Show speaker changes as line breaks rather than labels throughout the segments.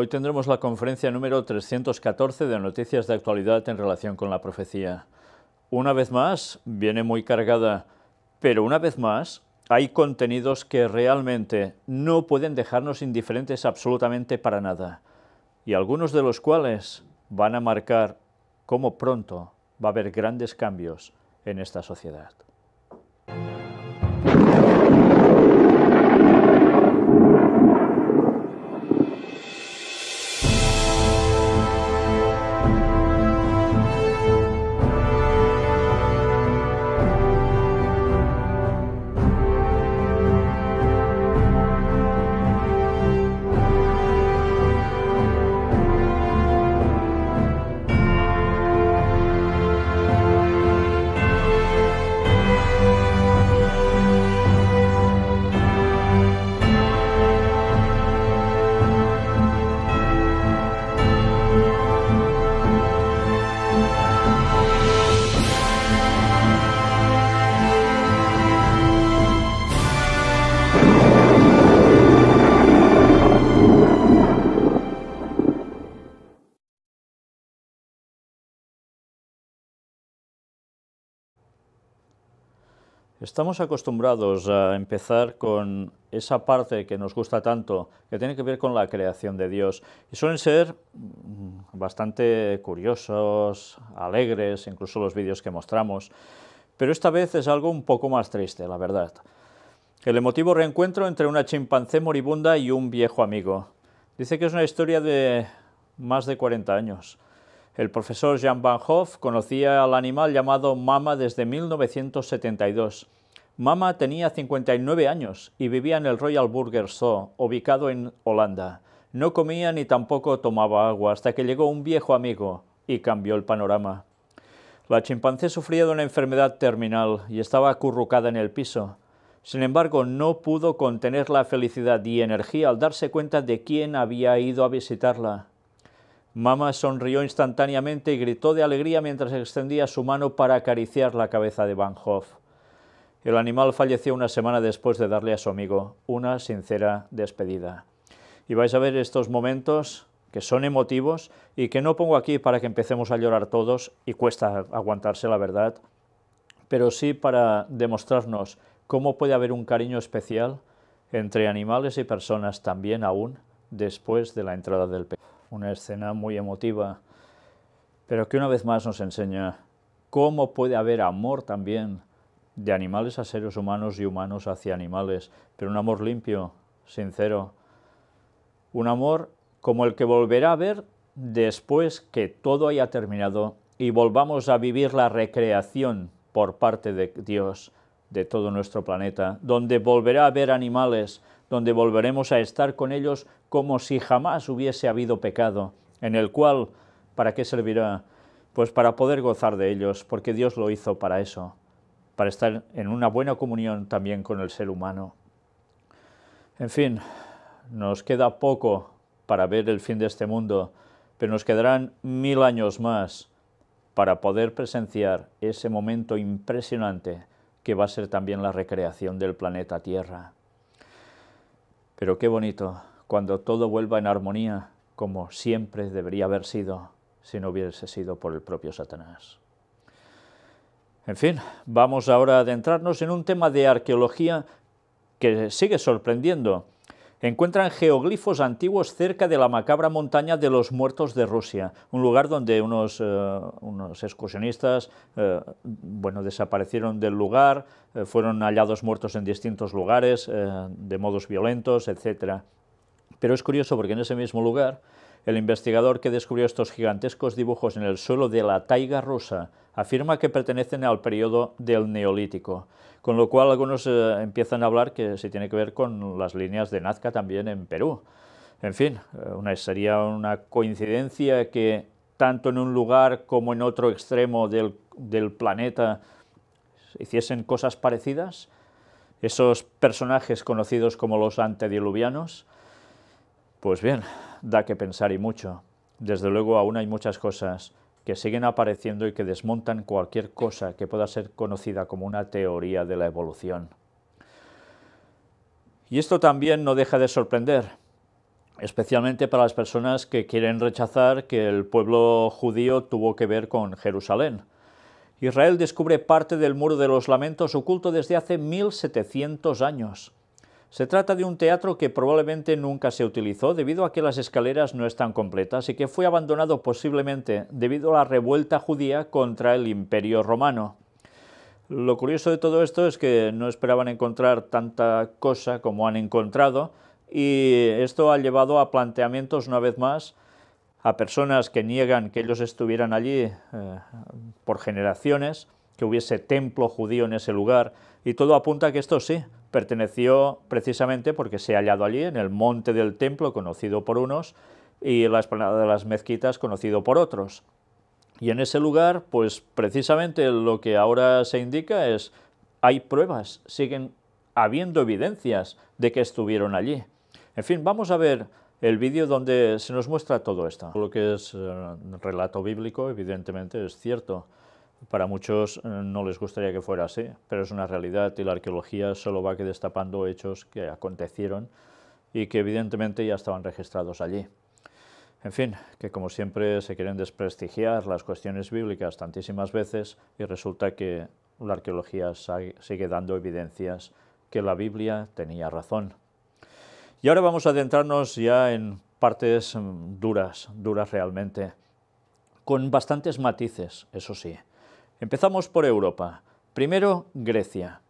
Hoy tendremos la conferencia número 314 de Noticias de Actualidad en relación con la profecía. Una vez más, viene muy cargada, pero una vez más, hay contenidos que realmente no pueden dejarnos indiferentes absolutamente para nada, y algunos de los cuales van a marcar cómo pronto va a haber grandes cambios en esta sociedad. Estamos acostumbrados a empezar con esa parte que nos gusta tanto, que tiene que ver con la creación de Dios. Y suelen ser mm, bastante curiosos, alegres, incluso los vídeos que mostramos. Pero esta vez es algo un poco más triste, la verdad. El emotivo reencuentro entre una chimpancé moribunda y un viejo amigo. Dice que es una historia de más de 40 años. El profesor Jan Van Hoff conocía al animal llamado mama desde 1972 Mama tenía 59 años y vivía en el Royal Burger Zoo, ubicado en Holanda. No comía ni tampoco tomaba agua hasta que llegó un viejo amigo y cambió el panorama. La chimpancé sufría de una enfermedad terminal y estaba acurrucada en el piso. Sin embargo, no pudo contener la felicidad y energía al darse cuenta de quién había ido a visitarla. Mama sonrió instantáneamente y gritó de alegría mientras extendía su mano para acariciar la cabeza de Van Hoff. El animal falleció una semana después de darle a su amigo una sincera despedida. Y vais a ver estos momentos que son emotivos y que no pongo aquí para que empecemos a llorar todos y cuesta aguantarse la verdad, pero sí para demostrarnos cómo puede haber un cariño especial entre animales y personas también aún después de la entrada del pez. Una escena muy emotiva, pero que una vez más nos enseña cómo puede haber amor también de animales a seres humanos y humanos hacia animales, pero un amor limpio, sincero. Un amor como el que volverá a ver después que todo haya terminado y volvamos a vivir la recreación por parte de Dios de todo nuestro planeta, donde volverá a haber animales, donde volveremos a estar con ellos como si jamás hubiese habido pecado, en el cual, ¿para qué servirá? Pues para poder gozar de ellos, porque Dios lo hizo para eso para estar en una buena comunión también con el ser humano. En fin, nos queda poco para ver el fin de este mundo, pero nos quedarán mil años más para poder presenciar ese momento impresionante que va a ser también la recreación del planeta Tierra. Pero qué bonito cuando todo vuelva en armonía como siempre debería haber sido si no hubiese sido por el propio Satanás. En fin, vamos ahora a adentrarnos en un tema de arqueología que sigue sorprendiendo. Encuentran geoglifos antiguos cerca de la macabra montaña de los muertos de Rusia, un lugar donde unos, eh, excursionistas eh, bueno, desaparecieron del lugar, eh, fueron hallados muertos en distintos lugares, de modos violentos, etc. Pero es curioso porque en ese mismo lugar el investigador que descubrió estos gigantescos dibujos en el suelo de la taiga rusa afirma que pertenecen al periodo del Neolítico, con lo cual algunos eh, empiezan a hablar que se tiene que ver con las líneas de Nazca también en Perú. En fin, eh, una, sería una coincidencia que tanto en un lugar como en otro extremo del, del planeta hiciesen cosas parecidas, esos personajes conocidos como los antediluvianos, pues bien, da que pensar y mucho. Desde luego aún hay muchas cosas que siguen apareciendo y que desmontan cualquier cosa que pueda ser conocida como una teoría de la evolución. Y esto también no deja de sorprender, especialmente para las personas que quieren rechazar que el pueblo judío tuvo que ver con Jerusalén. Israel descubre parte del muro de los lamentos oculto desde hace 1700 años se trata de un teatro que probablemente nunca se utilizó debido a que las escaleras no están completas y que fue abandonado posiblemente debido a la revuelta judía contra el imperio romano. Lo curioso de todo esto es que no esperaban encontrar tanta cosa como han encontrado y esto ha llevado a planteamientos una vez más a personas que niegan que ellos estuvieran allí eh, por generaciones, que hubiese templo judío en ese lugar y todo apunta a que esto sí, perteneció precisamente porque se ha hallado allí, en el monte del templo, conocido por unos, y la esplanada de las mezquitas, conocido por otros. Y en ese lugar, pues precisamente lo que ahora se indica es, hay pruebas, siguen habiendo evidencias de que estuvieron allí. En fin, vamos a ver el vídeo donde se nos muestra todo esto. Lo que es eh, relato bíblico, evidentemente, es cierto. Para muchos eh, no les gustaría que fuera así, pero es una realidad y la arqueología solo va a que destapando hechos que acontecieron y que evidentemente ya estaban registrados allí. En fin, que como siempre se quieren desprestigiar las cuestiones bíblicas tantísimas veces y resulta que la arqueología sigue dando evidencias que la Biblia tenía razón. Y ahora vamos a adentrarnos ya en partes mm, duras, duras realmente, con bastantes matices, eso sí. Empezamos por Europa. Primero, Grecia.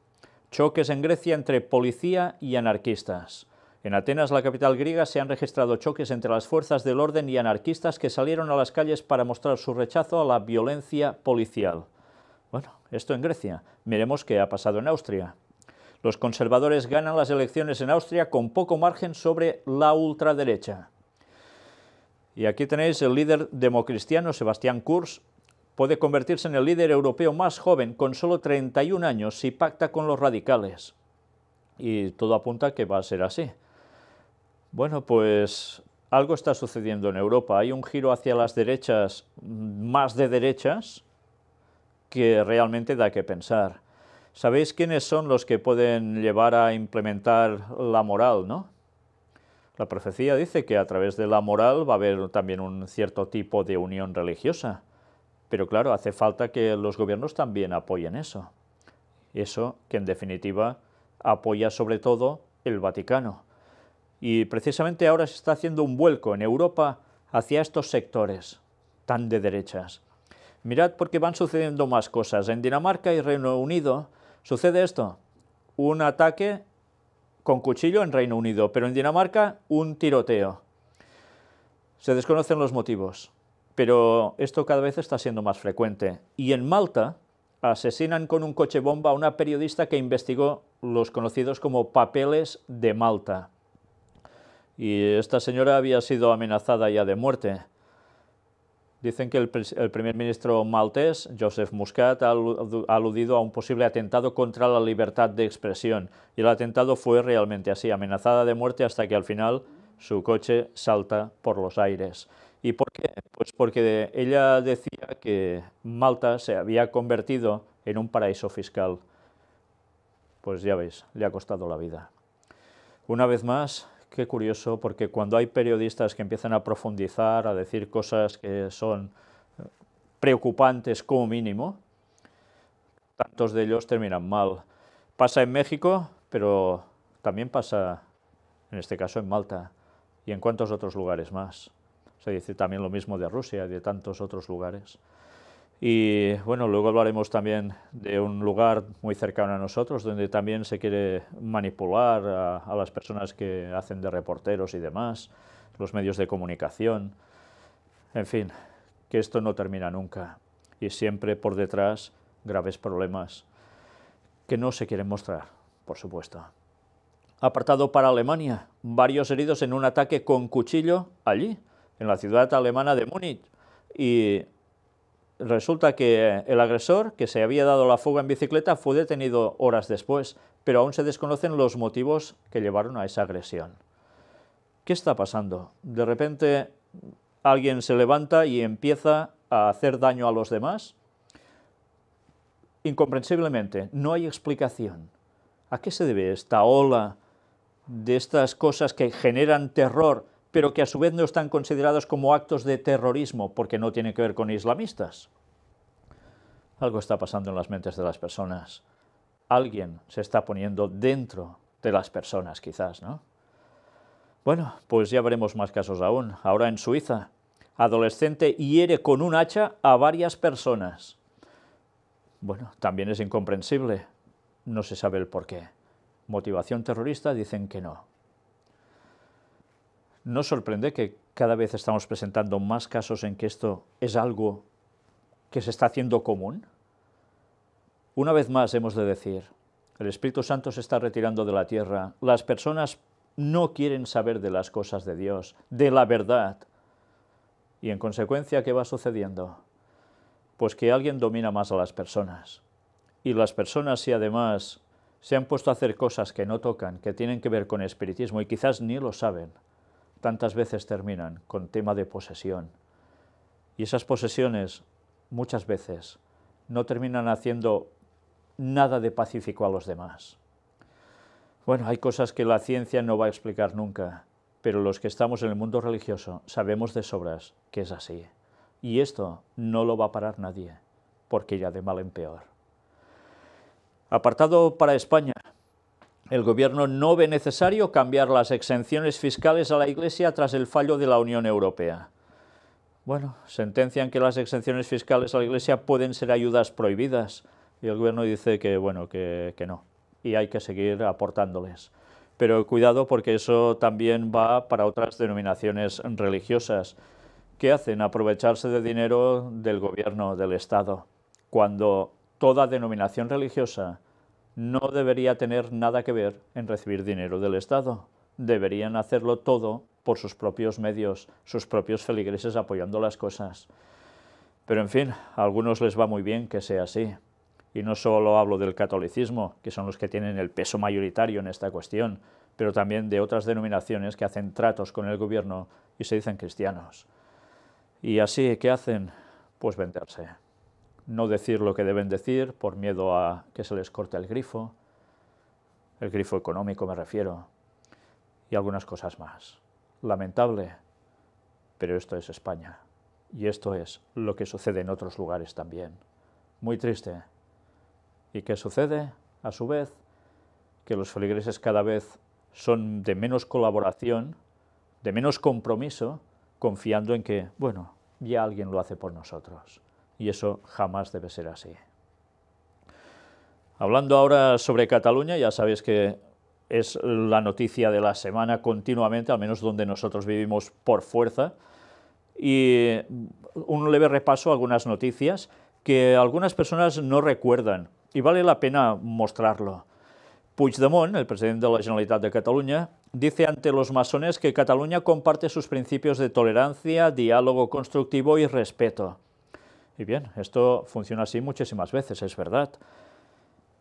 Choques en Grecia entre policía y anarquistas. En Atenas, la capital griega, se han registrado choques entre las fuerzas del orden y anarquistas que salieron a las calles para mostrar su rechazo a la violencia policial. Bueno, esto en Grecia. Miremos qué ha pasado en Austria. Los conservadores ganan las elecciones en Austria con poco margen sobre la ultraderecha. Y aquí tenéis el líder democristiano Sebastián Kurz puede convertirse en el líder europeo más joven, con solo 31 años, si pacta con los radicales. Y todo apunta que va a ser así. Bueno, pues algo está sucediendo en Europa. Hay un giro hacia las derechas, más de derechas, que realmente da que pensar. ¿Sabéis quiénes son los que pueden llevar a implementar la moral, no? La profecía dice que a través de la moral va a haber también un cierto tipo de unión religiosa. Pero claro, hace falta que los gobiernos también apoyen eso. Eso que en definitiva apoya sobre todo el Vaticano. Y precisamente ahora se está haciendo un vuelco en Europa hacia estos sectores tan de derechas. Mirad porque van sucediendo más cosas. En Dinamarca y Reino Unido sucede esto. Un ataque con cuchillo en Reino Unido, pero en Dinamarca un tiroteo. Se desconocen los motivos pero esto cada vez está siendo más frecuente. Y en Malta asesinan con un coche bomba a una periodista que investigó los conocidos como papeles de Malta. Y esta señora había sido amenazada ya de muerte. Dicen que el, primer ministro maltés, Joseph Muscat, ha aludido a un posible atentado contra la libertad de expresión. Y el atentado fue realmente así, amenazada de muerte hasta que al final su coche salta por los aires. ¿Y por qué? Pues porque ella decía que Malta se había convertido en un paraíso fiscal. Pues ya veis, le ha costado la vida. Una vez más, qué curioso, porque cuando hay periodistas que empiezan a profundizar, a decir cosas que son eh, preocupantes como mínimo, tantos de ellos terminan mal. Pasa en México, pero también pasa, en este caso, en Malta y en cuantos otros lugares más. Se dice también lo mismo de Rusia y de tantos otros lugares. Y bueno, luego hablaremos también de un lugar muy cercano a nosotros, donde también se quiere manipular a, a las personas que hacen de reporteros y demás, los medios de comunicación. En fin, que esto no termina nunca y siempre por detrás graves problemas que no se quieren mostrar, por supuesto. Apartado para Alemania, varios heridos en un ataque con cuchillo allí, en la ciudad alemana de Múnich. Y resulta que el agresor, que se había dado la fuga en bicicleta, fue detenido horas después, pero aún se desconocen los motivos que llevaron a esa agresión. ¿Qué está pasando? De repente alguien se levanta y empieza a hacer daño a los demás. Incomprensiblemente, no hay explicación. ¿A qué se debe esta ola de estas cosas que generan terror pero que a su vez no están considerados como actos de terrorismo porque no tienen que ver con islamistas. Algo está pasando en las mentes de las personas. Alguien se está poniendo dentro de las personas, quizás, ¿no? Bueno, pues ya veremos más casos aún. Ahora en Suiza, adolescente hiere con un hacha a varias personas. Bueno, también es incomprensible. No se sabe el por qué. ¿Motivación terrorista? Dicen que no. ¿No sorprende que cada vez estamos presentando más casos en que esto es algo que se está haciendo común? Una vez más hemos de decir, el Espíritu Santo se está retirando de la tierra, las personas no quieren saber de las cosas de Dios, de la verdad. Y en consecuencia, ¿qué va sucediendo? Pues que alguien domina más a las personas. Y las personas, si además se han puesto a hacer cosas que no tocan, que tienen que ver con espiritismo y quizás ni lo saben, tantas veces terminan con tema de posesión. Y esas posesiones muchas veces no terminan haciendo nada de pacífico a los demás. Bueno, hay cosas que la ciencia no va a explicar nunca, pero los que estamos en el mundo religioso sabemos de sobras que es así. Y esto no lo va a parar nadie, porque ya de mal en peor. Apartado para España, el Gobierno no ve necesario cambiar las exenciones fiscales a la Iglesia tras el fallo de la Unión Europea. Bueno, sentencian que las exenciones fiscales a la Iglesia pueden ser ayudas prohibidas y el Gobierno dice que, bueno, que, no, y hay que seguir aportándoles. Pero cuidado porque eso también va para otras denominaciones religiosas. ¿Qué hacen? Aprovecharse de dinero del Gobierno, del Estado, cuando toda denominación religiosa no debería tener nada que ver en recibir dinero del Estado. Deberían hacerlo todo por sus propios medios, sus propios feligreses apoyando las cosas. Pero en fin, a algunos les va muy bien que sea así. Y no solo hablo del catolicismo, que son los que tienen el peso mayoritario en esta cuestión, pero también de otras denominaciones que hacen tratos con el gobierno y se dicen cristianos. ¿Y así qué hacen? Pues venderse no decir lo que deben decir por miedo a que se les corte el grifo, el grifo económico me refiero, y algunas cosas más. Lamentable, pero esto es España, y esto es lo que sucede en otros lugares también. Muy triste. ¿Y qué sucede? A su vez, que los feligreses cada vez son de menos colaboración, de menos compromiso, confiando en que, bueno, ya alguien lo hace por nosotros y eso jamás debe ser así. Hablando ahora sobre Cataluña, ya sabéis que es la noticia de la semana continuamente, al menos donde nosotros vivimos por fuerza, y un leve repaso a algunas noticias que algunas personas no recuerdan, y vale la pena mostrarlo. Puigdemont, el presidente de la Generalitat de Cataluña, dice ante los masones que Cataluña comparte sus principios de tolerancia, diálogo constructivo y respeto. Y bien, esto funciona así muchísimas veces, es verdad.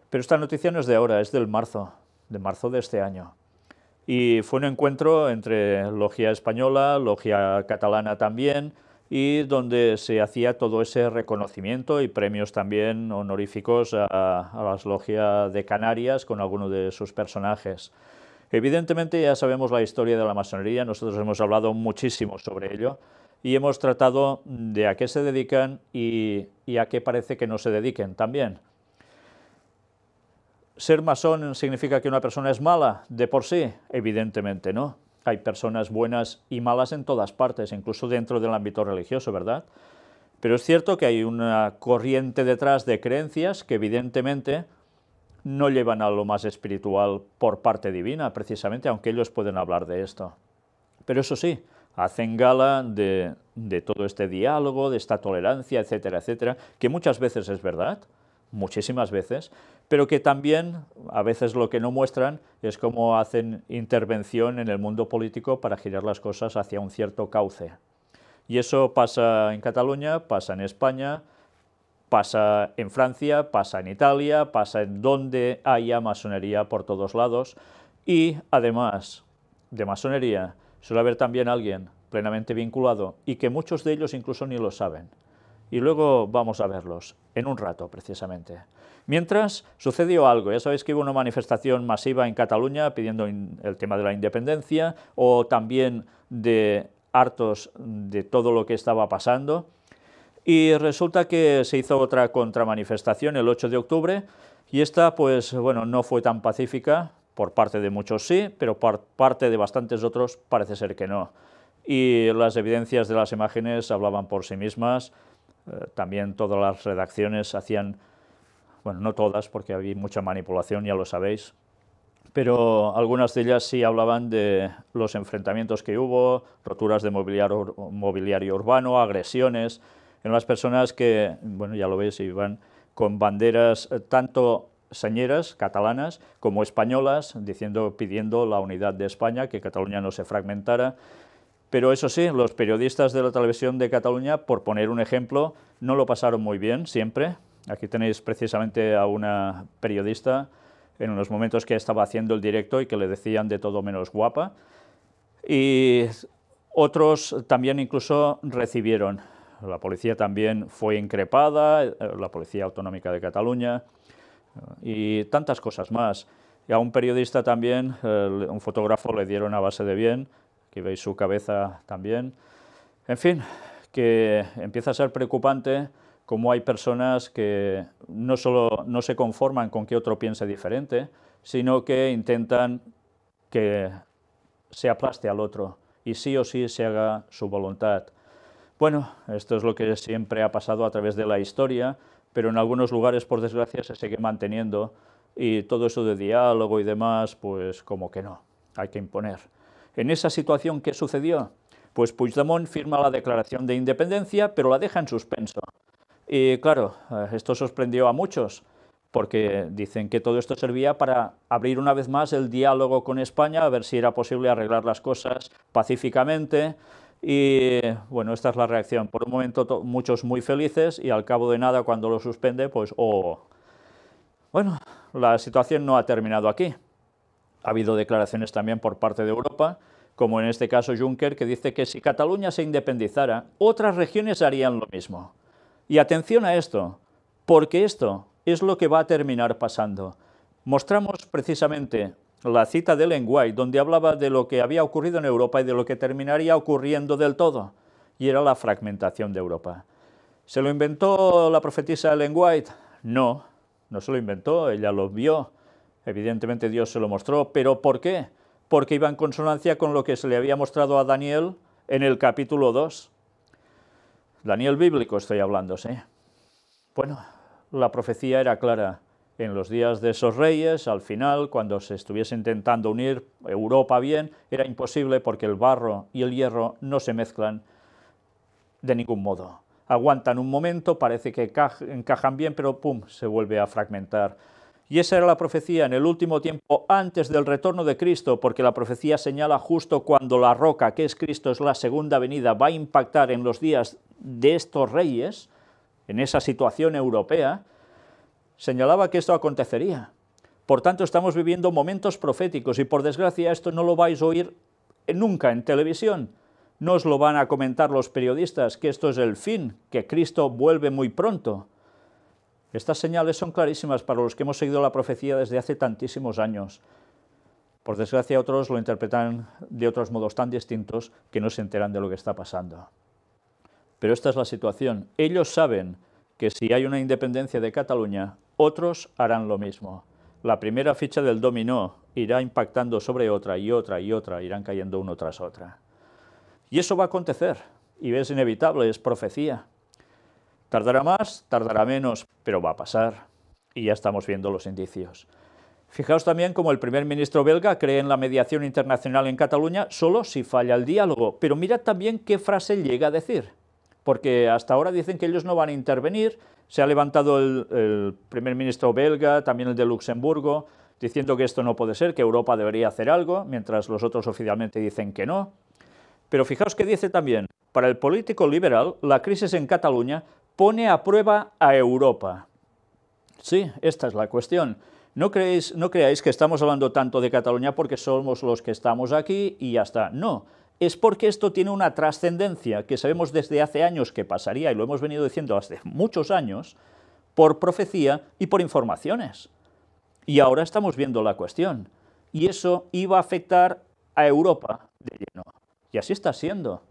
Pero esta noticia no es de ahora, es del marzo, de marzo de este año. Y fue un encuentro entre Logia Española, Logia Catalana también, y donde se hacía todo ese reconocimiento y premios también honoríficos a, las logias de Canarias con algunos de sus personajes. Evidentemente ya sabemos la historia de la masonería, nosotros hemos hablado muchísimo sobre ello, y hemos tratado de a qué se dedican y, a qué parece que no se dediquen también. ¿Ser masón significa que una persona es mala de por sí? Evidentemente no. Hay personas buenas y malas en todas partes, incluso dentro del ámbito religioso, ¿verdad? Pero es cierto que hay una corriente detrás de creencias que evidentemente no llevan a lo más espiritual por parte divina, precisamente, aunque ellos pueden hablar de esto. Pero eso sí, hacen gala de, todo este diálogo, de esta tolerancia, etcétera, etcétera, que muchas veces es verdad, muchísimas veces, pero que también a veces lo que no muestran es cómo hacen intervención en el mundo político para girar las cosas hacia un cierto cauce. Y eso pasa en Cataluña, pasa en España, pasa en Francia, pasa en Italia, pasa en donde haya masonería por todos lados y además de masonería Suele haber también alguien plenamente vinculado y que muchos de ellos incluso ni lo saben. Y luego vamos a verlos, en un rato precisamente. Mientras, sucedió algo. Ya sabéis que hubo una manifestación masiva en Cataluña pidiendo el tema de la independencia o también de hartos de todo lo que estaba pasando. Y resulta que se hizo otra contramanifestación el 8 de octubre y esta, pues bueno, no fue tan pacífica, por parte de muchos sí, pero por parte de bastantes otros parece ser que no. Y las evidencias de las imágenes hablaban por sí mismas, eh, también todas las redacciones hacían, bueno, no todas, porque había mucha manipulación, ya lo sabéis, pero algunas de ellas sí hablaban de los enfrentamientos que hubo, roturas de mobiliario, mobiliario urbano, agresiones en las personas que, bueno, ya lo veis, iban con banderas eh, tanto señeras catalanas como españolas, diciendo, pidiendo la unidad de España, que Cataluña no se fragmentara. Pero eso sí, los periodistas de la televisión de Cataluña, por poner un ejemplo, no lo pasaron muy bien siempre. Aquí tenéis precisamente a una periodista en los momentos que estaba haciendo el directo y que le decían de todo menos guapa. Y otros también incluso recibieron. La policía también fue increpada, eh, la Policía Autonómica de Cataluña, y tantas cosas más. Y a un periodista también, un fotógrafo, le dieron a base de bien, aquí veis su cabeza también. En fin, que empieza a ser preocupante cómo hay personas que no solo no se conforman con que otro piense diferente, sino que intentan que se aplaste al otro y sí o sí se haga su voluntad. Bueno, esto es lo que siempre ha pasado a través de la historia pero en algunos lugares, por desgracia, se sigue manteniendo y todo eso de diálogo y demás, pues como que no, hay que imponer. En esa situación, ¿qué sucedió? Pues Puigdemont firma la declaración de independencia, pero la deja en suspenso. Y claro, eh, esto sorprendió a muchos, porque dicen que todo esto servía para abrir una vez más el diálogo con España, a ver si era posible arreglar las cosas pacíficamente, y bueno, esta es la reacción. Por un momento muchos muy felices y al cabo de nada cuando lo suspende, pues, oh, bueno, la situación no ha terminado aquí. Ha habido declaraciones también por parte de Europa, como en este caso Juncker, que dice que si Cataluña se independizara, otras regiones harían lo mismo. Y atención a esto, porque esto es lo que va a terminar pasando. Mostramos precisamente la cita de White, donde hablaba de lo que había ocurrido en Europa y de lo que terminaría ocurriendo del todo, y era la fragmentación de Europa. ¿Se lo inventó la profetisa Ellen White? No, no se lo inventó, ella lo vio. Evidentemente Dios se lo mostró, pero ¿por qué? Porque iba en consonancia con lo que se le había mostrado a Daniel en el capítulo 2. Daniel bíblico estoy hablando, ¿sí? Bueno, la profecía era clara en los días de esos reyes, al final, cuando se estuviese intentando unir Europa bien, era imposible porque el barro y el hierro no se mezclan de ningún modo. Aguantan un momento, parece que encajan bien, pero pum, se vuelve a fragmentar. Y esa era la profecía en el último tiempo antes del retorno de Cristo, porque la profecía señala justo cuando la roca, que es Cristo, es la segunda venida, va a impactar en los días de estos reyes, en esa situación europea, señalaba que esto acontecería. Por tanto, estamos viviendo momentos proféticos y por desgracia esto no lo vais a oír nunca en televisión. No os lo van a comentar los periodistas, que esto es el fin, que Cristo vuelve muy pronto. Estas señales son clarísimas para los que hemos seguido la profecía desde hace tantísimos años. Por desgracia, otros lo interpretan de otros modos tan distintos que no se enteran de lo que está pasando. Pero esta es la situación. Ellos saben que si hay una independencia de Cataluña, otros harán lo mismo. La primera ficha del dominó irá impactando sobre otra y otra y otra, irán cayendo uno tras otra. Y eso va a acontecer, y es inevitable, es profecía. Tardará más, tardará menos, pero va a pasar. Y ya estamos viendo los indicios. Fijaos también cómo el primer ministro belga cree en la mediación internacional en Cataluña solo si falla el diálogo. Pero mirad también qué frase llega a decir. Porque hasta ahora dicen que ellos no van a intervenir, se ha levantado el, primer ministro belga, también el de Luxemburgo, diciendo que esto no puede ser, que Europa debería hacer algo, mientras los otros oficialmente dicen que no. Pero fijaos que dice también, para el político liberal, la crisis en Cataluña pone a prueba a Europa. Sí, esta es la cuestión. No, creéis, no creáis que estamos hablando tanto de Cataluña porque somos los que estamos aquí y ya está. No, es porque esto tiene una trascendencia que sabemos desde hace años que pasaría, y lo hemos venido diciendo hace muchos años, por profecía y por informaciones. Y ahora estamos viendo la cuestión. Y eso iba a afectar a Europa de lleno. Y así está siendo.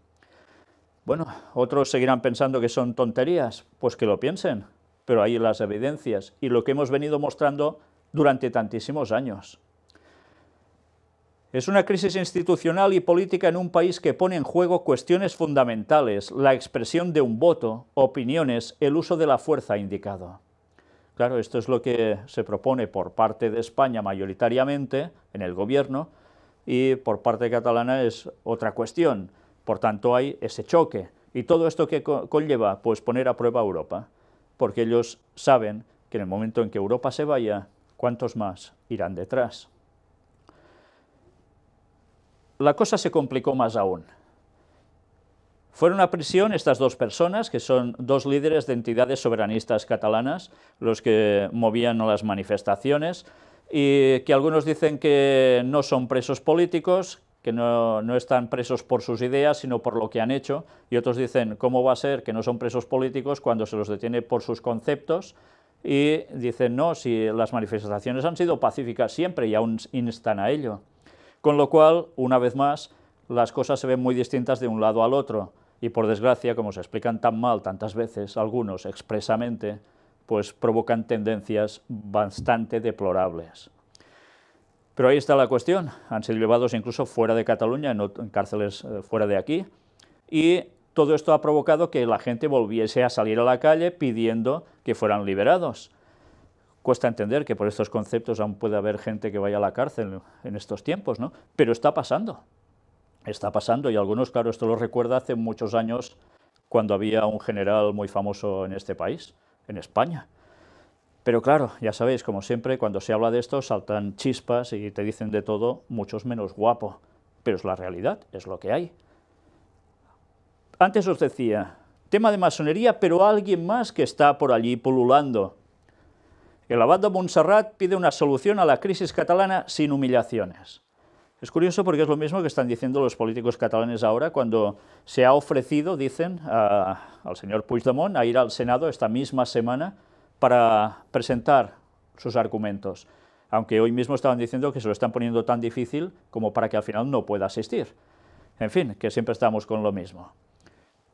Bueno, otros seguirán pensando que son tonterías, pues que lo piensen, pero hay las evidencias y lo que hemos venido mostrando durante tantísimos años. Es una crisis institucional y política en un país que pone en juego cuestiones fundamentales, la expresión de un voto, opiniones, el uso de la fuerza indicado. Claro, esto es lo que se propone por parte de España mayoritariamente en el gobierno y por parte catalana es otra cuestión. Por tanto, hay ese choque. ¿Y todo esto que conlleva? Pues poner a prueba a Europa, porque ellos saben que en el momento en que Europa se vaya, ¿cuántos más irán detrás? la cosa se complicó más aún. Fueron a prisión estas dos personas, que son dos líderes de entidades soberanistas catalanas, los que movían las manifestaciones, y que algunos dicen que no son presos políticos, que no, están presos por sus ideas, sino por lo que han hecho, y otros dicen, ¿cómo va a ser que no son presos políticos cuando se los detiene por sus conceptos? Y dicen, no, si las manifestaciones han sido pacíficas siempre y aún instan a ello. Con lo cual, una vez más, las cosas se ven muy distintas de un lado al otro y por desgracia, como se explican tan mal tantas veces, algunos expresamente, pues provocan tendencias bastante deplorables. Pero ahí está la cuestión, han sido llevados incluso fuera de Cataluña, en, en cárceles eh, fuera de aquí, y todo esto ha provocado que la gente volviese a salir a la calle pidiendo que fueran liberados. Cuesta entender que por estos conceptos aún puede haber gente que vaya a la cárcel en estos tiempos, ¿no? Pero está pasando, está pasando, y algunos, claro, esto lo recuerda hace muchos años cuando había un general muy famoso en este país, en España. Pero claro, ya sabéis, como siempre, cuando se habla de esto saltan chispas y te dicen de todo, muchos menos guapo. Pero es la realidad, es lo que hay. Antes os decía, tema de masonería, pero alguien más que está por allí pululando. El abad de Montserrat pide una solución a la crisis catalana sin humillaciones. Es curioso porque es lo mismo que están diciendo los políticos catalanes ahora cuando se ha ofrecido, dicen, al señor Puigdemont a ir al Senado esta misma semana para presentar sus argumentos. Aunque hoy mismo estaban diciendo que se lo están poniendo tan difícil como para que al final no pueda asistir. En fin, que siempre estamos con lo mismo.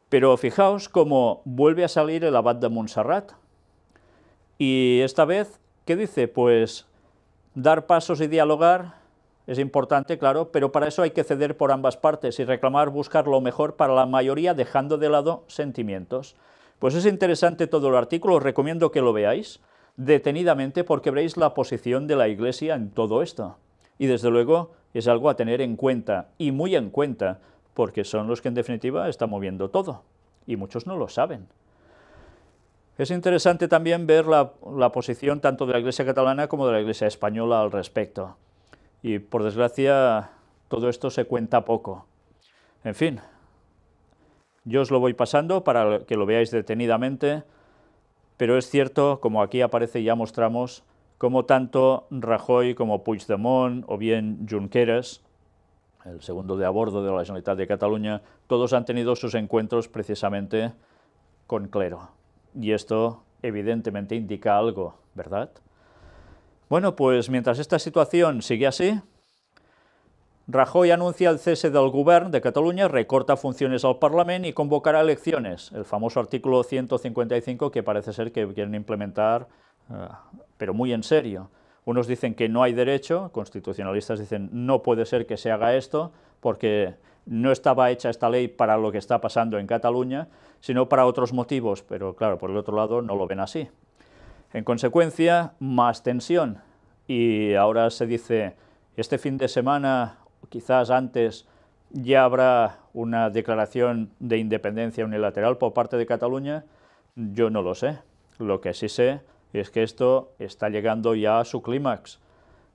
Pero fijaos cómo vuelve a salir el abad de Montserrat y esta vez, ¿qué dice? Pues dar pasos y dialogar es importante, claro, pero para eso hay que ceder por ambas partes y reclamar buscar lo mejor para la mayoría dejando de lado sentimientos. Pues es interesante todo el artículo, os recomiendo que lo veáis detenidamente porque veréis la posición de la Iglesia en todo esto. Y desde luego es algo a tener en cuenta, y muy en cuenta, porque son los que en definitiva están moviendo todo, y muchos no lo saben. Es interesante también ver la, posición tanto de la Iglesia catalana como de la Iglesia española al respecto. Y por desgracia, todo esto se cuenta poco. En fin, yo os lo voy pasando para que lo veáis detenidamente, pero es cierto, como aquí aparece y ya mostramos, como tanto Rajoy como Puigdemont o bien Junqueras, el segundo de abordo de la Generalitat de Cataluña, todos han tenido sus encuentros precisamente con clero. Y esto evidentemente indica algo, ¿verdad? Bueno, pues mientras esta situación sigue así, Rajoy anuncia el cese del gobierno de Cataluña, recorta funciones al parlamento y convocará elecciones, el famoso artículo 155 que parece ser que quieren implementar, eh, pero muy en serio. Unos dicen que no hay derecho, constitucionalistas dicen no puede ser que se haga esto porque no estaba hecha esta ley para lo que está pasando en Cataluña, sino para otros motivos, pero claro, por el otro lado no lo ven así. En consecuencia, más tensión. Y ahora se dice, este fin de semana, quizás antes, ya habrá una declaración de independencia unilateral por parte de Cataluña. Yo no lo sé. Lo que sí sé es que esto está llegando ya a su clímax.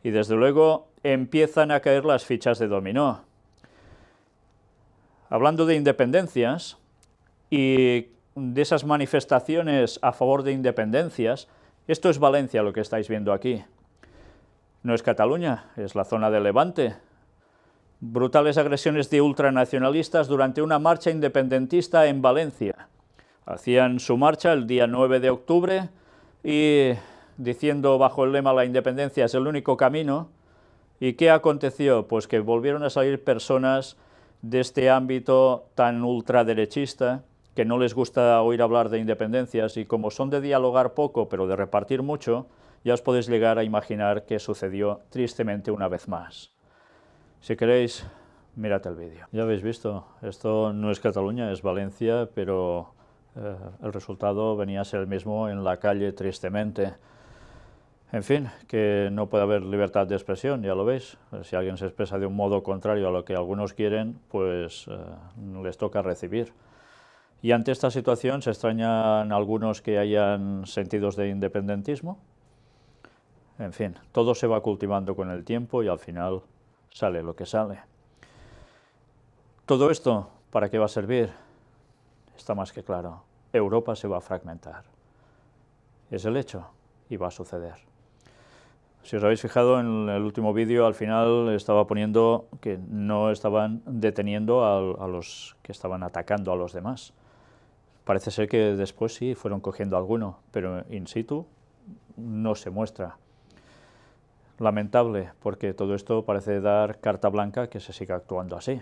Y desde luego empiezan a caer las fichas de dominó. Hablando de independencias, y de esas manifestaciones a favor de independencias, esto es Valencia lo que estáis viendo aquí. No es Cataluña, es la zona de Levante. Brutales agresiones de ultranacionalistas durante una marcha independentista en Valencia. Hacían su marcha el día 9 de octubre y diciendo bajo el lema la independencia es el único camino. ¿Y qué aconteció? Pues que volvieron a salir personas de este ámbito tan ultraderechista, que no les gusta oír hablar de independencias y como son de dialogar poco pero de repartir mucho, ya os podéis llegar a imaginar qué sucedió tristemente una vez más. Si queréis, mirad el vídeo. Ya habéis visto, esto no es Cataluña, es Valencia, pero eh, el resultado venía a ser el mismo en la calle tristemente. En fin, que no puede haber libertad de expresión, ya lo veis. Si alguien se expresa de un modo contrario a lo que algunos quieren, pues eh, les toca recibir. Y ante esta situación, ¿se extrañan algunos que hayan sentidos de independentismo? En fin, todo se va cultivando con el tiempo y al final sale lo que sale. Todo esto, ¿para qué va a servir? Está más que claro. Europa se va a fragmentar. Es el hecho y va a suceder. Si os habéis fijado en el último vídeo, al final estaba poniendo que no estaban deteniendo a, a los que estaban atacando a los demás. Parece ser que después sí fueron cogiendo alguno, pero in situ no se muestra. Lamentable, porque todo esto parece dar carta blanca que se siga actuando así.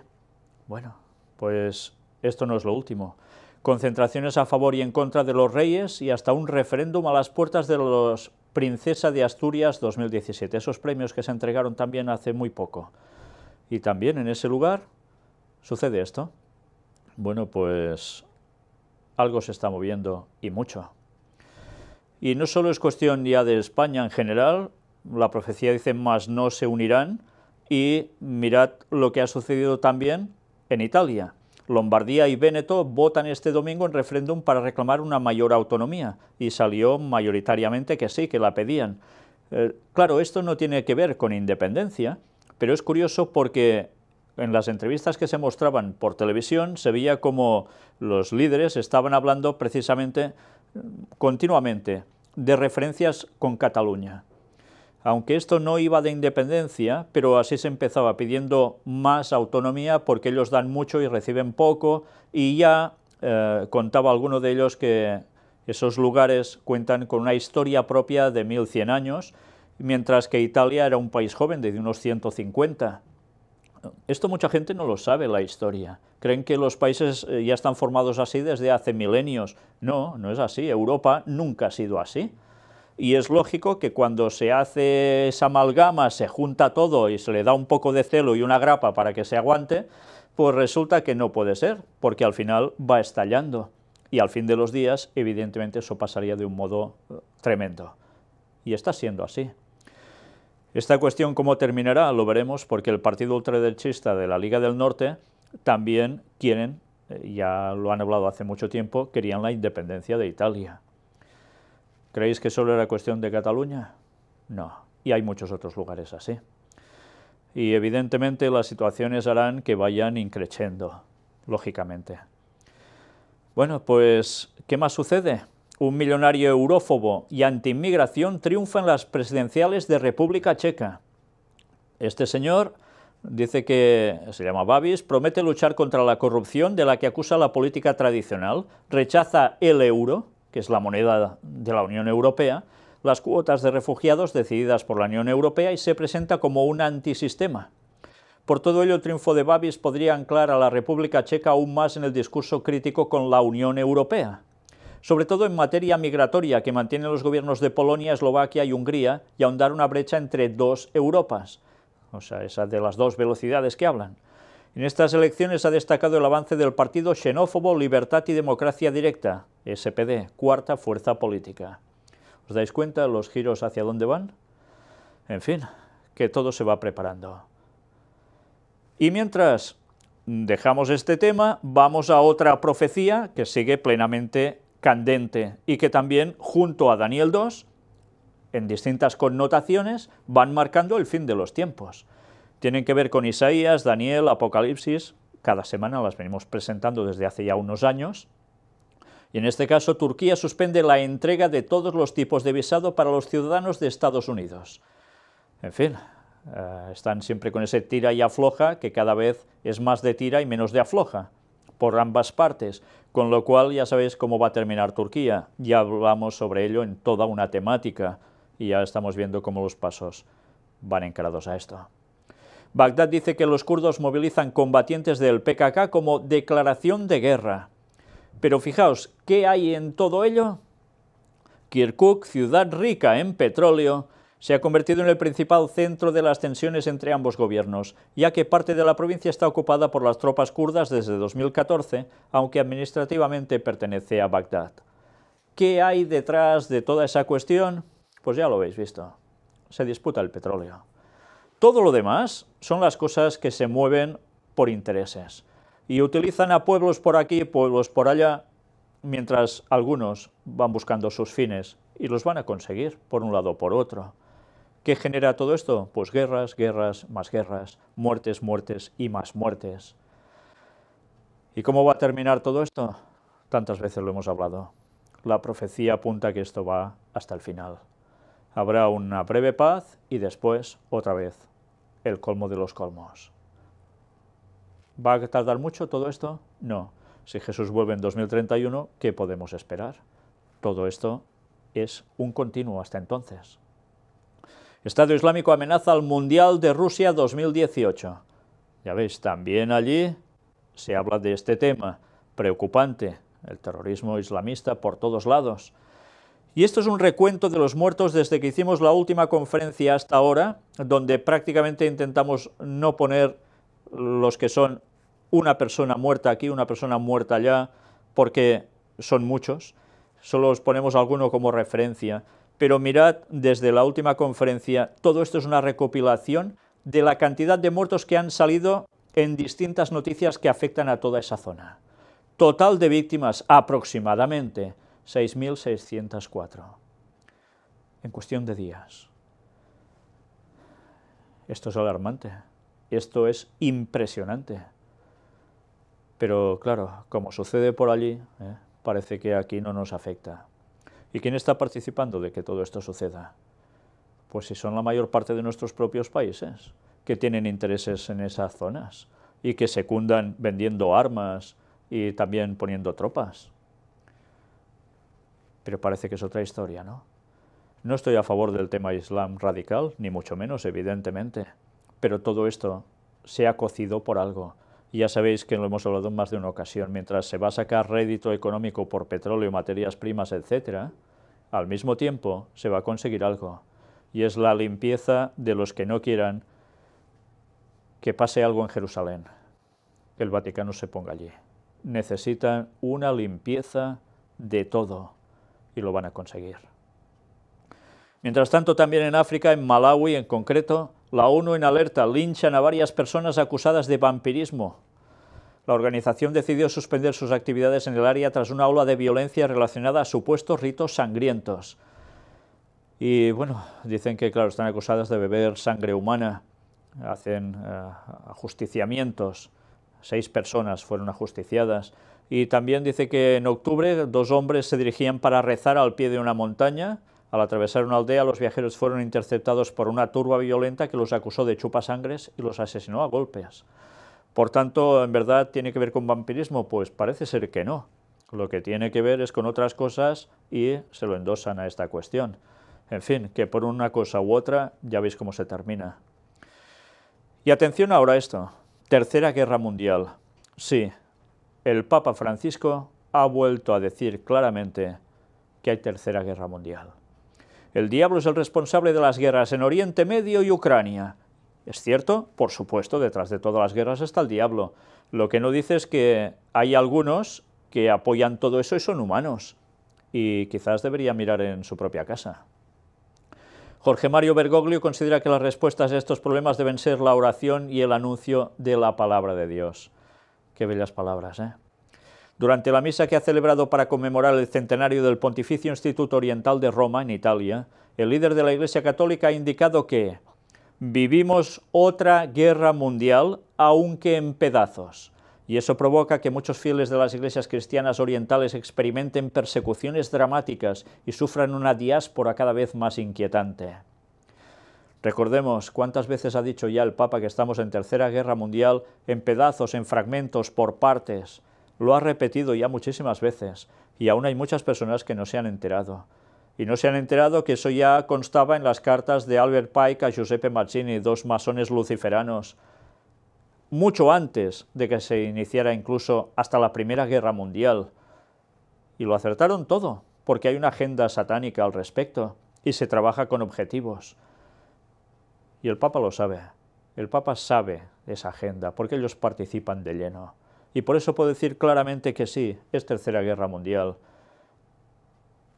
Bueno, pues esto no es lo último. Concentraciones a favor y en contra de los reyes y hasta un referéndum a las puertas de los Princesa de Asturias 2017. Esos premios que se entregaron también hace muy poco. Y también en ese lugar sucede esto. Bueno, pues algo se está moviendo y mucho. Y no solo es cuestión ya de España en general, la profecía dice más no se unirán y mirad lo que ha sucedido también en Italia. Lombardía y Véneto votan este domingo en referéndum para reclamar una mayor autonomía y salió mayoritariamente que sí, que la pedían. Eh, claro, esto no tiene que ver con independencia, pero es curioso porque en las entrevistas que se mostraban por televisión se veía como los líderes estaban hablando precisamente mm, continuamente de referencias con Cataluña. Aunque esto no iba de independencia, pero así se empezaba pidiendo más autonomía porque ellos dan mucho y reciben poco y ya eh, contaba alguno de ellos que esos lugares cuentan con una historia propia de 1100 años, mientras que Italia era un país joven de unos 150 esto mucha gente no lo sabe, la historia. Creen que los países eh, ya están formados así desde hace milenios. No, no es así. Europa nunca ha sido así. Y es lógico que cuando se hace esa amalgama, se junta todo y se le da un poco de celo y una grapa para que se aguante, pues resulta que no puede ser, porque al final va estallando. Y al fin de los días, evidentemente, eso pasaría de un modo eh, tremendo. Y está siendo así. Esta cuestión cómo terminará lo veremos porque el partido ultraderechista de la Liga del Norte también quieren, eh, ya lo han hablado hace mucho tiempo, querían la independencia de Italia. ¿Creéis que solo era cuestión de Cataluña? No, y hay muchos otros lugares así. Y evidentemente las situaciones harán que vayan increciendo, lógicamente. Bueno, pues, ¿qué más sucede? Un millonario eurófobo y anti-inmigración triunfa en las presidenciales de República Checa. Este señor dice que se llama Babis, promete luchar contra la corrupción de la que acusa la política tradicional, rechaza el euro, que es la moneda de la Unión Europea, las cuotas de refugiados decididas por la Unión Europea y se presenta como un antisistema. Por todo ello, el triunfo de Babis podría anclar a la República Checa aún más en el discurso crítico con la Unión Europea sobre todo en materia migratoria que mantienen los gobiernos de Polonia, Eslovaquia y Hungría, y ahondar una brecha entre dos Europas, o sea, esa de las dos velocidades que hablan. En estas elecciones ha destacado el avance del partido xenófobo Libertad y Democracia Directa, SPD, cuarta fuerza política. ¿Os dais cuenta los giros hacia dónde van? En fin, que todo se va preparando. Y mientras dejamos este tema, vamos a otra profecía que sigue plenamente candente y que también junto a Daniel 2, en distintas connotaciones, van marcando el fin de los tiempos. Tienen que ver con Isaías, Daniel, Apocalipsis, cada semana las venimos presentando desde hace ya unos años. Y en este caso, Turquía suspende la entrega de todos los tipos de visado para los ciudadanos de Estados Unidos. En fin, eh, están siempre con ese tira y afloja que cada vez es más de tira y menos de afloja por ambas partes, con lo cual ya sabéis cómo va a terminar Turquía. Ya hablamos sobre ello en toda una temática y ya estamos viendo cómo los pasos van encarados a esto. Bagdad dice que los kurdos movilizan combatientes del PKK como declaración de guerra. Pero fijaos, ¿qué hay en todo ello? Kirkuk, ciudad rica en petróleo, se ha convertido en el principal centro de las tensiones entre ambos gobiernos, ya que parte de la provincia está ocupada por las tropas kurdas desde 2014, aunque administrativamente pertenece a Bagdad. ¿Qué hay detrás de toda esa cuestión? Pues ya lo habéis visto. Se disputa el petróleo. Todo lo demás son las cosas que se mueven por intereses y utilizan a pueblos por aquí, pueblos por allá, mientras algunos van buscando sus fines y los van a conseguir por un lado o por otro. ¿Qué genera todo esto? Pues guerras, guerras, más guerras, muertes, muertes y más muertes. ¿Y cómo va a terminar todo esto? Tantas veces lo hemos hablado. La profecía apunta que esto va hasta el final. Habrá una breve paz y después, otra vez, el colmo de los colmos. ¿Va a tardar mucho todo esto? No. Si Jesús vuelve en 2031, ¿qué podemos esperar? Todo esto es un continuo hasta entonces. Estado Islámico amenaza al Mundial de Rusia 2018. Ya veis, también allí se habla de este tema preocupante, el terrorismo islamista por todos lados. Y esto es un recuento de los muertos desde que hicimos la última conferencia hasta ahora, donde prácticamente intentamos no poner los que son una persona muerta aquí, una persona muerta allá, porque son muchos. Solo os ponemos alguno como referencia. Pero mirad, desde la última conferencia, todo esto es una recopilación de la cantidad de muertos que han salido en distintas noticias que afectan a toda esa zona. Total de víctimas, aproximadamente 6.604, en cuestión de días. Esto es alarmante, esto es impresionante. Pero claro, como sucede por allí, ¿eh? parece que aquí no nos afecta. ¿Y quién está participando de que todo esto suceda? Pues si son la mayor parte de nuestros propios países, que tienen intereses en esas zonas y que secundan vendiendo armas y también poniendo tropas. Pero parece que es otra historia, ¿no? No estoy a favor del tema islam radical, ni mucho menos, evidentemente. Pero todo esto se ha cocido por algo. ya sabéis que lo hemos hablado en más de una ocasión. Mientras se va a sacar rédito económico por petróleo, materias primas, etcétera, al mismo tiempo se va a conseguir algo, y es la limpieza de los que no quieran que pase algo en Jerusalén, que el Vaticano se ponga allí. Necesitan una limpieza de todo y lo van a conseguir. Mientras tanto, también en África, en Malawi en concreto, la ONU en alerta linchan a varias personas acusadas de vampirismo la organización decidió suspender sus actividades en el área tras una ola de violencia relacionada a supuestos ritos sangrientos. Y bueno, dicen que claro, están acusadas de beber sangre humana, hacen eh, ajusticiamientos, seis personas fueron ajusticiadas. Y también dice que en octubre dos hombres se dirigían para rezar al pie de una montaña. Al atravesar una aldea, los viajeros fueron interceptados por una turba violenta que los acusó de chupasangres y los asesinó a golpes. Por tanto, ¿en verdad tiene que ver con vampirismo? Pues parece ser que no. Lo que tiene que ver es con otras cosas y se lo endosan a esta cuestión. En fin, que por una cosa u otra ya veis cómo se termina. Y atención ahora a esto. Tercera Guerra Mundial. Sí, el Papa Francisco ha vuelto a decir claramente que hay Tercera Guerra Mundial. El diablo es el responsable de las guerras en Oriente Medio y Ucrania. Es cierto, por supuesto, detrás de todas las guerras está el diablo. Lo que no dice es que hay algunos que apoyan todo eso y son humanos. Y quizás debería mirar en su propia casa. Jorge Mario Bergoglio considera que las respuestas a estos problemas deben ser la oración y el anuncio de la palabra de Dios. Qué bellas palabras, ¿eh? Durante la misa que ha celebrado para conmemorar el centenario del Pontificio Instituto Oriental de Roma, en Italia, el líder de la Iglesia Católica ha indicado que Vivimos otra guerra mundial, aunque en pedazos, y eso provoca que muchos fieles de las iglesias cristianas orientales experimenten persecuciones dramáticas y sufran una diáspora cada vez más inquietante. Recordemos cuántas veces ha dicho ya el Papa que estamos en Tercera Guerra Mundial, en pedazos, en fragmentos, por partes. Lo ha repetido ya muchísimas veces, y aún hay muchas personas que no se han enterado y no se han enterado que eso ya constaba en las cartas de Albert Pike a Giuseppe Mazzini, dos masones luciferanos, mucho antes de que se iniciara incluso hasta la Primera Guerra Mundial. Y lo acertaron todo, porque hay una agenda satánica al respecto y se trabaja con objetivos. Y el Papa lo sabe, el Papa sabe esa agenda, porque ellos participan de lleno. Y por eso puedo decir claramente que sí, es Tercera Guerra Mundial,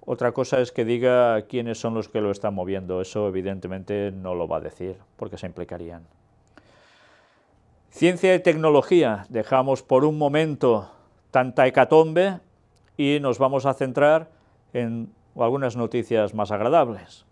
otra cosa es que diga quiénes son los que lo están moviendo. Eso evidentemente no lo va a decir, porque se implicarían. Ciencia y tecnología. Dejamos por un momento tanta hecatombe y nos vamos a centrar en algunas noticias más agradables.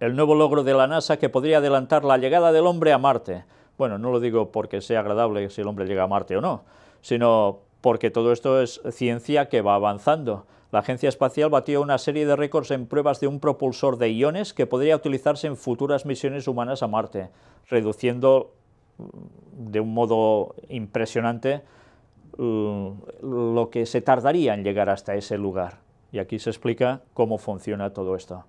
El nuevo logro de la NASA que podría adelantar la llegada del hombre a Marte. Bueno, no lo digo porque sea agradable si el hombre llega a Marte o no, sino porque todo esto es ciencia que va avanzando la agencia espacial batió una serie de récords en pruebas de un propulsor de iones que podría utilizarse en futuras misiones humanas a Marte, reduciendo mm, de un modo impresionante mm, lo que se tardaría en llegar hasta ese lugar. Y aquí se explica cómo funciona todo esto.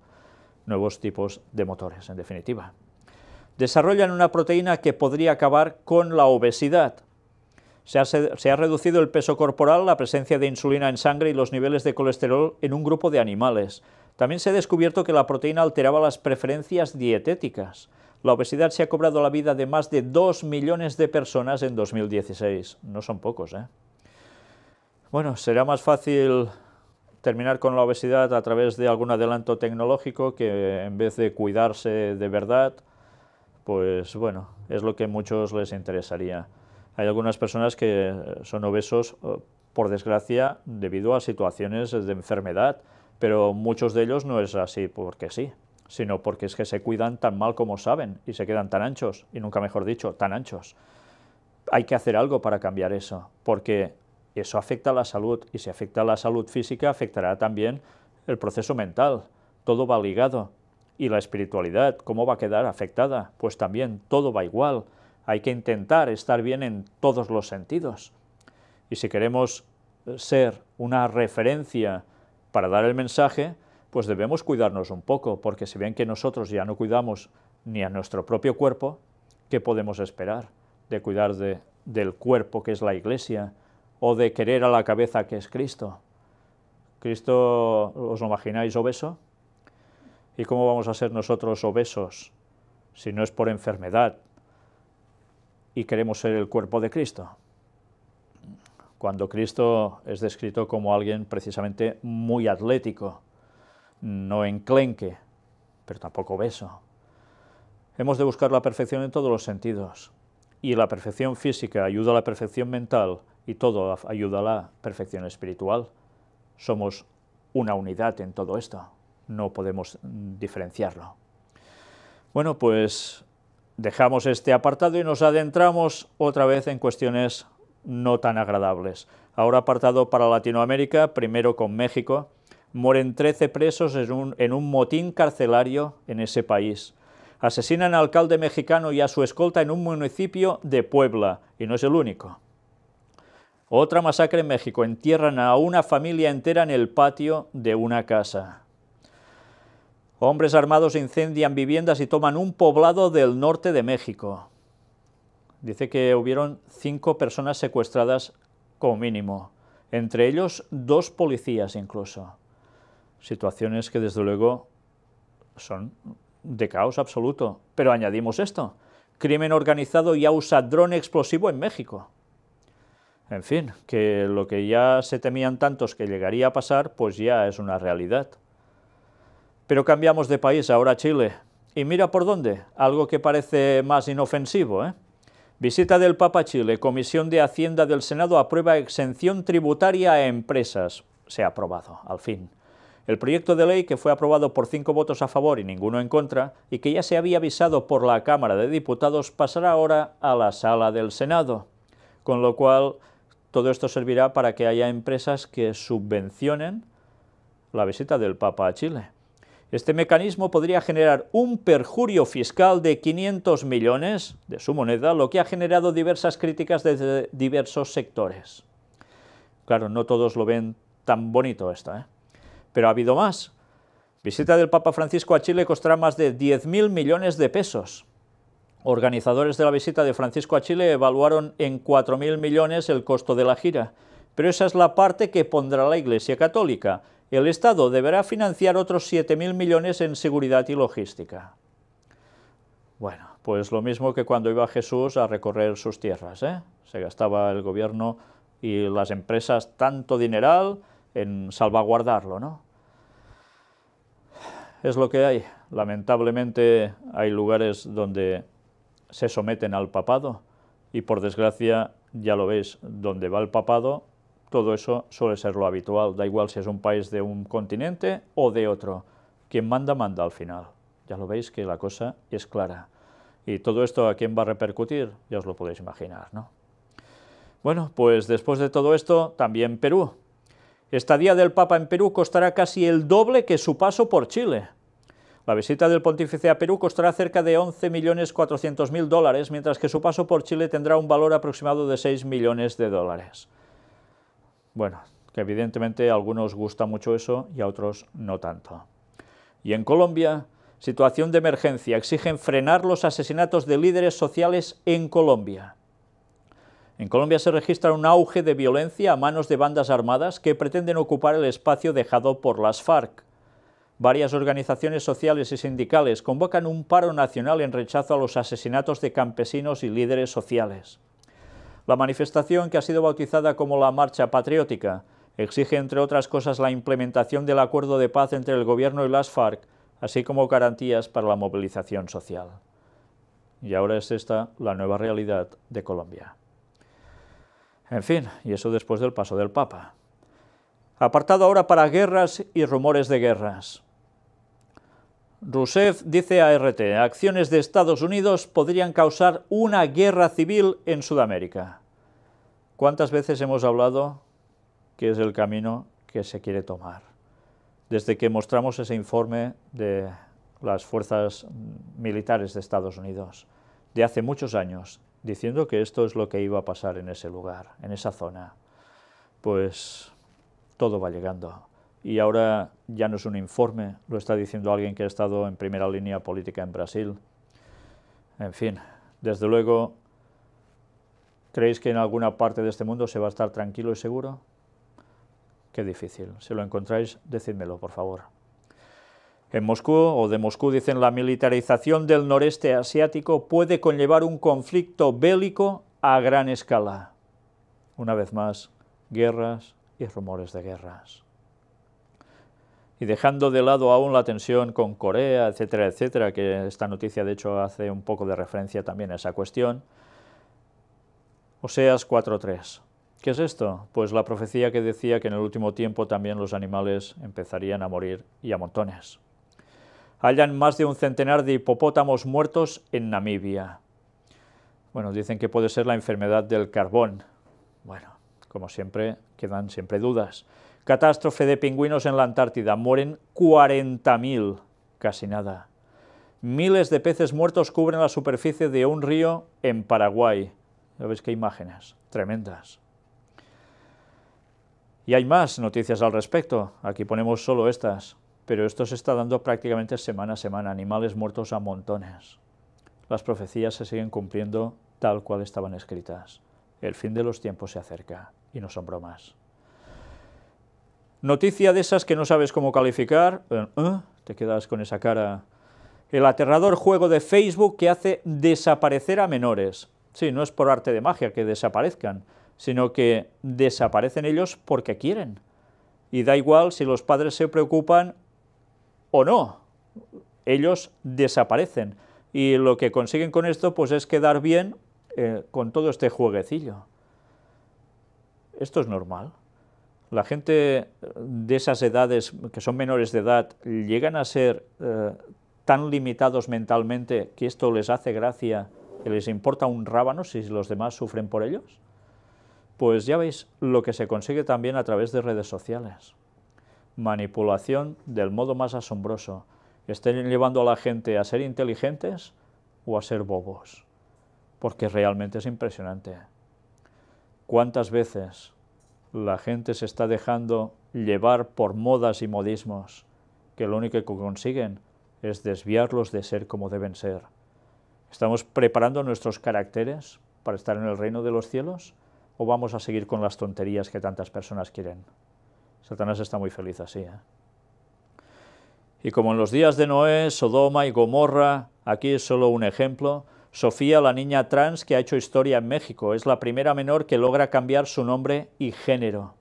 Nuevos tipos de motores, en definitiva. Desarrollan una proteína que podría acabar con la obesidad, se ha, reducido el peso corporal, la presencia de insulina en sangre y los niveles de colesterol en un grupo de animales. También se ha descubierto que la proteína alteraba las preferencias dietéticas. La obesidad se ha cobrado la vida de más de 2 millones de personas en 2016. No son pocos, ¿eh? Bueno, será más fácil terminar con la obesidad a través de algún adelanto tecnológico que en vez de cuidarse de verdad, pues bueno, es lo que a muchos les interesaría hay algunas personas que eh, son obesos, eh, por desgracia, debido a situaciones de enfermedad, pero muchos de ellos no es así porque sí, sino porque es que se cuidan tan mal como saben y se quedan tan anchos, y nunca mejor dicho, tan anchos. Hay que hacer algo para cambiar eso, porque eso afecta a la salud, y si afecta a la salud física, afectará también el proceso mental, todo va ligado. Y la espiritualidad, ¿cómo va a quedar afectada? Pues también todo va igual. Hay que intentar estar bien en todos los sentidos. Y si queremos eh, ser una referencia para dar el mensaje, pues debemos cuidarnos un poco, porque si ven que nosotros ya no cuidamos ni a nuestro propio cuerpo, ¿qué podemos esperar de cuidar del cuerpo que es la Iglesia o de querer a la cabeza que es Cristo? ¿Cristo os lo imagináis obeso? ¿Y cómo vamos a ser nosotros obesos si no es por enfermedad, y queremos ser el cuerpo de Cristo. Cuando Cristo es descrito como alguien precisamente muy atlético, no enclenque, pero tampoco beso. Hemos de buscar la perfección en todos los sentidos. Y la perfección física ayuda a la perfección mental y todo ayuda a la perfección espiritual. Somos una unidad en todo esto. No podemos diferenciarlo. Bueno, pues Dejamos este apartado y nos adentramos otra vez en cuestiones no tan agradables. Ahora apartado para Latinoamérica, primero con México. Mueren 13 presos en un, motín carcelario en ese país. Asesinan al alcalde mexicano y a su escolta en un municipio de Puebla, y no es el único. Otra masacre en México. Entierran a una familia entera en el patio de una casa. Hombres armados incendian viviendas y toman un poblado del norte de México. Dice que hubieron cinco personas secuestradas como mínimo, entre ellos dos policías incluso. Situaciones que desde luego son de caos absoluto. Pero añadimos esto, crimen organizado ya usa dron explosivo en México. En fin, que lo que ya se temían tantos que llegaría a pasar, pues ya es una realidad. Pero cambiamos de país, ahora Chile. Y mira por dónde, algo que parece más inofensivo. ¿eh? Visita del Papa a Chile, Comisión de Hacienda del Senado aprueba exención tributaria a empresas. Se ha aprobado, al fin. El proyecto de ley que fue aprobado por cinco votos a favor y ninguno en contra, y que ya se había avisado por la Cámara de Diputados, pasará ahora a la sala del Senado. Con lo cual, todo esto servirá para que haya empresas que subvencionen la visita del Papa a Chile. Este mecanismo podría generar un perjurio fiscal de 500 millones de su moneda, lo que ha generado diversas críticas desde diversos sectores. Claro, no todos lo ven tan bonito esto, ¿eh? pero ha habido más. Visita del Papa Francisco a Chile costará más de 10.000 millones de pesos. Organizadores de la visita de Francisco a Chile evaluaron en 4.000 millones el costo de la gira, pero esa es la parte que pondrá la Iglesia Católica, el Estado deberá financiar otros 7.000 millones en seguridad y logística. Bueno, pues lo mismo que cuando iba Jesús a recorrer sus tierras. ¿eh? Se gastaba el gobierno y las empresas tanto dinero en salvaguardarlo, ¿no? Es lo que hay. Lamentablemente hay lugares donde se someten al papado y por desgracia, ya lo veis, donde va el papado todo eso suele ser lo habitual, da igual si es un país de un continente o de otro. Quien manda, manda al final. Ya lo veis que la cosa es clara. ¿Y todo esto a quién va a repercutir? Ya os lo podéis imaginar, ¿no? Bueno, pues después de todo esto, también Perú. Estadía del Papa en Perú costará casi el doble que su paso por Chile. La visita del pontífice a Perú costará cerca de 11.400.000 dólares, mientras que su paso por Chile tendrá un valor aproximado de 6 millones de dólares. Bueno, que evidentemente a algunos gusta mucho eso y a otros no tanto. Y en Colombia, situación de emergencia, exigen frenar los asesinatos de líderes sociales en Colombia. En Colombia se registra un auge de violencia a manos de bandas armadas que pretenden ocupar el espacio dejado por las FARC. Varias organizaciones sociales y sindicales convocan un paro nacional en rechazo a los asesinatos de campesinos y líderes sociales. La manifestación, que ha sido bautizada como la Marcha Patriótica, exige, entre otras cosas, la implementación del acuerdo de paz entre el Gobierno y las FARC, así como garantías para la movilización social. Y ahora es esta la nueva realidad de Colombia. En fin, y eso después del paso del Papa. Apartado ahora para guerras y rumores de guerras. Rousseff dice a RT, acciones de Estados Unidos podrían causar una guerra civil en Sudamérica. ¿Cuántas veces hemos hablado que es el camino que se quiere tomar? Desde que mostramos ese informe de las fuerzas militares de Estados Unidos, de hace muchos años, diciendo que esto es lo que iba a pasar en ese lugar, en esa zona, pues todo va llegando y ahora ya no es un informe, lo está diciendo alguien que ha estado en primera línea política en Brasil. En fin, desde luego, ¿creéis que en alguna parte de este mundo se va a estar tranquilo y seguro? Qué difícil. Si lo encontráis, decídmelo, por favor. En Moscú, o de Moscú, dicen la militarización del noreste asiático puede conllevar un conflicto bélico a gran escala. Una vez más, guerras y rumores de guerras y dejando de lado aún la tensión con Corea, etcétera, etcétera, que esta noticia de hecho hace un poco de referencia también a esa cuestión, Oseas 4.3. ¿Qué es esto? Pues la profecía que decía que en el último tiempo también los animales empezarían a morir y a montones. Hallan más de un centenar de hipopótamos muertos en Namibia. Bueno, dicen que puede ser la enfermedad del carbón. Bueno, como siempre, quedan siempre dudas. Catástrofe de pingüinos en la Antártida. Mueren 40.000, casi nada. Miles de peces muertos cubren la superficie de un río en Paraguay. Ya veis qué imágenes, tremendas. Y hay más noticias al respecto. Aquí ponemos solo estas. Pero esto se está dando prácticamente semana a semana. Animales muertos a montones. Las profecías se siguen cumpliendo tal cual estaban escritas. El fin de los tiempos se acerca. Y no son bromas. Noticia de esas que no sabes cómo calificar, eh, ¿eh? te quedas con esa cara. El aterrador juego de Facebook que hace desaparecer a menores. Sí, no es por arte de magia que desaparezcan, sino que desaparecen ellos porque quieren. Y da igual si los padres se preocupan o no, ellos desaparecen. Y lo que consiguen con esto pues es quedar bien eh, con todo este jueguecillo. Esto es normal la gente de esas edades que son menores de edad llegan a ser eh, tan limitados mentalmente que esto les hace gracia, que les importa un rábano si los demás sufren por ellos? Pues ya veis lo que se consigue también a través de redes sociales. Manipulación del modo más asombroso. Estén llevando a la gente a ser inteligentes o a ser bobos. Porque realmente es impresionante. ¿Cuántas veces la gente se está dejando llevar por modas y modismos, que lo único que consiguen es desviarlos de ser como deben ser. ¿Estamos preparando nuestros caracteres para estar en el reino de los cielos o vamos a seguir con las tonterías que tantas personas quieren? Satanás está muy feliz así. ¿eh? Y como en los días de Noé, Sodoma y Gomorra, aquí es solo un ejemplo, Sofía, la niña trans que ha hecho historia en México, es la primera menor que logra cambiar su nombre y género.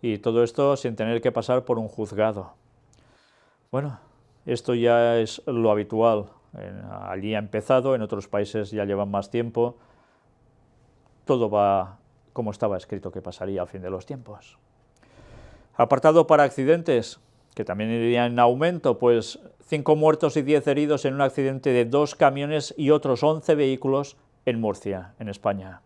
Y todo esto sin tener que pasar por un juzgado. Bueno, esto ya es lo habitual. Allí ha empezado, en otros países ya llevan más tiempo. Todo va como estaba escrito que pasaría al fin de los tiempos. Apartado para accidentes, que también iría en aumento, pues cinco muertos y diez heridos en un accidente de dos camiones y otros 11 vehículos en Murcia, en España.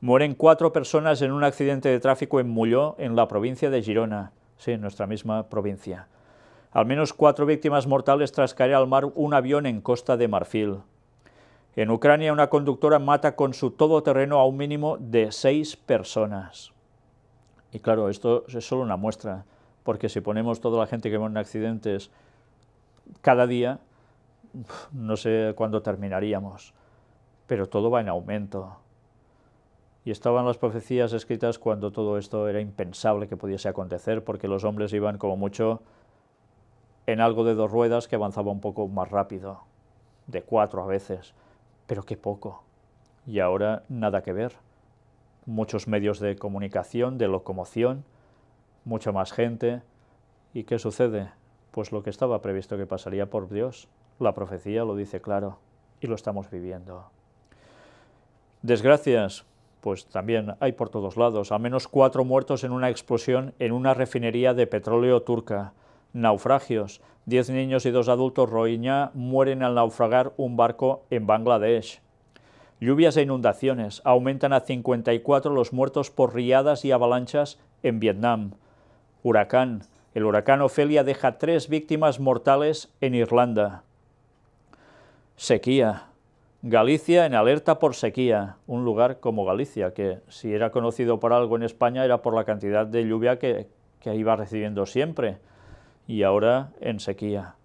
Mueren cuatro personas en un accidente de tráfico en Mulló, en la provincia de Girona, sí, en nuestra misma provincia. Al menos cuatro víctimas mortales tras caer al mar un avión en Costa de Marfil. En Ucrania, una conductora mata con su todoterreno a un mínimo de seis personas. Y claro, esto es solo una muestra porque si ponemos toda la gente que muere en accidentes cada día, no sé cuándo terminaríamos, pero todo va en aumento. Y estaban las profecías escritas cuando todo esto era impensable que pudiese acontecer, porque los hombres iban como mucho en algo de dos ruedas que avanzaba un poco más rápido, de cuatro a veces, pero qué poco. Y ahora nada que ver. Muchos medios de comunicación, de locomoción, mucha más gente. ¿Y qué sucede? Pues lo que estaba previsto que pasaría por Dios. La profecía lo dice claro y lo estamos viviendo. Desgracias, pues también hay por todos lados. Al menos cuatro muertos en una explosión en una refinería de petróleo turca. Naufragios. Diez niños y dos adultos rohingya mueren al naufragar un barco en Bangladesh. Lluvias e inundaciones aumentan a 54 los muertos por riadas y avalanchas en Vietnam huracán. El huracán Ofelia deja tres víctimas mortales en Irlanda. Sequía. Galicia en alerta por sequía, un lugar como Galicia, que si era conocido por algo en España era por la cantidad de lluvia que, que iba recibiendo siempre, y ahora en sequía.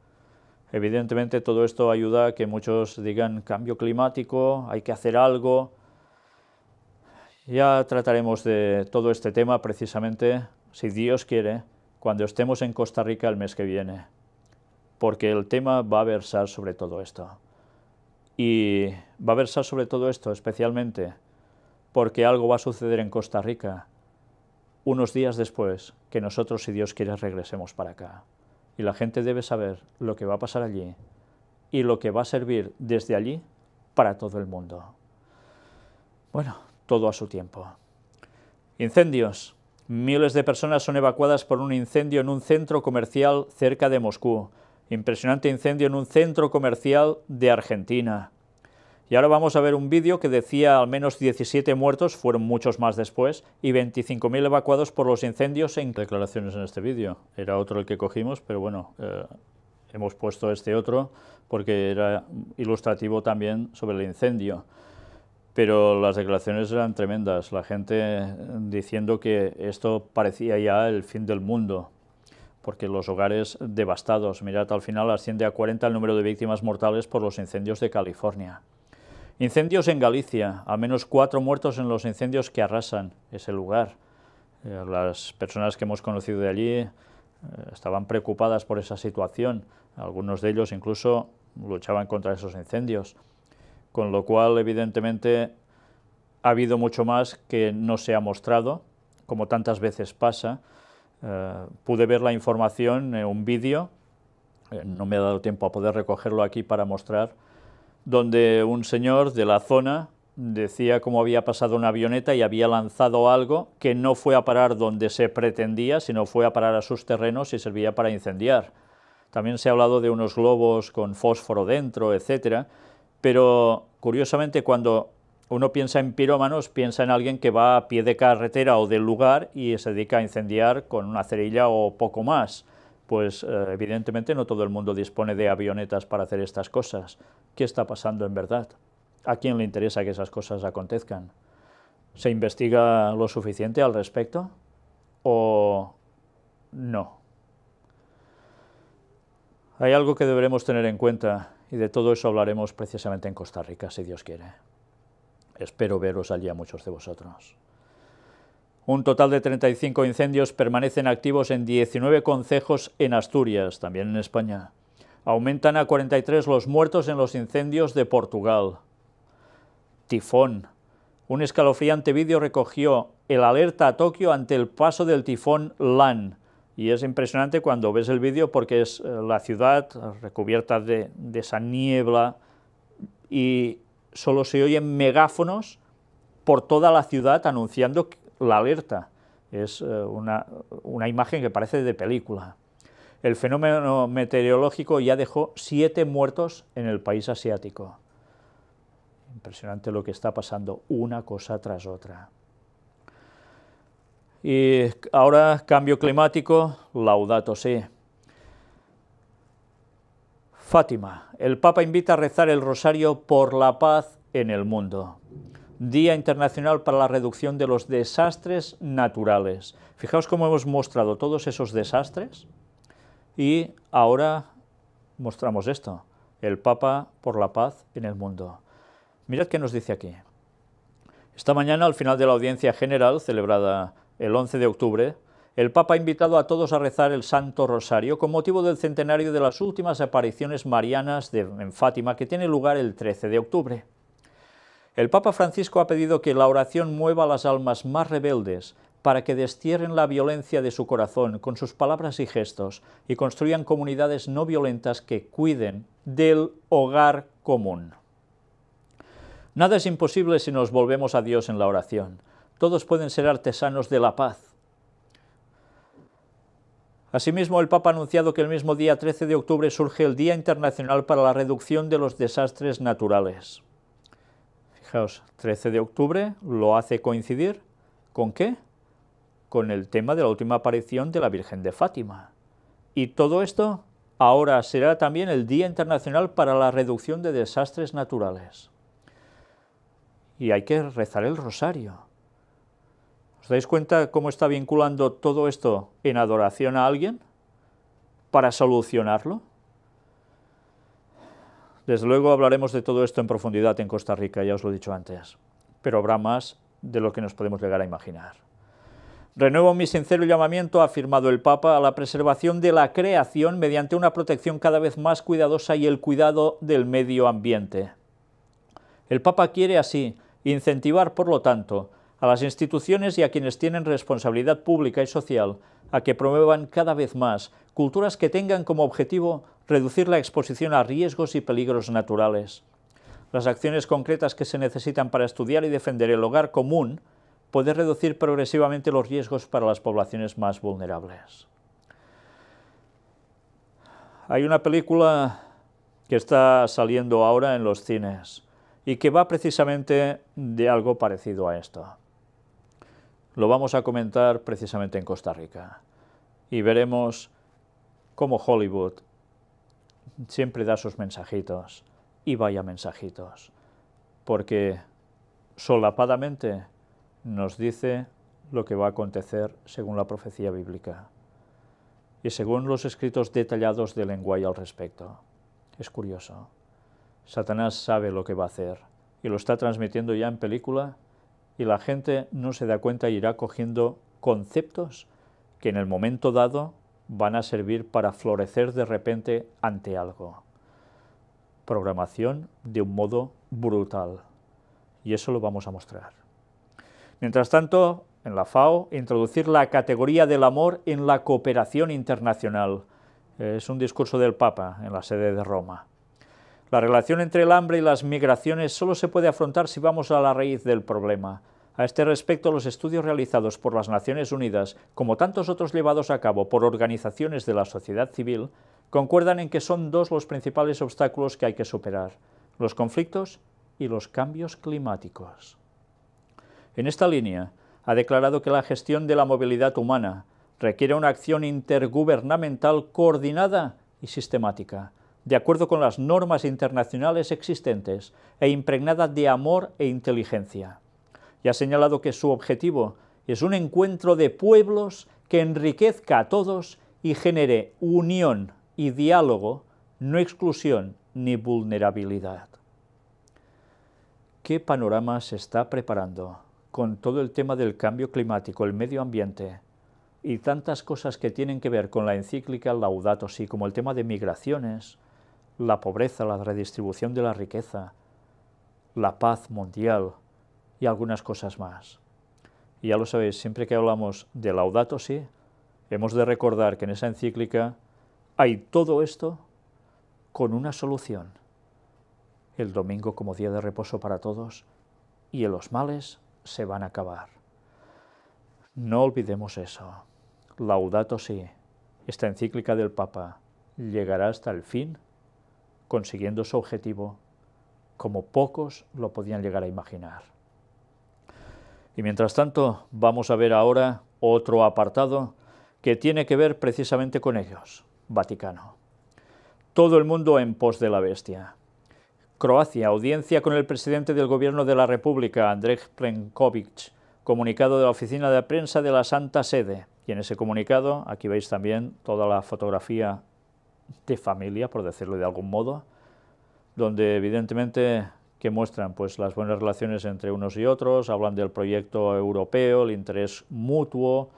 Evidentemente todo esto ayuda a que muchos digan cambio climático, hay que hacer algo. Ya trataremos de todo este tema precisamente si Dios quiere, cuando estemos en Costa Rica el mes que viene, porque el tema va a versar sobre todo esto. Y va a versar sobre todo esto especialmente porque algo va a suceder en Costa Rica unos días después que nosotros, si Dios quiere, regresemos para acá. Y la gente debe saber lo que va a pasar allí y lo que va a servir desde allí para todo el mundo. Bueno, todo a su tiempo. Incendios, Miles de personas son evacuadas por un incendio en un centro comercial cerca de Moscú. Impresionante incendio en un centro comercial de Argentina. Y ahora vamos a ver un vídeo que decía al menos 17 muertos, fueron muchos más después, y 25.000 evacuados por los incendios en declaraciones en este vídeo. Era otro el que cogimos, pero bueno, eh, hemos puesto este otro porque era ilustrativo también sobre el incendio pero las declaraciones eran tremendas, la gente eh, diciendo que esto parecía ya el fin del mundo, porque los hogares devastados, mirad, al final asciende a 40 el número de víctimas mortales por los incendios de California. Incendios en Galicia, al menos cuatro muertos en los incendios que arrasan ese lugar. Eh, las personas que hemos conocido de allí eh, estaban preocupadas por esa situación, algunos de ellos incluso luchaban contra esos incendios con lo cual evidentemente ha habido mucho más que no se ha mostrado, como tantas veces pasa. Eh, pude ver la información en eh, un vídeo, eh, no me ha dado tiempo a poder recogerlo aquí para mostrar, donde un señor de la zona decía cómo había pasado una avioneta y había lanzado algo que no fue a parar donde se pretendía, sino fue a parar a sus terrenos y servía para incendiar. También se ha hablado de unos globos con fósforo dentro, etcétera, pero curiosamente cuando uno piensa en pirómanos, piensa en alguien que va a pie de carretera o del lugar y se dedica a incendiar con una cerilla o poco más. Pues eh, evidentemente no todo el mundo dispone de avionetas para hacer estas cosas. ¿Qué está pasando en verdad? ¿A quién le interesa que esas cosas acontezcan? ¿Se investiga lo suficiente al respecto? ¿O no? Hay algo que deberemos tener en cuenta y de todo eso hablaremos precisamente en Costa Rica, si Dios quiere. Espero veros allí a muchos de vosotros. Un total de 35 incendios permanecen activos en 19 concejos en Asturias, también en España. Aumentan a 43 los muertos en los incendios de Portugal. Tifón. Un escalofriante vídeo recogió el alerta a Tokio ante el paso del tifón Lan, y es impresionante cuando ves el vídeo porque es eh, la ciudad recubierta de, esa niebla y solo se oyen megáfonos por toda la ciudad anunciando la alerta. Es eh, una imagen que parece de película. El fenómeno meteorológico ya dejó siete muertos en el país asiático. Impresionante lo que está pasando una cosa tras otra. Y ahora cambio climático, laudato si. Fátima, el Papa invita a rezar el rosario por la paz en el mundo. Día Internacional para la Reducción de los Desastres Naturales. Fijaos cómo hemos mostrado todos esos desastres y ahora mostramos esto, el Papa por la paz en el mundo. Mirad qué nos dice aquí. Esta mañana, al final de la audiencia general celebrada el 11 de octubre, el Papa ha invitado a todos a rezar el Santo Rosario con motivo del centenario de las últimas apariciones marianas de, en Fátima, que tiene lugar el 13 de octubre. El Papa Francisco ha pedido que la oración mueva a las almas más rebeldes para que destierren la violencia de su corazón con sus palabras y gestos y construyan comunidades no violentas que cuiden del hogar común. Nada es imposible si nos volvemos a Dios en la oración. Todos pueden ser artesanos de la paz. Asimismo, el Papa ha anunciado que el mismo día 13 de octubre surge el Día Internacional para la Reducción de los Desastres Naturales. Fijaos, 13 de octubre lo hace coincidir con qué? Con el tema de la última aparición de la Virgen de Fátima. Y todo esto ahora será también el Día Internacional para la Reducción de Desastres Naturales. Y hay que rezar el rosario ¿Os dais cuenta cómo está vinculando todo esto en adoración a alguien para solucionarlo? Desde luego hablaremos de todo esto en profundidad en Costa Rica, ya os lo he dicho antes, pero habrá más de lo que nos podemos llegar a imaginar. Renuevo mi sincero llamamiento, ha afirmado el Papa, a la preservación de la creación mediante una protección cada vez más cuidadosa y el cuidado del medio ambiente. El Papa quiere así incentivar, por lo tanto, a las instituciones y a quienes tienen responsabilidad pública y social a que promuevan cada vez más culturas que tengan como objetivo reducir la exposición a riesgos y peligros naturales. Las acciones concretas que se necesitan para estudiar y defender el hogar común pueden reducir progresivamente los riesgos para las poblaciones más vulnerables. Hay una película que está saliendo ahora en los cines y que va precisamente de algo parecido a esto lo vamos a comentar precisamente en Costa Rica. Y veremos cómo Hollywood siempre da sus mensajitos, y vaya mensajitos, porque solapadamente nos dice lo que va a acontecer según la profecía bíblica y según los escritos detallados de lenguaje al respecto. Es curioso. Satanás sabe lo que va a hacer y lo está transmitiendo ya en película y la gente no se da cuenta y irá cogiendo conceptos que en el momento dado van a servir para florecer de repente ante algo. Programación de un modo brutal. Y eso lo vamos a mostrar. Mientras tanto, en la FAO, introducir la categoría del amor en la cooperación internacional. Es un discurso del Papa en la sede de Roma. La relación entre el hambre y las migraciones solo se puede afrontar si vamos a la raíz del problema. A este respecto, los estudios realizados por las Naciones Unidas, como tantos otros llevados a cabo por organizaciones de la sociedad civil, concuerdan en que son dos los principales obstáculos que hay que superar, los conflictos y los cambios climáticos. En esta línea, ha declarado que la gestión de la movilidad humana requiere una acción intergubernamental coordinada y sistemática, de acuerdo con las normas internacionales existentes e impregnada de amor e inteligencia. Y ha señalado que su objetivo es un encuentro de pueblos que enriquezca a todos y genere unión y diálogo, no exclusión ni vulnerabilidad. ¿Qué panorama se está preparando con todo el tema del cambio climático, el medio ambiente y tantas cosas que tienen que ver con la encíclica Laudato Si, como el tema de migraciones, la pobreza, la redistribución de la riqueza, la paz mundial y algunas cosas más. Y ya lo sabéis, siempre que hablamos de Laudato Si, hemos de recordar que en esa encíclica hay todo esto con una solución. El domingo como día de reposo para todos y los males se van a acabar. No olvidemos eso. Laudato Si, esta encíclica del Papa, llegará hasta el fin consiguiendo su objetivo como pocos lo podían llegar a imaginar. Y mientras tanto, vamos a ver ahora otro apartado que tiene que ver precisamente con ellos, Vaticano. Todo el mundo en pos de la bestia. Croacia, audiencia con el presidente del Gobierno de la República, Andrej Plenković, comunicado de la Oficina de Prensa de la Santa Sede. Y en ese comunicado, aquí veis también toda la fotografía de familia, por decirlo de algún modo, donde evidentemente que muestran pues las buenas relaciones entre unos y otros, hablan del proyecto europeo, el interés mutuo,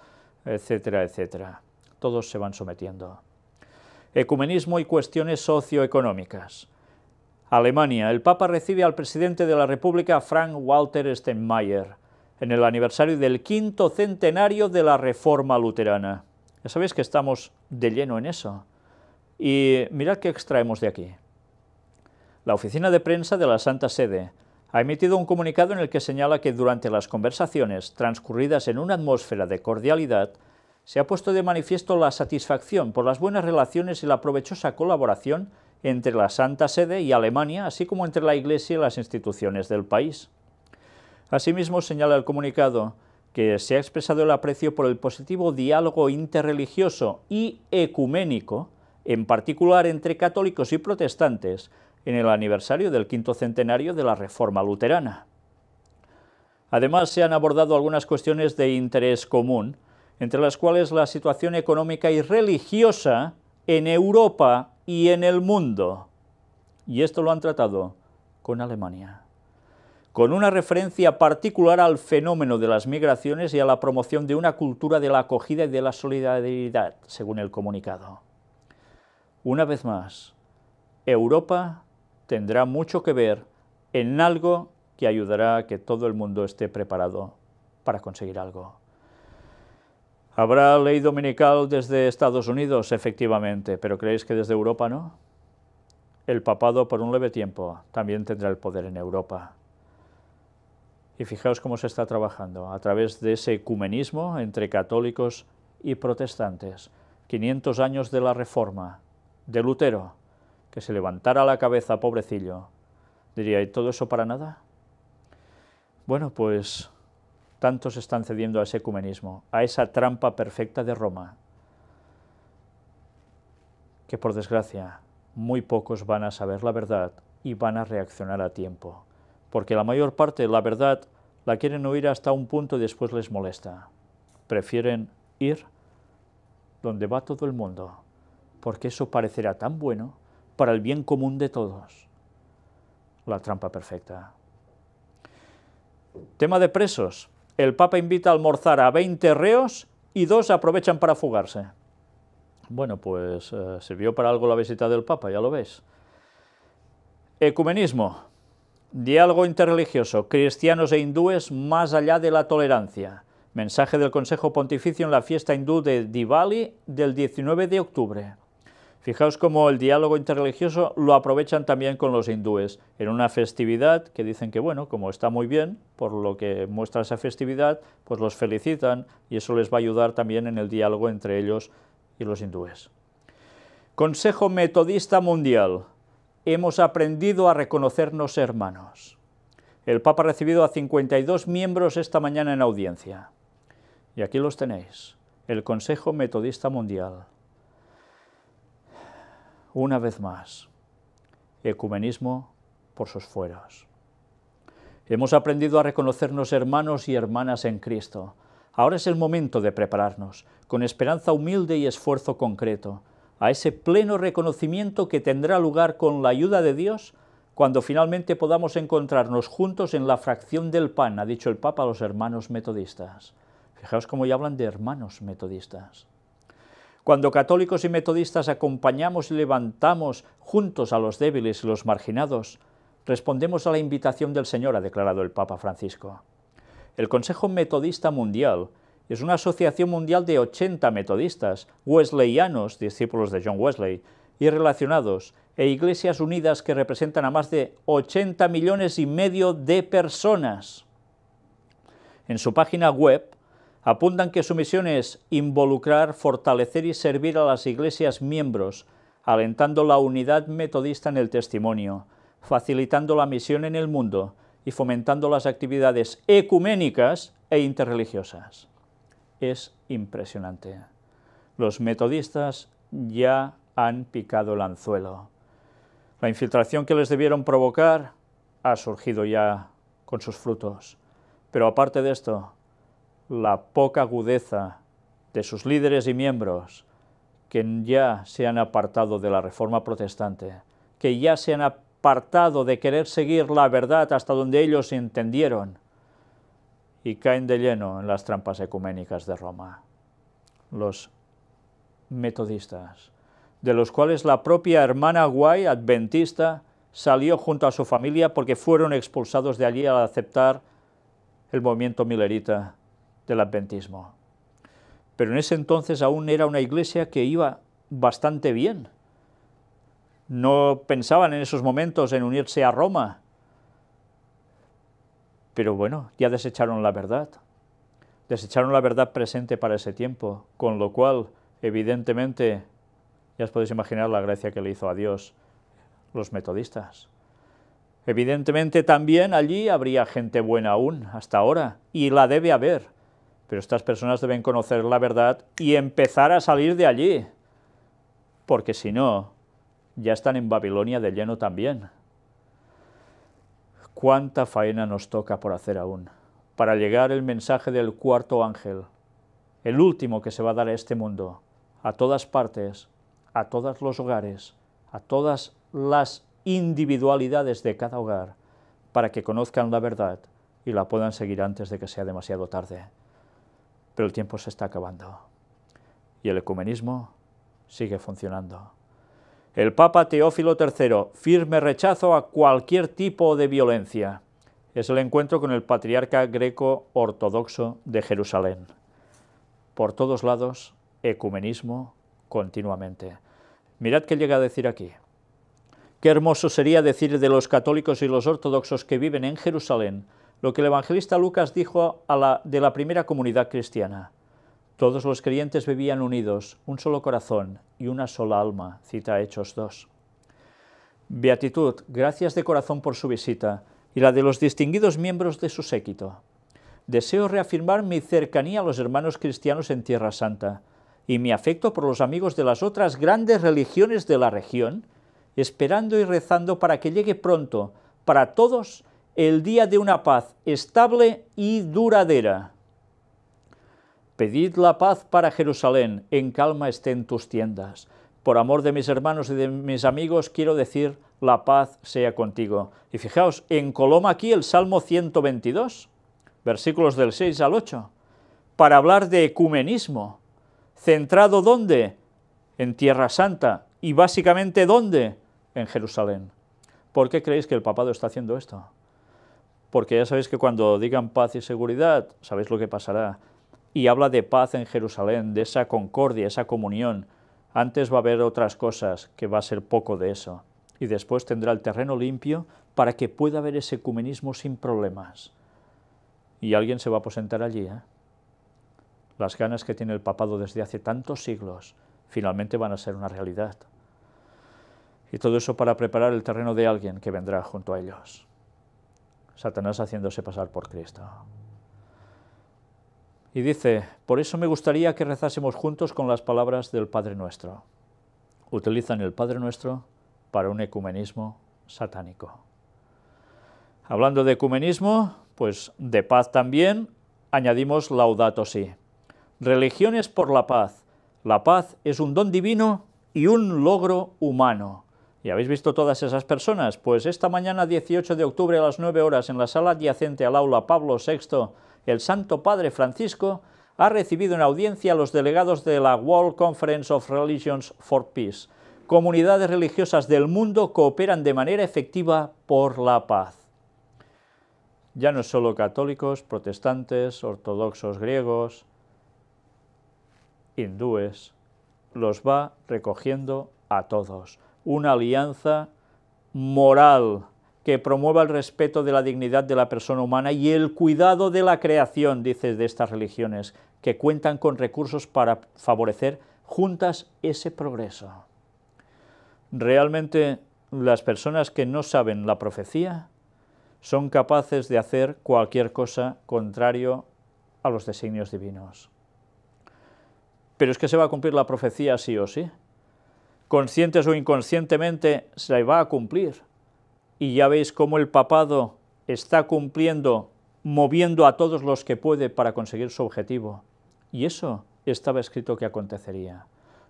etcétera, etcétera. Todos se van sometiendo. Ecumenismo y cuestiones socioeconómicas. Alemania. El Papa recibe al presidente de la República, Frank Walter Steinmeier, en el aniversario del quinto centenario de la Reforma Luterana. Ya sabéis que estamos de lleno en eso. Y mirad qué extraemos de aquí. La oficina de prensa de la Santa Sede ha emitido un comunicado en el que señala que durante las conversaciones, transcurridas en una atmósfera de cordialidad, se ha puesto de manifiesto la satisfacción por las buenas relaciones y la provechosa colaboración entre la Santa Sede y Alemania, así como entre la Iglesia y las instituciones del país. Asimismo, señala el comunicado que se ha expresado el aprecio por el positivo diálogo interreligioso y ecuménico en particular entre católicos y protestantes, en el aniversario del quinto centenario de la Reforma Luterana. Además, se han abordado algunas cuestiones de interés común, entre las cuales la situación económica y religiosa en Europa y en el mundo. Y esto lo han tratado con Alemania, con una referencia particular al fenómeno de las migraciones y a la promoción de una cultura de la acogida y de la solidaridad, según el comunicado. Una vez más, Europa tendrá mucho que ver en algo que ayudará a que todo el mundo esté preparado para conseguir algo. ¿Habrá ley dominical desde Estados Unidos? Efectivamente, pero ¿creéis que desde Europa no? El papado por un leve tiempo también tendrá el poder en Europa. Y fijaos cómo se está trabajando, a través de ese ecumenismo entre católicos y protestantes. 500 años de la Reforma, de Lutero, que se levantara la cabeza, pobrecillo, diría, ¿y todo eso para nada? Bueno, pues tantos están cediendo a ese ecumenismo, a esa trampa perfecta de Roma, que por desgracia muy pocos van a saber la verdad y van a reaccionar a tiempo, porque la mayor parte de la verdad la quieren oír hasta un punto y después les molesta. Prefieren ir donde va todo el mundo, porque eso parecerá tan bueno para el bien común de todos. La trampa perfecta. Tema de presos. El Papa invita a almorzar a 20 reos y dos aprovechan para fugarse. Bueno, pues eh, sirvió para algo la visita del Papa, ya lo ves. Ecumenismo. Diálogo interreligioso. Cristianos e hindúes más allá de la tolerancia. Mensaje del Consejo Pontificio en la fiesta hindú de Diwali del 19 de octubre. Fijaos cómo el diálogo interreligioso lo aprovechan también con los hindúes, en una festividad que dicen que, bueno, como está muy bien, por lo que muestra esa festividad, pues los felicitan y eso les va a ayudar también en el diálogo entre ellos y los hindúes. Consejo Metodista Mundial. Hemos aprendido a reconocernos hermanos. El Papa ha recibido a 52 miembros esta mañana en audiencia. Y aquí los tenéis, el Consejo Metodista Mundial una vez más, ecumenismo por sus fueros. Hemos aprendido a reconocernos hermanos y hermanas en Cristo. Ahora es el momento de prepararnos, con esperanza humilde y esfuerzo concreto, a ese pleno reconocimiento que tendrá lugar con la ayuda de Dios cuando finalmente podamos encontrarnos juntos en la fracción del pan, ha dicho el Papa a los hermanos metodistas. Fijaos cómo ya hablan de hermanos metodistas. Cuando católicos y metodistas acompañamos y levantamos juntos a los débiles y los marginados, respondemos a la invitación del Señor, ha declarado el Papa Francisco. El Consejo Metodista Mundial es una asociación mundial de 80 metodistas, wesleyanos, discípulos de John Wesley, y relacionados, e iglesias unidas que representan a más de 80 millones y medio de personas. En su página web, apuntan que su misión es involucrar, fortalecer y servir a las iglesias miembros, alentando la unidad metodista en el testimonio, facilitando la misión en el mundo y fomentando las actividades ecuménicas e interreligiosas. Es impresionante. Los metodistas ya han picado el anzuelo. La infiltración que les debieron provocar ha surgido ya con sus frutos. Pero aparte de esto, la poca agudeza de sus líderes y miembros que ya se han apartado de la reforma protestante, que ya se han apartado de querer seguir la verdad hasta donde ellos entendieron y caen de lleno en las trampas ecuménicas de Roma. Los metodistas, de los cuales la propia hermana Guay, adventista, salió junto a su familia porque fueron expulsados de allí al aceptar el movimiento milerita del adventismo. Pero en ese entonces aún era una iglesia que iba bastante bien. No pensaban en esos momentos en unirse a Roma. Pero bueno, ya desecharon la verdad. Desecharon la verdad presente para ese tiempo, con lo cual, evidentemente, ya os podéis imaginar la gracia que le hizo a Dios los metodistas. Evidentemente también allí habría gente buena aún, hasta ahora, y la debe haber, pero estas personas deben conocer la verdad y empezar a salir de allí, porque si no, ya están en Babilonia de lleno también. ¿Cuánta faena nos toca por hacer aún? Para llegar el mensaje del cuarto ángel, el último que se va a dar a este mundo, a todas partes, a todos los hogares, a todas las individualidades de cada hogar, para que conozcan la verdad y la puedan seguir antes de que sea demasiado tarde. Pero el tiempo se está acabando y el ecumenismo sigue funcionando. El Papa Teófilo III, firme rechazo a cualquier tipo de violencia. Es el encuentro con el patriarca greco-ortodoxo de Jerusalén. Por todos lados, ecumenismo continuamente. Mirad qué llega a decir aquí. Qué hermoso sería decir de los católicos y los ortodoxos que viven en Jerusalén lo que el evangelista Lucas dijo a la, de la primera comunidad cristiana. Todos los creyentes vivían unidos, un solo corazón y una sola alma, cita Hechos 2. Beatitud, gracias de corazón por su visita y la de los distinguidos miembros de su séquito. Deseo reafirmar mi cercanía a los hermanos cristianos en Tierra Santa y mi afecto por los amigos de las otras grandes religiones de la región, esperando y rezando para que llegue pronto, para todos, el día de una paz estable y duradera. Pedid la paz para Jerusalén, en calma estén tus tiendas. Por amor de mis hermanos y de mis amigos, quiero decir, la paz sea contigo. Y fijaos, en Coloma aquí el Salmo 122, versículos del 6 al 8, para hablar de ecumenismo. ¿Centrado dónde? En Tierra Santa. ¿Y básicamente dónde? En Jerusalén. ¿Por qué creéis que el papado está haciendo esto? porque ya sabéis que cuando digan paz y seguridad, sabéis lo que pasará. Y habla de paz en Jerusalén, de esa concordia, esa comunión. Antes va a haber otras cosas, que va a ser poco de eso. Y después tendrá el terreno limpio para que pueda haber ese ecumenismo sin problemas. Y alguien se va a aposentar allí. ¿eh? Las ganas que tiene el papado desde hace tantos siglos finalmente van a ser una realidad. Y todo eso para preparar el terreno de alguien que vendrá junto a ellos. Satanás haciéndose pasar por Cristo. Y dice, por eso me gustaría que rezásemos juntos con las palabras del Padre Nuestro. Utilizan el Padre Nuestro para un ecumenismo satánico. Hablando de ecumenismo, pues de paz también, añadimos laudato si. Religiones por la paz. La paz es un don divino y un logro humano. ¿Y habéis visto todas esas personas? Pues esta mañana 18 de octubre a las 9 horas en la sala adyacente al aula Pablo VI, el Santo Padre Francisco ha recibido en audiencia a los delegados de la World Conference of Religions for Peace. Comunidades religiosas del mundo cooperan de manera efectiva por la paz. Ya no solo católicos, protestantes, ortodoxos griegos, hindúes, los va recogiendo a todos una alianza moral que promueva el respeto de la dignidad de la persona humana y el cuidado de la creación, dices, de estas religiones, que cuentan con recursos para favorecer juntas ese progreso. Realmente las personas que no saben la profecía son capaces de hacer cualquier cosa contrario a los designios divinos. Pero es que se va a cumplir la profecía sí o sí conscientes o inconscientemente, se va a cumplir. Y ya veis cómo el papado está cumpliendo, moviendo a todos los que puede para conseguir su objetivo. Y eso estaba escrito que acontecería.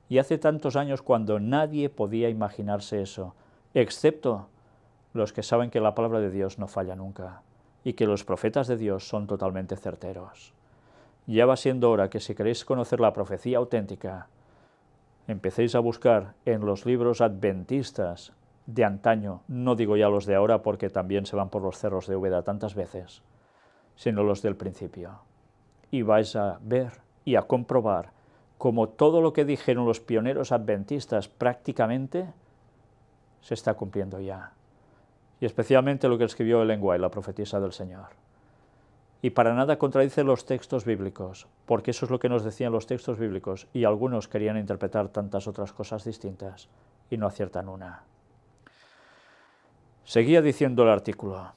Y hace tantos años cuando nadie podía imaginarse eso, excepto los que saben que la palabra de Dios no falla nunca y que los profetas de Dios son totalmente certeros. Ya va siendo hora que si queréis conocer la profecía auténtica, empecéis a buscar en los libros adventistas de antaño, no digo ya los de ahora porque también se van por los cerros de Úbeda tantas veces, sino los del principio. Y vais a ver y a comprobar como todo lo que dijeron los pioneros adventistas prácticamente se está cumpliendo ya. Y especialmente lo que escribió Ellen y la profetisa del Señor y para nada contradice los textos bíblicos, porque eso es lo que nos decían los textos bíblicos y algunos querían interpretar tantas otras cosas distintas y no aciertan una. Seguía diciendo el artículo,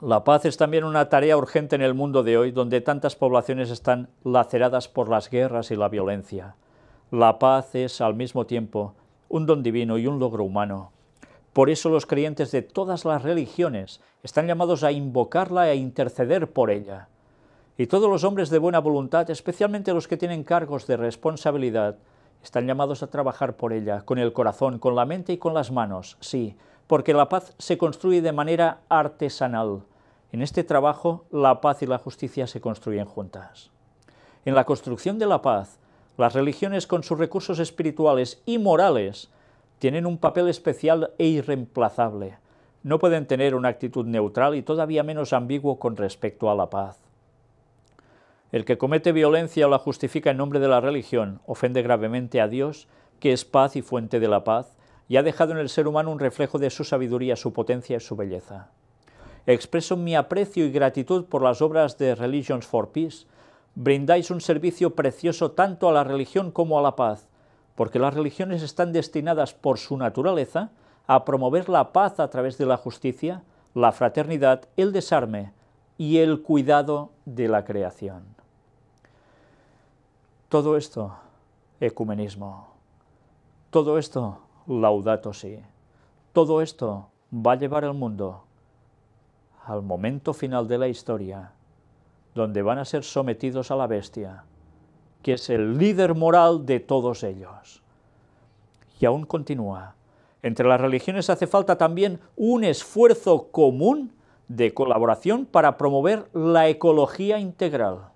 la paz es también una tarea urgente en el mundo de hoy donde tantas poblaciones están laceradas por las guerras y la violencia. La paz es al mismo tiempo un don divino y un logro humano, por eso los creyentes de todas las religiones están llamados a invocarla e a interceder por ella. Y todos los hombres de buena voluntad, especialmente los que tienen cargos de responsabilidad, están llamados a trabajar por ella, con el corazón, con la mente y con las manos, sí, porque la paz se construye de manera artesanal. En este trabajo, la paz y la justicia se construyen juntas. En la construcción de la paz, las religiones con sus recursos espirituales y morales tienen un papel especial e irreemplazable. No pueden tener una actitud neutral y todavía menos ambiguo con respecto a la paz. El que comete violencia o la justifica en nombre de la religión ofende gravemente a Dios, que es paz y fuente de la paz, y ha dejado en el ser humano un reflejo de su sabiduría, su potencia y su belleza. Expreso mi aprecio y gratitud por las obras de Religions for Peace. Brindáis un servicio precioso tanto a la religión como a la paz porque las religiones están destinadas por su naturaleza a promover la paz a través de la justicia, la fraternidad, el desarme y el cuidado de la creación. Todo esto, ecumenismo. Todo esto, laudato si. Todo esto va a llevar al mundo al momento final de la historia, donde van a ser sometidos a la bestia, que es el líder moral de todos ellos. Y aún continúa. Entre las religiones hace falta también un esfuerzo común de colaboración para promover la ecología integral.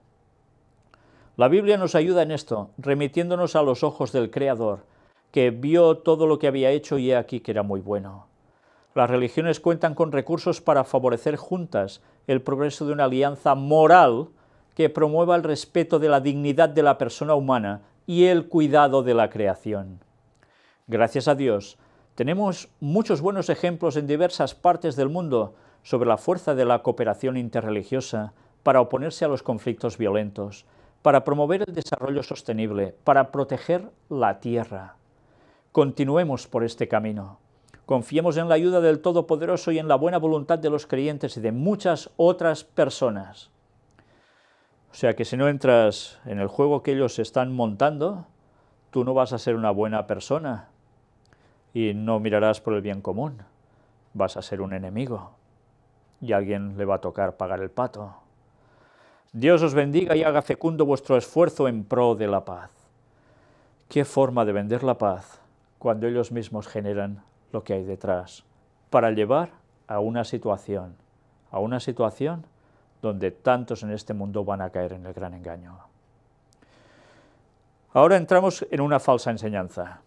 La Biblia nos ayuda en esto, remitiéndonos a los ojos del Creador, que vio todo lo que había hecho y he aquí que era muy bueno. Las religiones cuentan con recursos para favorecer juntas el progreso de una alianza moral que promueva el respeto de la dignidad de la persona humana y el cuidado de la creación. Gracias a Dios, tenemos muchos buenos ejemplos en diversas partes del mundo sobre la fuerza de la cooperación interreligiosa para oponerse a los conflictos violentos, para promover el desarrollo sostenible, para proteger la tierra. Continuemos por este camino. Confiemos en la ayuda del Todopoderoso y en la buena voluntad de los creyentes y de muchas otras personas. O sea que si no entras en el juego que ellos están montando, tú no vas a ser una buena persona y no mirarás por el bien común. Vas a ser un enemigo y a alguien le va a tocar pagar el pato. Dios os bendiga y haga fecundo vuestro esfuerzo en pro de la paz. ¿Qué forma de vender la paz cuando ellos mismos generan lo que hay detrás para llevar a una situación, a una situación donde tantos en este mundo van a caer en el gran engaño. Ahora entramos en una falsa enseñanza.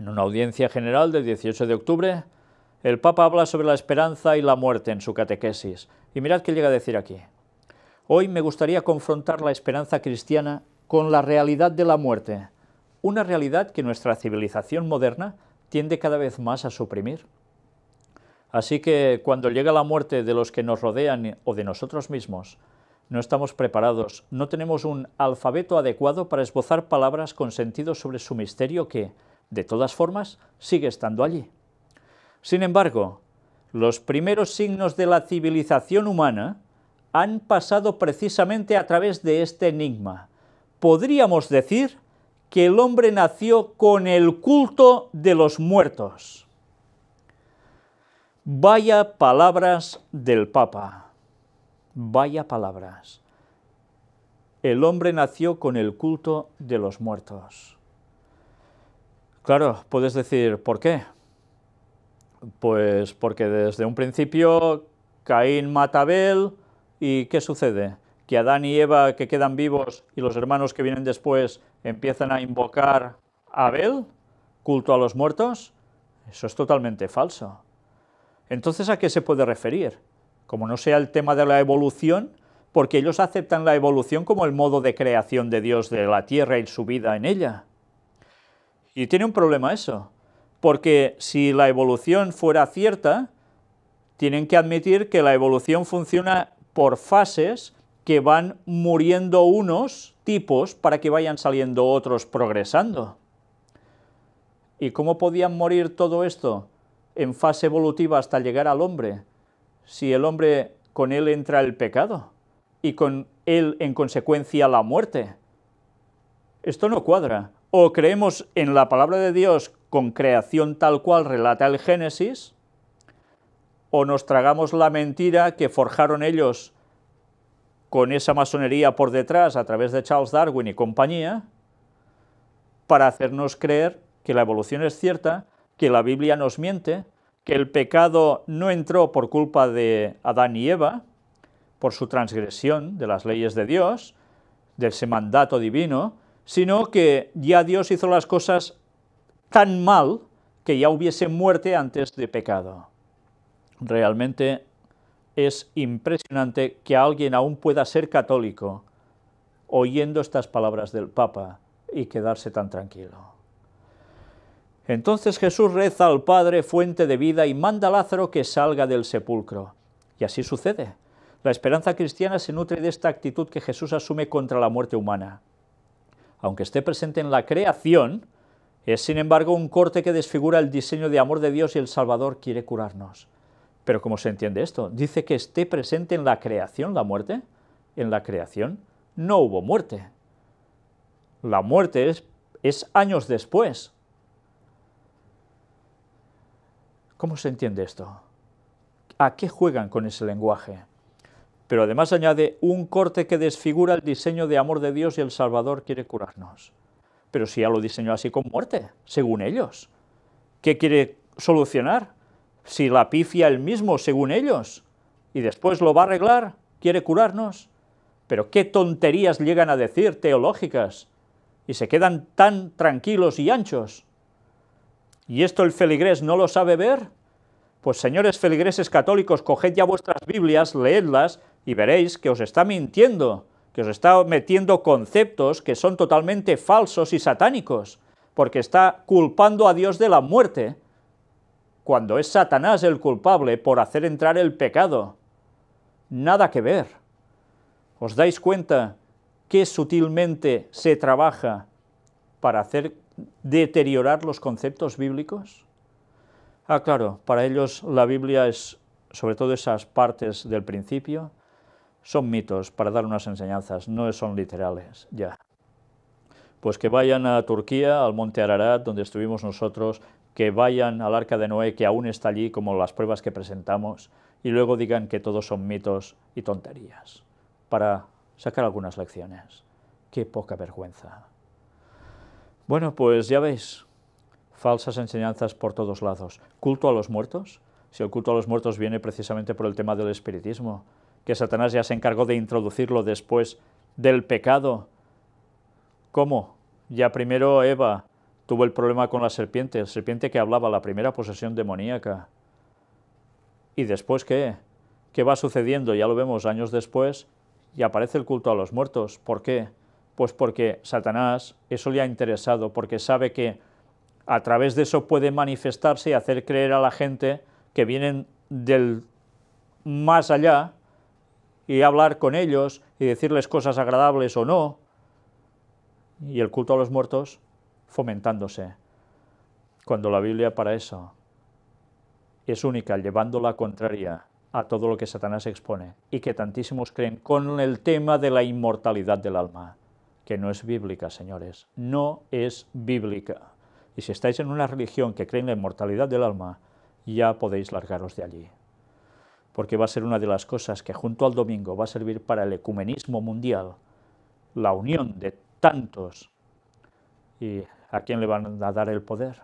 En una audiencia general del 18 de octubre, el Papa habla sobre la esperanza y la muerte en su catequesis. Y mirad qué llega a decir aquí. Hoy me gustaría confrontar la esperanza cristiana con la realidad de la muerte, una realidad que nuestra civilización moderna tiende cada vez más a suprimir. Así que cuando llega la muerte de los que nos rodean o de nosotros mismos, no estamos preparados, no tenemos un alfabeto adecuado para esbozar palabras con sentido sobre su misterio que, de todas formas, sigue estando allí. Sin embargo, los primeros signos de la civilización humana han pasado precisamente a través de este enigma. Podríamos decir que el hombre nació con el culto de los muertos. Vaya palabras del Papa. Vaya palabras. El hombre nació con el culto de los muertos. Claro, puedes decir, ¿por qué? Pues porque desde un principio Caín mata a Abel y ¿qué sucede? Que Adán y Eva que quedan vivos y los hermanos que vienen después empiezan a invocar a Abel, culto a los muertos. Eso es totalmente falso. Entonces, ¿a qué se puede referir? Como no sea el tema de la evolución, porque ellos aceptan la evolución como el modo de creación de Dios de la tierra y su vida en ella. Y tiene un problema eso, porque si la evolución fuera cierta, tienen que admitir que la evolución funciona por fases que van muriendo unos tipos para que vayan saliendo otros progresando. ¿Y cómo podían morir todo esto? en fase evolutiva hasta llegar al hombre, si el hombre con él entra el pecado y con él en consecuencia la muerte. Esto no cuadra. O creemos en la palabra de Dios con creación tal cual relata el Génesis, o nos tragamos la mentira que forjaron ellos con esa masonería por detrás a través de Charles Darwin y compañía, para hacernos creer que la evolución es cierta que la Biblia nos miente, que el pecado no entró por culpa de Adán y Eva, por su transgresión de las leyes de Dios, de ese mandato divino, sino que ya Dios hizo las cosas tan mal que ya hubiese muerte antes de pecado. Realmente es impresionante que alguien aún pueda ser católico oyendo estas palabras del Papa y quedarse tan tranquilo. Entonces Jesús reza al Padre, fuente de vida, y manda a Lázaro que salga del sepulcro. Y así sucede. La esperanza cristiana se nutre de esta actitud que Jesús asume contra la muerte humana. Aunque esté presente en la creación, es sin embargo un corte que desfigura el diseño de amor de Dios y el Salvador quiere curarnos. Pero ¿cómo se entiende esto? Dice que esté presente en la creación la muerte. En la creación no hubo muerte. La muerte es, es años después, ¿Cómo se entiende esto? ¿A qué juegan con ese lenguaje? Pero además añade un corte que desfigura el diseño de amor de Dios y el Salvador quiere curarnos. Pero si ya lo diseñó así con muerte, según ellos. ¿Qué quiere solucionar? Si la pifia él mismo, según ellos. Y después lo va a arreglar, quiere curarnos. Pero qué tonterías llegan a decir teológicas. Y se quedan tan tranquilos y anchos. ¿Y esto el feligrés no lo sabe ver? Pues señores feligreses católicos, coged ya vuestras Biblias, leedlas y veréis que os está mintiendo, que os está metiendo conceptos que son totalmente falsos y satánicos, porque está culpando a Dios de la muerte, cuando es Satanás el culpable por hacer entrar el pecado. Nada que ver. ¿Os dais cuenta qué sutilmente se trabaja para hacer deteriorar los conceptos bíblicos? Ah, claro, para ellos la Biblia es, sobre todo esas partes del principio, son mitos para dar unas enseñanzas, no son literales, ya. Pues que vayan a Turquía, al monte Ararat, donde estuvimos nosotros, que vayan al arca de Noé, que aún está allí, como las pruebas que presentamos, y luego digan que todos son mitos y tonterías, para sacar algunas lecciones. Qué poca vergüenza. Bueno, pues ya veis, falsas enseñanzas por todos lados. ¿Culto a los muertos? Si el culto a los muertos viene precisamente por el tema del espiritismo, que Satanás ya se encargó de introducirlo después del pecado. ¿Cómo? Ya primero Eva tuvo el problema con la serpiente, la serpiente que hablaba, la primera posesión demoníaca. ¿Y después qué? ¿Qué va sucediendo? Ya lo vemos años después y aparece el culto a los muertos. ¿Por qué? Pues porque Satanás eso le ha interesado, porque sabe que a través de eso puede manifestarse y hacer creer a la gente que vienen del más allá y hablar con ellos y decirles cosas agradables o no, y el culto a los muertos fomentándose, cuando la Biblia para eso es única, llevándola la contraria a todo lo que Satanás expone y que tantísimos creen con el tema de la inmortalidad del alma que no es bíblica, señores. No es bíblica. Y si estáis en una religión que cree en la inmortalidad del alma, ya podéis largaros de allí. Porque va a ser una de las cosas que junto al domingo va a servir para el ecumenismo mundial, la unión de tantos. ¿Y a quién le van a dar el poder?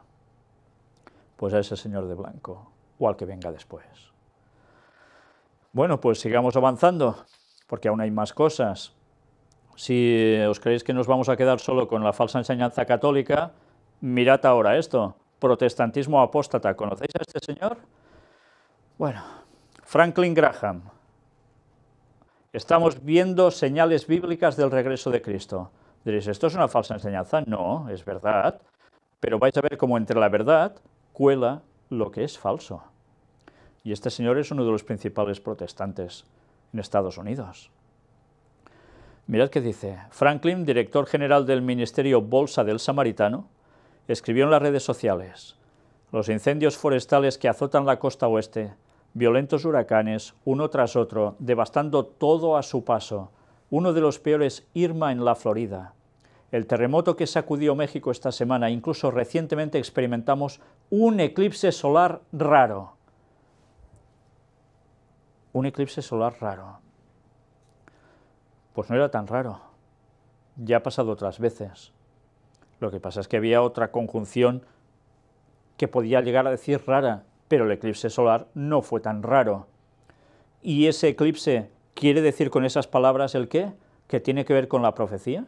Pues a ese señor de blanco, o al que venga después. Bueno, pues sigamos avanzando, porque aún hay más cosas si os creéis que nos vamos a quedar solo con la falsa enseñanza católica, mirad ahora esto, protestantismo apóstata. ¿Conocéis a este señor? Bueno, Franklin Graham. Estamos viendo señales bíblicas del regreso de Cristo. Diréis, ¿esto es una falsa enseñanza? No, es verdad. Pero vais a ver cómo entre la verdad cuela lo que es falso. Y este señor es uno de los principales protestantes en Estados Unidos. Mirad que dice, Franklin, director general del Ministerio Bolsa del Samaritano, escribió en las redes sociales, los incendios forestales que azotan la costa oeste, violentos huracanes, uno tras otro, devastando todo a su paso, uno de los peores Irma en la Florida. El terremoto que sacudió México esta semana, incluso recientemente experimentamos un eclipse solar raro. Un eclipse solar raro. Pues no era tan raro. Ya ha pasado otras veces. Lo que pasa es que había otra conjunción que podía llegar a decir rara, pero el eclipse solar no fue tan raro. ¿Y ese eclipse quiere decir con esas palabras el qué? ¿Que tiene que ver con la profecía?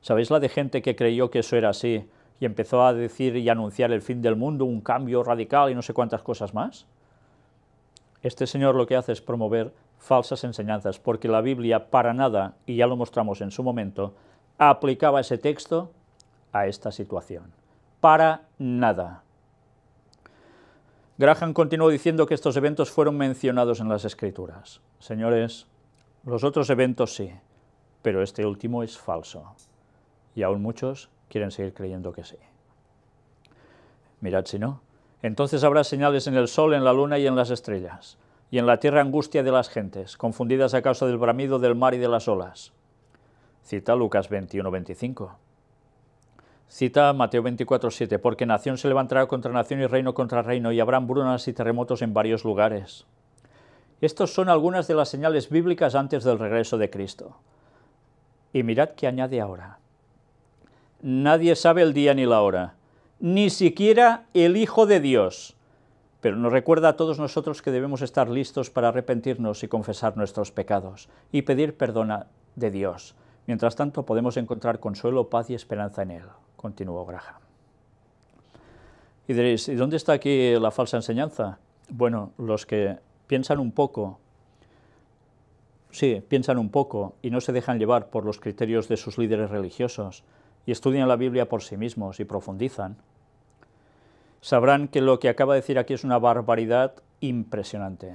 ¿Sabéis la de gente que creyó que eso era así y empezó a decir y anunciar el fin del mundo, un cambio radical y no sé cuántas cosas más? Este señor lo que hace es promover falsas enseñanzas, porque la Biblia para nada, y ya lo mostramos en su momento, aplicaba ese texto a esta situación. Para nada. Graham continuó diciendo que estos eventos fueron mencionados en las Escrituras. Señores, los otros eventos sí, pero este último es falso. Y aún muchos quieren seguir creyendo que sí. Mirad si no. Entonces habrá señales en el sol, en la luna y en las estrellas y en la tierra angustia de las gentes, confundidas a causa del bramido del mar y de las olas. Cita Lucas 21-25. Cita Mateo 24-7, porque nación se levantará contra nación y reino contra reino, y habrán brunas y terremotos en varios lugares. Estos son algunas de las señales bíblicas antes del regreso de Cristo. Y mirad que añade ahora. Nadie sabe el día ni la hora, ni siquiera el Hijo de Dios, pero nos recuerda a todos nosotros que debemos estar listos para arrepentirnos y confesar nuestros pecados y pedir perdón de Dios. Mientras tanto, podemos encontrar consuelo, paz y esperanza en Él, continuó Graham. Y diréis, ¿y dónde está aquí la falsa enseñanza? Bueno, los que piensan un poco, sí, piensan un poco y no se dejan llevar por los criterios de sus líderes religiosos y estudian la Biblia por sí mismos y profundizan, sabrán que lo que acaba de decir aquí es una barbaridad impresionante.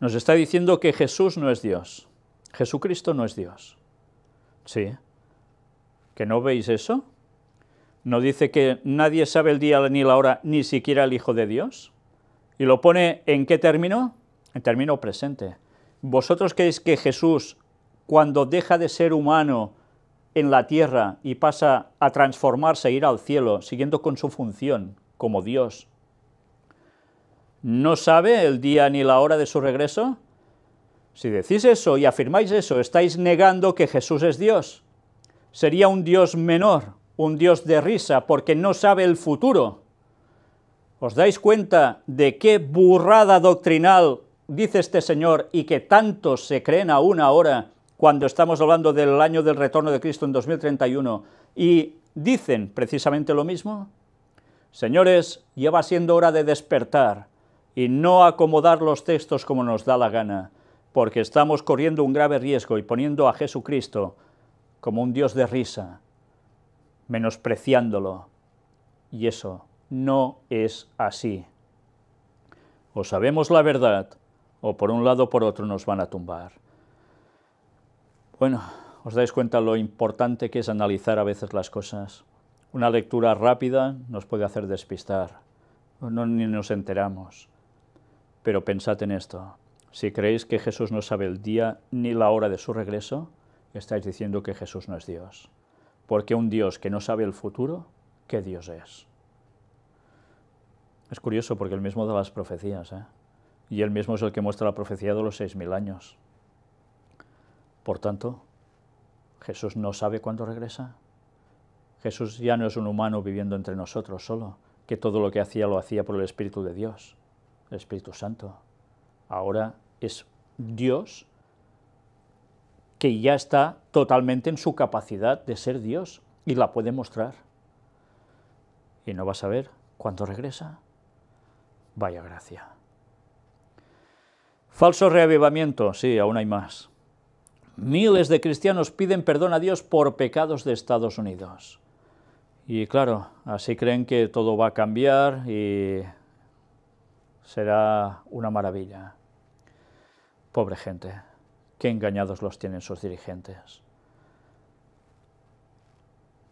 Nos está diciendo que Jesús no es Dios. Jesucristo no es Dios. Sí. ¿Que no veis eso? ¿No dice que nadie sabe el día ni la hora, ni siquiera el Hijo de Dios? ¿Y lo pone en qué término? En término presente. ¿Vosotros creéis que Jesús, cuando deja de ser humano, en la tierra y pasa a transformarse e ir al cielo, siguiendo con su función como Dios. ¿No sabe el día ni la hora de su regreso? Si decís eso y afirmáis eso, estáis negando que Jesús es Dios. Sería un Dios menor, un Dios de risa, porque no sabe el futuro. ¿Os dais cuenta de qué burrada doctrinal dice este Señor y que tantos se creen aún ahora cuando estamos hablando del año del retorno de Cristo en 2031 y dicen precisamente lo mismo? Señores, ya va siendo hora de despertar y no acomodar los textos como nos da la gana, porque estamos corriendo un grave riesgo y poniendo a Jesucristo como un Dios de risa, menospreciándolo. Y eso no es así. O sabemos la verdad, o por un lado o por otro nos van a tumbar. Bueno, os dais cuenta lo importante que es analizar a veces las cosas. Una lectura rápida nos puede hacer despistar, no, ni nos enteramos. Pero pensad en esto, si creéis que Jesús no sabe el día ni la hora de su regreso, estáis diciendo que Jesús no es Dios. Porque un Dios que no sabe el futuro, ¿qué Dios es? Es curioso porque el mismo da las profecías, ¿eh? y el mismo es el que muestra la profecía de los seis mil años. Por tanto, Jesús no sabe cuándo regresa. Jesús ya no es un humano viviendo entre nosotros solo, que todo lo que hacía lo hacía por el Espíritu de Dios, el Espíritu Santo. Ahora es Dios que ya está totalmente en su capacidad de ser Dios y la puede mostrar. Y no va a saber cuándo regresa. Vaya gracia. Falso reavivamiento, sí, aún hay más miles de cristianos piden perdón a Dios por pecados de Estados Unidos. Y claro, así creen que todo va a cambiar y será una maravilla. Pobre gente, qué engañados los tienen sus dirigentes.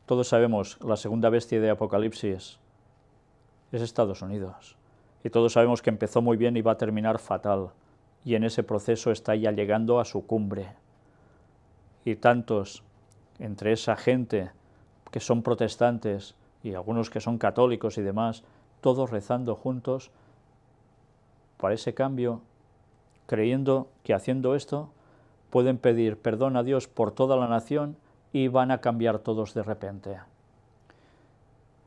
Todos sabemos, la segunda bestia de Apocalipsis es Estados Unidos. Y todos sabemos que empezó muy bien y va a terminar fatal. Y en ese proceso está ya llegando a su cumbre y tantos entre esa gente que son protestantes y algunos que son católicos y demás, todos rezando juntos para ese cambio, creyendo que haciendo esto pueden pedir perdón a Dios por toda la nación y van a cambiar todos de repente.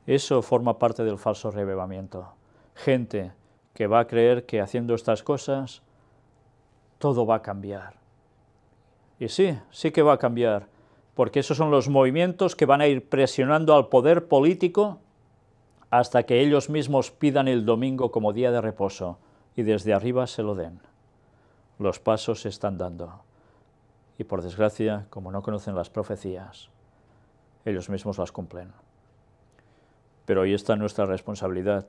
Eso forma parte del falso revivamiento. Gente que va a creer que haciendo estas cosas todo va a cambiar. Y sí, sí que va a cambiar, porque esos son los movimientos que van a ir presionando al poder político hasta que ellos mismos pidan el domingo como día de reposo y desde arriba se lo den. Los pasos se están dando. Y por desgracia, como no conocen las profecías, ellos mismos las cumplen. Pero ahí está nuestra responsabilidad.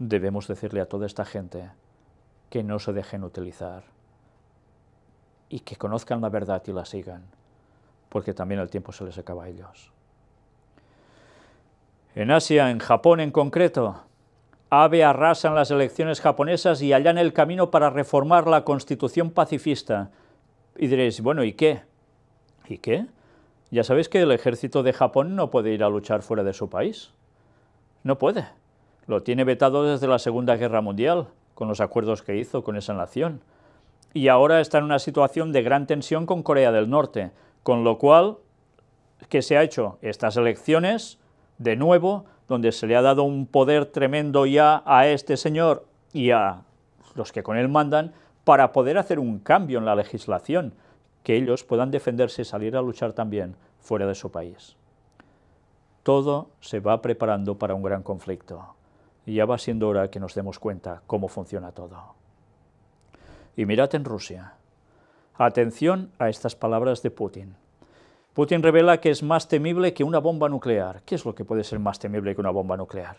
Debemos decirle a toda esta gente que no se dejen utilizar y que conozcan la verdad y la sigan, porque también el tiempo se les acaba a ellos. En Asia, en Japón en concreto, ave arrasan las elecciones japonesas y allá en el camino para reformar la constitución pacifista. Y diréis, bueno, ¿y qué? ¿Y qué? Ya sabéis que el ejército de Japón no puede ir a luchar fuera de su país. No puede. Lo tiene vetado desde la Segunda Guerra Mundial, con los acuerdos que hizo con esa nación y ahora está en una situación de gran tensión con Corea del Norte, con lo cual, que se ha hecho? Estas elecciones, de nuevo, donde se le ha dado un poder tremendo ya a este señor y a los que con él mandan, para poder hacer un cambio en la legislación, que ellos puedan defenderse y salir a luchar también fuera de su país. Todo se va preparando para un gran conflicto y ya va siendo hora que nos demos cuenta cómo funciona todo. Y mirad en Rusia. Atención a estas palabras de Putin. Putin revela que es más temible que una bomba nuclear. ¿Qué es lo que puede ser más temible que una bomba nuclear?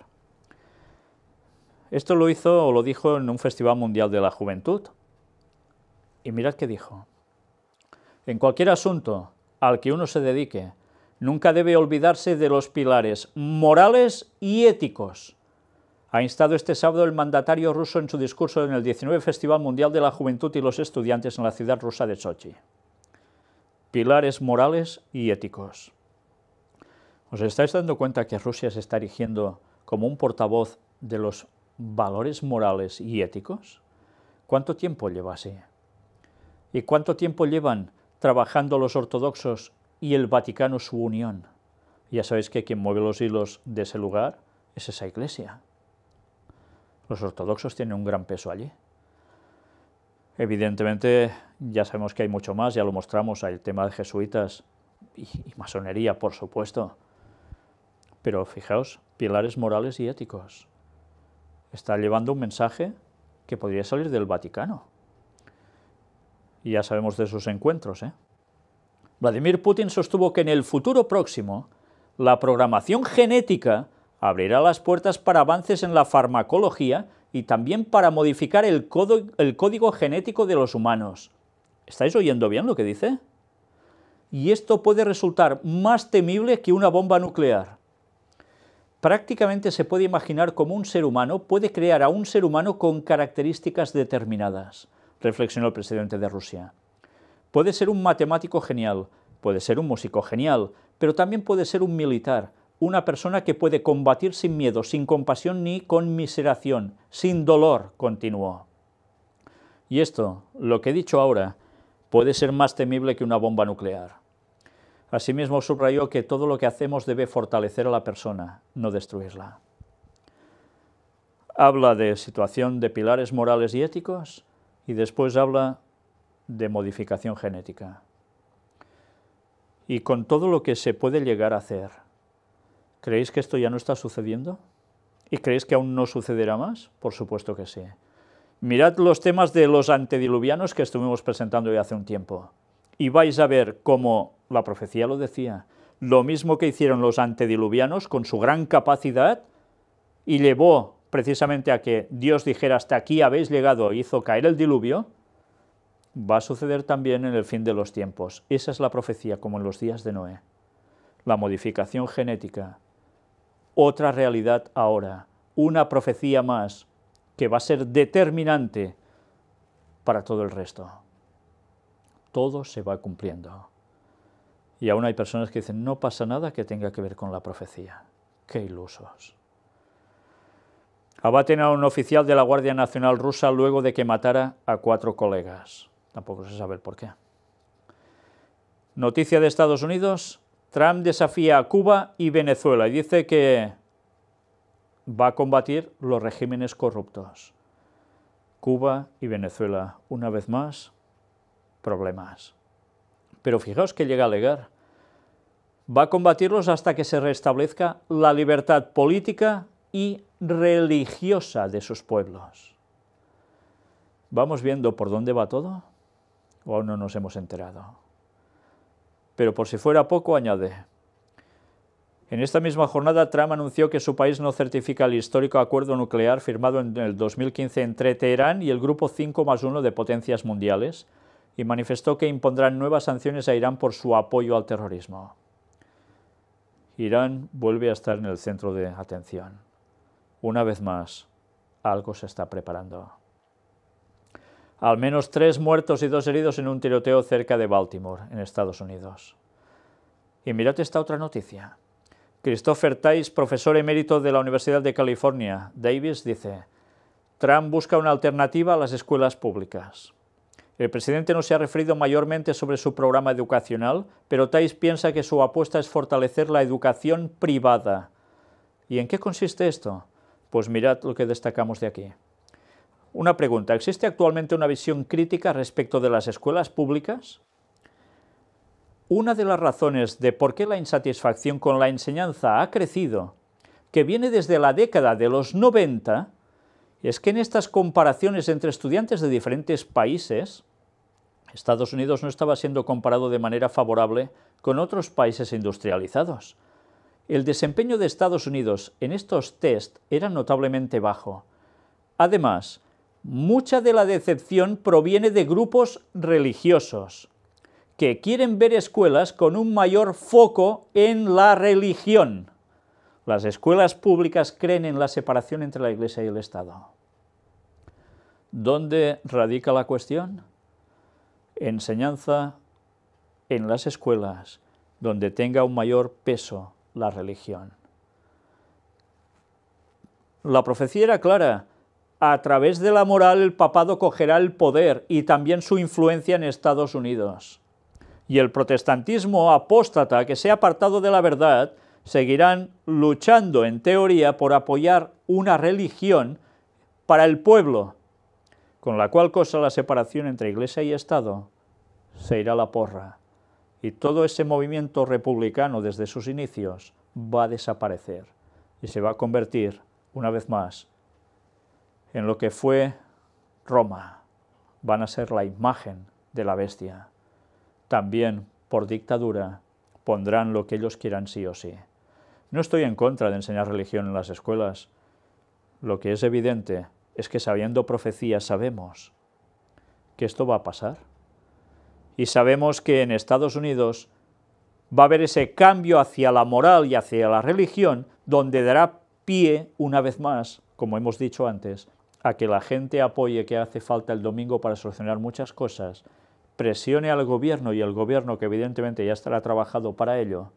Esto lo hizo o lo dijo en un Festival Mundial de la Juventud. Y mirad qué dijo. En cualquier asunto al que uno se dedique, nunca debe olvidarse de los pilares morales y éticos ha instado este sábado el mandatario ruso en su discurso en el 19 Festival Mundial de la Juventud y los Estudiantes en la ciudad rusa de Sochi. Pilares morales y éticos. ¿Os estáis dando cuenta que Rusia se está erigiendo como un portavoz de los valores morales y éticos? ¿Cuánto tiempo lleva así? ¿Y cuánto tiempo llevan trabajando los ortodoxos y el Vaticano su unión? Ya sabéis que quien mueve los hilos de ese lugar es esa iglesia los ortodoxos tienen un gran peso allí. Evidentemente, ya sabemos que hay mucho más, ya lo mostramos, hay el tema de jesuitas y, masonería, por supuesto. Pero fijaos, pilares morales y éticos. Está llevando un mensaje que podría salir del Vaticano. Y ya sabemos de sus encuentros. ¿eh? Vladimir Putin sostuvo que en el futuro próximo la programación genética abrirá las puertas para avances en la farmacología y también para modificar el, código genético de los humanos. ¿Estáis oyendo bien lo que dice? Y esto puede resultar más temible que una bomba nuclear. Prácticamente se puede imaginar cómo un ser humano puede crear a un ser humano con características determinadas, reflexionó el presidente de Rusia. Puede ser un matemático genial, puede ser un músico genial, pero también puede ser un militar, una persona que puede combatir sin miedo, sin compasión ni con miseración, sin dolor, continuó. Y esto, lo que he dicho ahora, puede ser más temible que una bomba nuclear. Asimismo, subrayó que todo lo que hacemos debe fortalecer a la persona, no destruirla. Habla de situación de pilares morales y éticos y después habla de modificación genética. Y con todo lo que se puede llegar a hacer, ¿Creéis que esto ya no está sucediendo? ¿Y creéis que aún no sucederá más? Por supuesto que sí. Mirad los temas de los antediluvianos que estuvimos presentando hoy hace un tiempo. Y vais a ver cómo la profecía lo decía. Lo mismo que hicieron los antediluvianos con su gran capacidad y llevó precisamente a que Dios dijera hasta aquí habéis llegado, hizo caer el diluvio, va a suceder también en el fin de los tiempos. Esa es la profecía como en los días de Noé. La modificación genética otra realidad ahora, una profecía más que va a ser determinante para todo el resto. Todo se va cumpliendo. Y aún hay personas que dicen, no pasa nada que tenga que ver con la profecía. ¡Qué ilusos! Abaten a un oficial de la Guardia Nacional rusa luego de que matara a cuatro colegas. Tampoco se sabe por qué. Noticia de Estados Unidos, Trump desafía a Cuba y Venezuela y dice que va a combatir los regímenes corruptos. Cuba y Venezuela, una vez más, problemas. Pero fijaos que llega a alegar. Va a combatirlos hasta que se restablezca la libertad política y religiosa de sus pueblos. ¿Vamos viendo por dónde va todo? ¿O aún no nos hemos enterado? Pero por si fuera poco, añade. En esta misma jornada, Trump anunció que su país no certifica el histórico acuerdo nuclear firmado en el 2015 entre Teherán y el Grupo 5 más 1 de potencias mundiales, y manifestó que impondrán nuevas sanciones a Irán por su apoyo al terrorismo. Irán vuelve a estar en el centro de atención. Una vez más, algo se está preparando. Al menos tres muertos y dos heridos en un tiroteo cerca de Baltimore, en Estados Unidos. Y mirad esta otra noticia. Christopher Tice, profesor emérito de la Universidad de California, Davis, dice, Trump busca una alternativa a las escuelas públicas. El presidente no se ha referido mayormente sobre su programa educacional, pero Tice piensa que su apuesta es fortalecer la educación privada. ¿Y en qué consiste esto? Pues mirad lo que destacamos de aquí. Una pregunta, ¿existe actualmente una visión crítica respecto de las escuelas públicas? Una de las razones de por qué la insatisfacción con la enseñanza ha crecido, que viene desde la década de los 90, es que en estas comparaciones entre estudiantes de diferentes países, Estados Unidos no estaba siendo comparado de manera favorable con otros países industrializados. El desempeño de Estados Unidos en estos test era notablemente bajo. Además, Mucha de la decepción proviene de grupos religiosos que quieren ver escuelas con un mayor foco en la religión. Las escuelas públicas creen en la separación entre la Iglesia y el Estado. ¿Dónde radica la cuestión? Enseñanza en las escuelas, donde tenga un mayor peso la religión. La profecía era clara, a través de la moral el papado cogerá el poder y también su influencia en Estados Unidos. Y el protestantismo apóstata que se ha apartado de la verdad seguirán luchando en teoría por apoyar una religión para el pueblo, con la cual cosa la separación entre Iglesia y Estado se irá a la porra. Y todo ese movimiento republicano desde sus inicios va a desaparecer y se va a convertir, una vez más, en lo que fue Roma, van a ser la imagen de la bestia. También, por dictadura, pondrán lo que ellos quieran sí o sí. No estoy en contra de enseñar religión en las escuelas. Lo que es evidente es que sabiendo profecía sabemos que esto va a pasar. Y sabemos que en Estados Unidos va a haber ese cambio hacia la moral y hacia la religión, donde dará pie, una vez más, como hemos dicho antes, a que la gente apoye que hace falta el domingo para solucionar muchas cosas, presione al gobierno y el gobierno, que evidentemente ya estará trabajado para ello,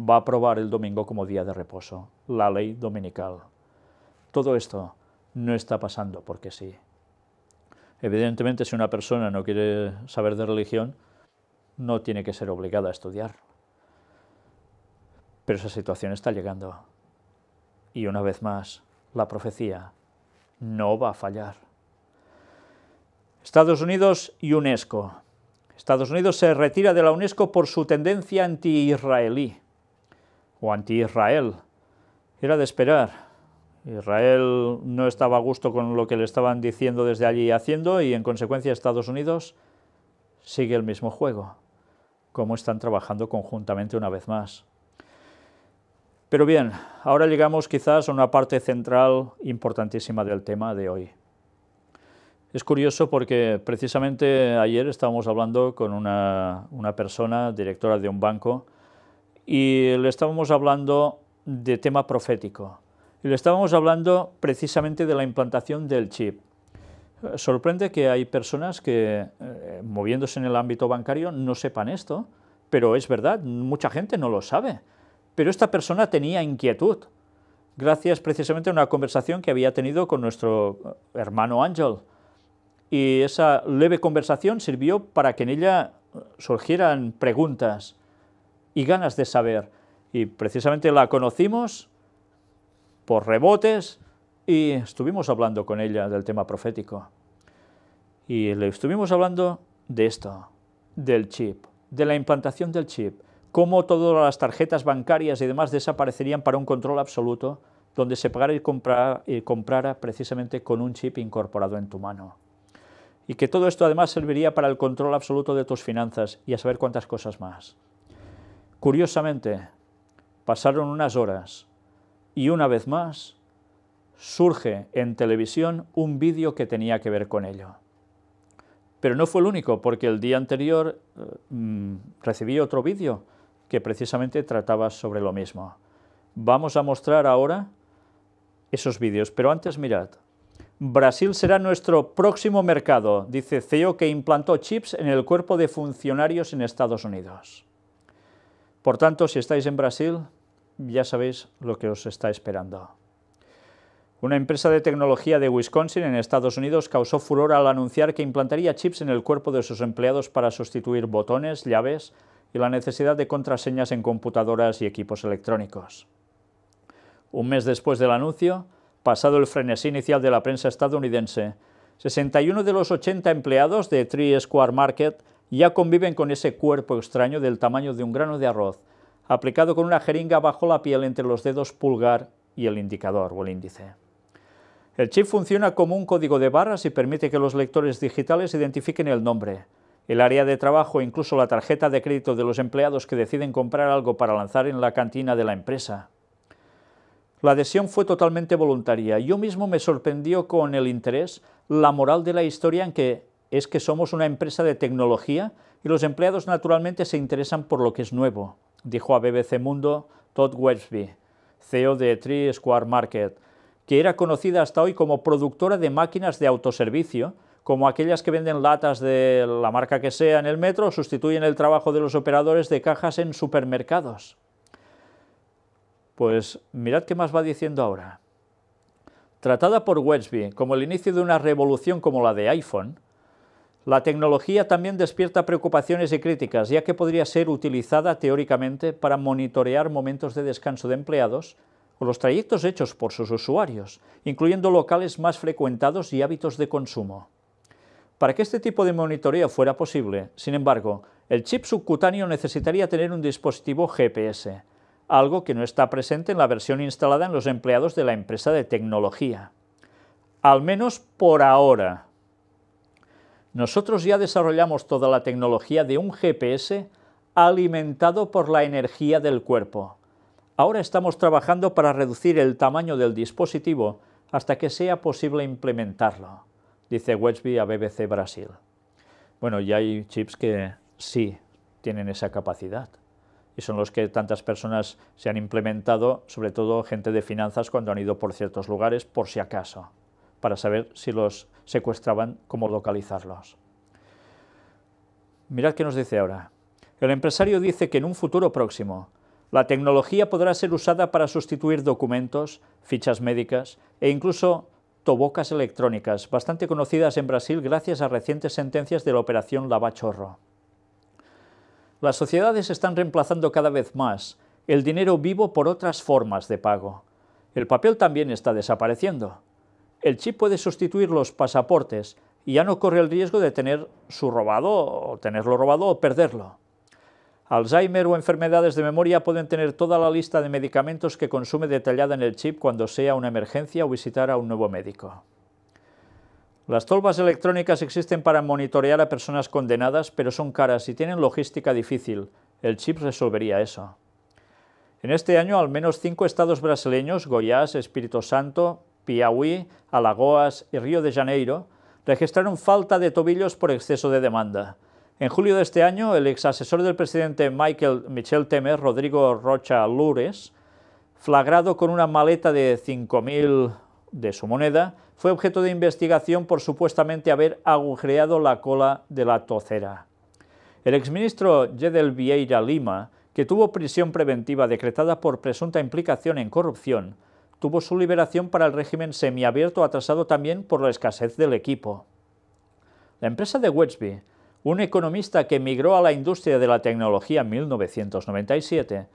va a aprobar el domingo como día de reposo, la ley dominical. Todo esto no está pasando porque sí. Evidentemente, si una persona no quiere saber de religión, no tiene que ser obligada a estudiar. Pero esa situación está llegando. Y una vez más, la profecía no va a fallar. Estados Unidos y UNESCO. Estados Unidos se retira de la UNESCO por su tendencia anti-israelí o anti-israel. Era de esperar. Israel no estaba a gusto con lo que le estaban diciendo desde allí haciendo y en consecuencia Estados Unidos sigue el mismo juego, ¿Cómo están trabajando conjuntamente una vez más. Pero bien, ahora llegamos quizás a una parte central importantísima del tema de hoy. Es curioso porque precisamente ayer estábamos hablando con una, persona, directora de un banco, y le estábamos hablando de tema profético. Y le estábamos hablando precisamente de la implantación del chip. Eh, sorprende que hay personas que, eh, moviéndose en el ámbito bancario, no sepan esto, pero es verdad, mucha gente no lo sabe. Pero esta persona tenía inquietud, gracias precisamente a una conversación que había tenido con nuestro eh, hermano Ángel. Y esa leve conversación sirvió para que en ella eh, surgieran preguntas y ganas de saber. Y precisamente la conocimos por rebotes y estuvimos hablando con ella del tema profético. Y le estuvimos hablando de esto, del chip, de la implantación del chip, cómo todas las tarjetas bancarias y demás desaparecerían para un control absoluto donde se pagara y comprara, precisamente con un chip incorporado en tu mano. Y que todo esto además serviría para el control absoluto de tus finanzas y a saber cuántas cosas más. Curiosamente, pasaron unas horas y una vez más surge en televisión un vídeo que tenía que ver con ello. Pero no fue el único, porque el día anterior eh, mm, recibí otro vídeo que precisamente trataba sobre lo mismo. Vamos a mostrar ahora esos vídeos, pero antes mirad. Brasil será nuestro próximo mercado, dice CEO que implantó chips en el cuerpo de funcionarios en Estados Unidos. Por tanto, si estáis en Brasil, ya sabéis lo que os está esperando. Una empresa de tecnología de Wisconsin en Estados Unidos causó furor al anunciar que implantaría chips en el cuerpo de sus empleados para sustituir botones, llaves, y la necesidad de contraseñas en computadoras y equipos electrónicos. Un mes después del anuncio, pasado el frenesí inicial de la prensa estadounidense, 61 de los 80 empleados de Tree Square Market ya conviven con ese cuerpo extraño del tamaño de un grano de arroz, aplicado con una jeringa bajo la piel entre los dedos pulgar y el indicador o el índice. El chip funciona como un código de barras y permite que los lectores digitales identifiquen el nombre, el área de trabajo e incluso la tarjeta de crédito de los empleados que deciden comprar algo para lanzar en la cantina de la empresa. La adhesión fue totalmente voluntaria. Yo mismo me sorprendió con el interés, la moral de la historia en que es que somos una empresa de tecnología y los empleados naturalmente se interesan por lo que es nuevo, dijo a BBC Mundo Todd Websby, CEO de Tree Square Market, que era conocida hasta hoy como productora de máquinas de autoservicio como aquellas que venden latas de la marca que sea en el metro, sustituyen el trabajo de los operadores de cajas en supermercados. Pues mirad qué más va diciendo ahora. Tratada por Westby como el inicio de una revolución como la de iPhone, la tecnología también despierta preocupaciones y críticas, ya que podría ser utilizada teóricamente para monitorear momentos de descanso de empleados o los trayectos hechos por sus usuarios, incluyendo locales más frecuentados y hábitos de consumo. Para que este tipo de monitoreo fuera posible, sin embargo, el chip subcutáneo necesitaría tener un dispositivo GPS, algo que no está presente en la versión instalada en los empleados de la empresa de tecnología. Al menos por ahora. Nosotros ya desarrollamos toda la tecnología de un GPS alimentado por la energía del cuerpo. Ahora estamos trabajando para reducir el tamaño del dispositivo hasta que sea posible implementarlo dice Westby a BBC Brasil. Bueno, ya hay chips que sí tienen esa capacidad y son los que tantas personas se han implementado, sobre todo gente de finanzas cuando han ido por ciertos lugares, por si acaso, para saber si los secuestraban, cómo localizarlos. Mirad qué nos dice ahora. El empresario dice que en un futuro próximo la tecnología podrá ser usada para sustituir documentos, fichas médicas e incluso tobocas electrónicas, bastante conocidas en Brasil gracias a recientes sentencias de la operación Lavachorro. Las sociedades están reemplazando cada vez más el dinero vivo por otras formas de pago. El papel también está desapareciendo. El chip puede sustituir los pasaportes y ya no corre el riesgo de tener su robado o tenerlo robado o perderlo. Alzheimer o enfermedades de memoria pueden tener toda la lista de medicamentos que consume detallada en el chip cuando sea una emergencia o visitar a un nuevo médico. Las tolvas electrónicas existen para monitorear a personas condenadas, pero son caras y tienen logística difícil. El chip resolvería eso. En este año, al menos cinco estados brasileños, Goiás, Espíritu Santo, Piauí, Alagoas y Río de Janeiro, registraron falta de tobillos por exceso de demanda. En julio de este año, el ex asesor del presidente Michael Michel Temer, Rodrigo Rocha Lures, flagrado con una maleta de 5.000 de su moneda, fue objeto de investigación por supuestamente haber agujereado la cola de la tocera. El exministro Yedel Vieira Lima, que tuvo prisión preventiva decretada por presunta implicación en corrupción, tuvo su liberación para el régimen semiabierto atrasado también por la escasez del equipo. La empresa de Wetsby un economista que emigró a la industria de la tecnología en 1997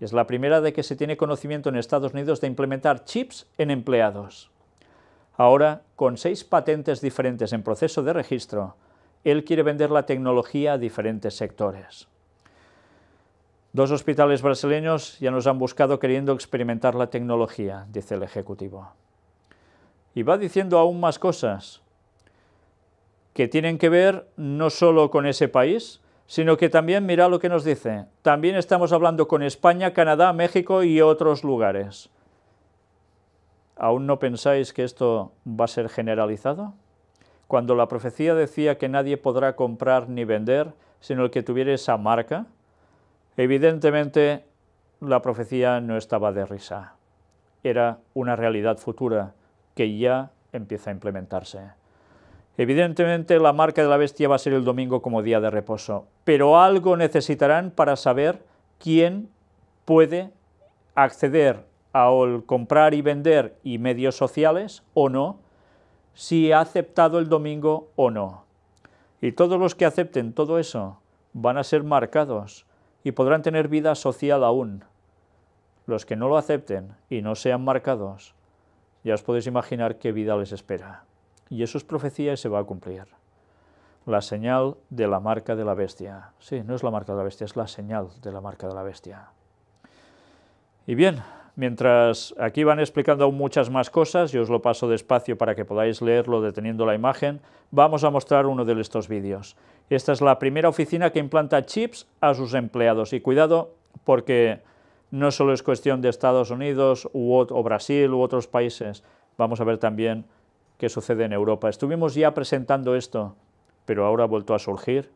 es la primera de que se tiene conocimiento en Estados Unidos de implementar chips en empleados. Ahora, con seis patentes diferentes en proceso de registro, él quiere vender la tecnología a diferentes sectores. Dos hospitales brasileños ya nos han buscado queriendo experimentar la tecnología, dice el ejecutivo. Y va diciendo aún más cosas que tienen que ver no solo con ese país, sino que también, mira lo que nos dice, también estamos hablando con España, Canadá, México y otros lugares. ¿Aún no pensáis que esto va a ser generalizado? Cuando la profecía decía que nadie podrá comprar ni vender, sino el que tuviera esa marca, evidentemente la profecía no estaba de risa. Era una realidad futura que ya empieza a implementarse. Evidentemente la marca de la bestia va a ser el domingo como día de reposo, pero algo necesitarán para saber quién puede acceder al comprar y vender y medios sociales o no, si ha aceptado el domingo o no. Y todos los que acepten todo eso van a ser marcados y podrán tener vida social aún. Los que no lo acepten y no sean marcados, ya os podéis imaginar qué vida les espera. Y eso es profecía y se va a cumplir. La señal de la marca de la bestia. Sí, no es la marca de la bestia, es la señal de la marca de la bestia. Y bien, mientras aquí van explicando aún muchas más cosas, yo os lo paso despacio para que podáis leerlo deteniendo la imagen, vamos a mostrar uno de estos vídeos. Esta es la primera oficina que implanta chips a sus empleados. Y cuidado, porque no solo es cuestión de Estados Unidos u, o Brasil u otros países, vamos a ver también que sucede en Europa. Estuvimos ya presentando esto, pero ahora ha vuelto a surgir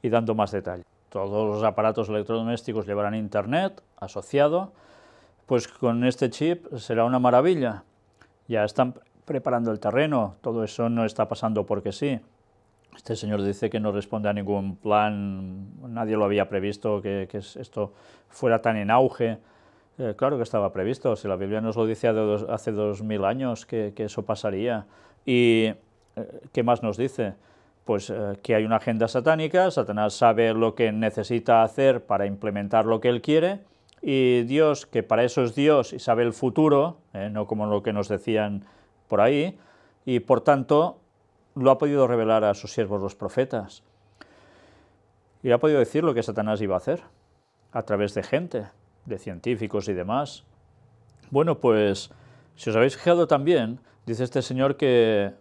y dando más detalle. Todos los aparatos electrodomésticos llevarán Internet asociado, pues con este chip será una maravilla. Ya están preparando el terreno, todo eso no está pasando porque sí. Este señor dice que no responde a ningún plan, nadie lo había previsto que, esto fuera tan en auge. Eh, claro que estaba previsto, si la Biblia nos lo dice hace 2000 mil años que, que eso pasaría. ¿Y eh, qué más nos dice? Pues eh, que hay una agenda satánica, Satanás sabe lo que necesita hacer para implementar lo que él quiere, y Dios, que para eso es Dios y sabe el futuro, eh, no como lo que nos decían por ahí, y por tanto lo ha podido revelar a sus siervos los profetas. Y ha podido decir lo que Satanás iba a hacer, a través de gente, de científicos y demás. Bueno, pues si os habéis fijado también, Dice este señor que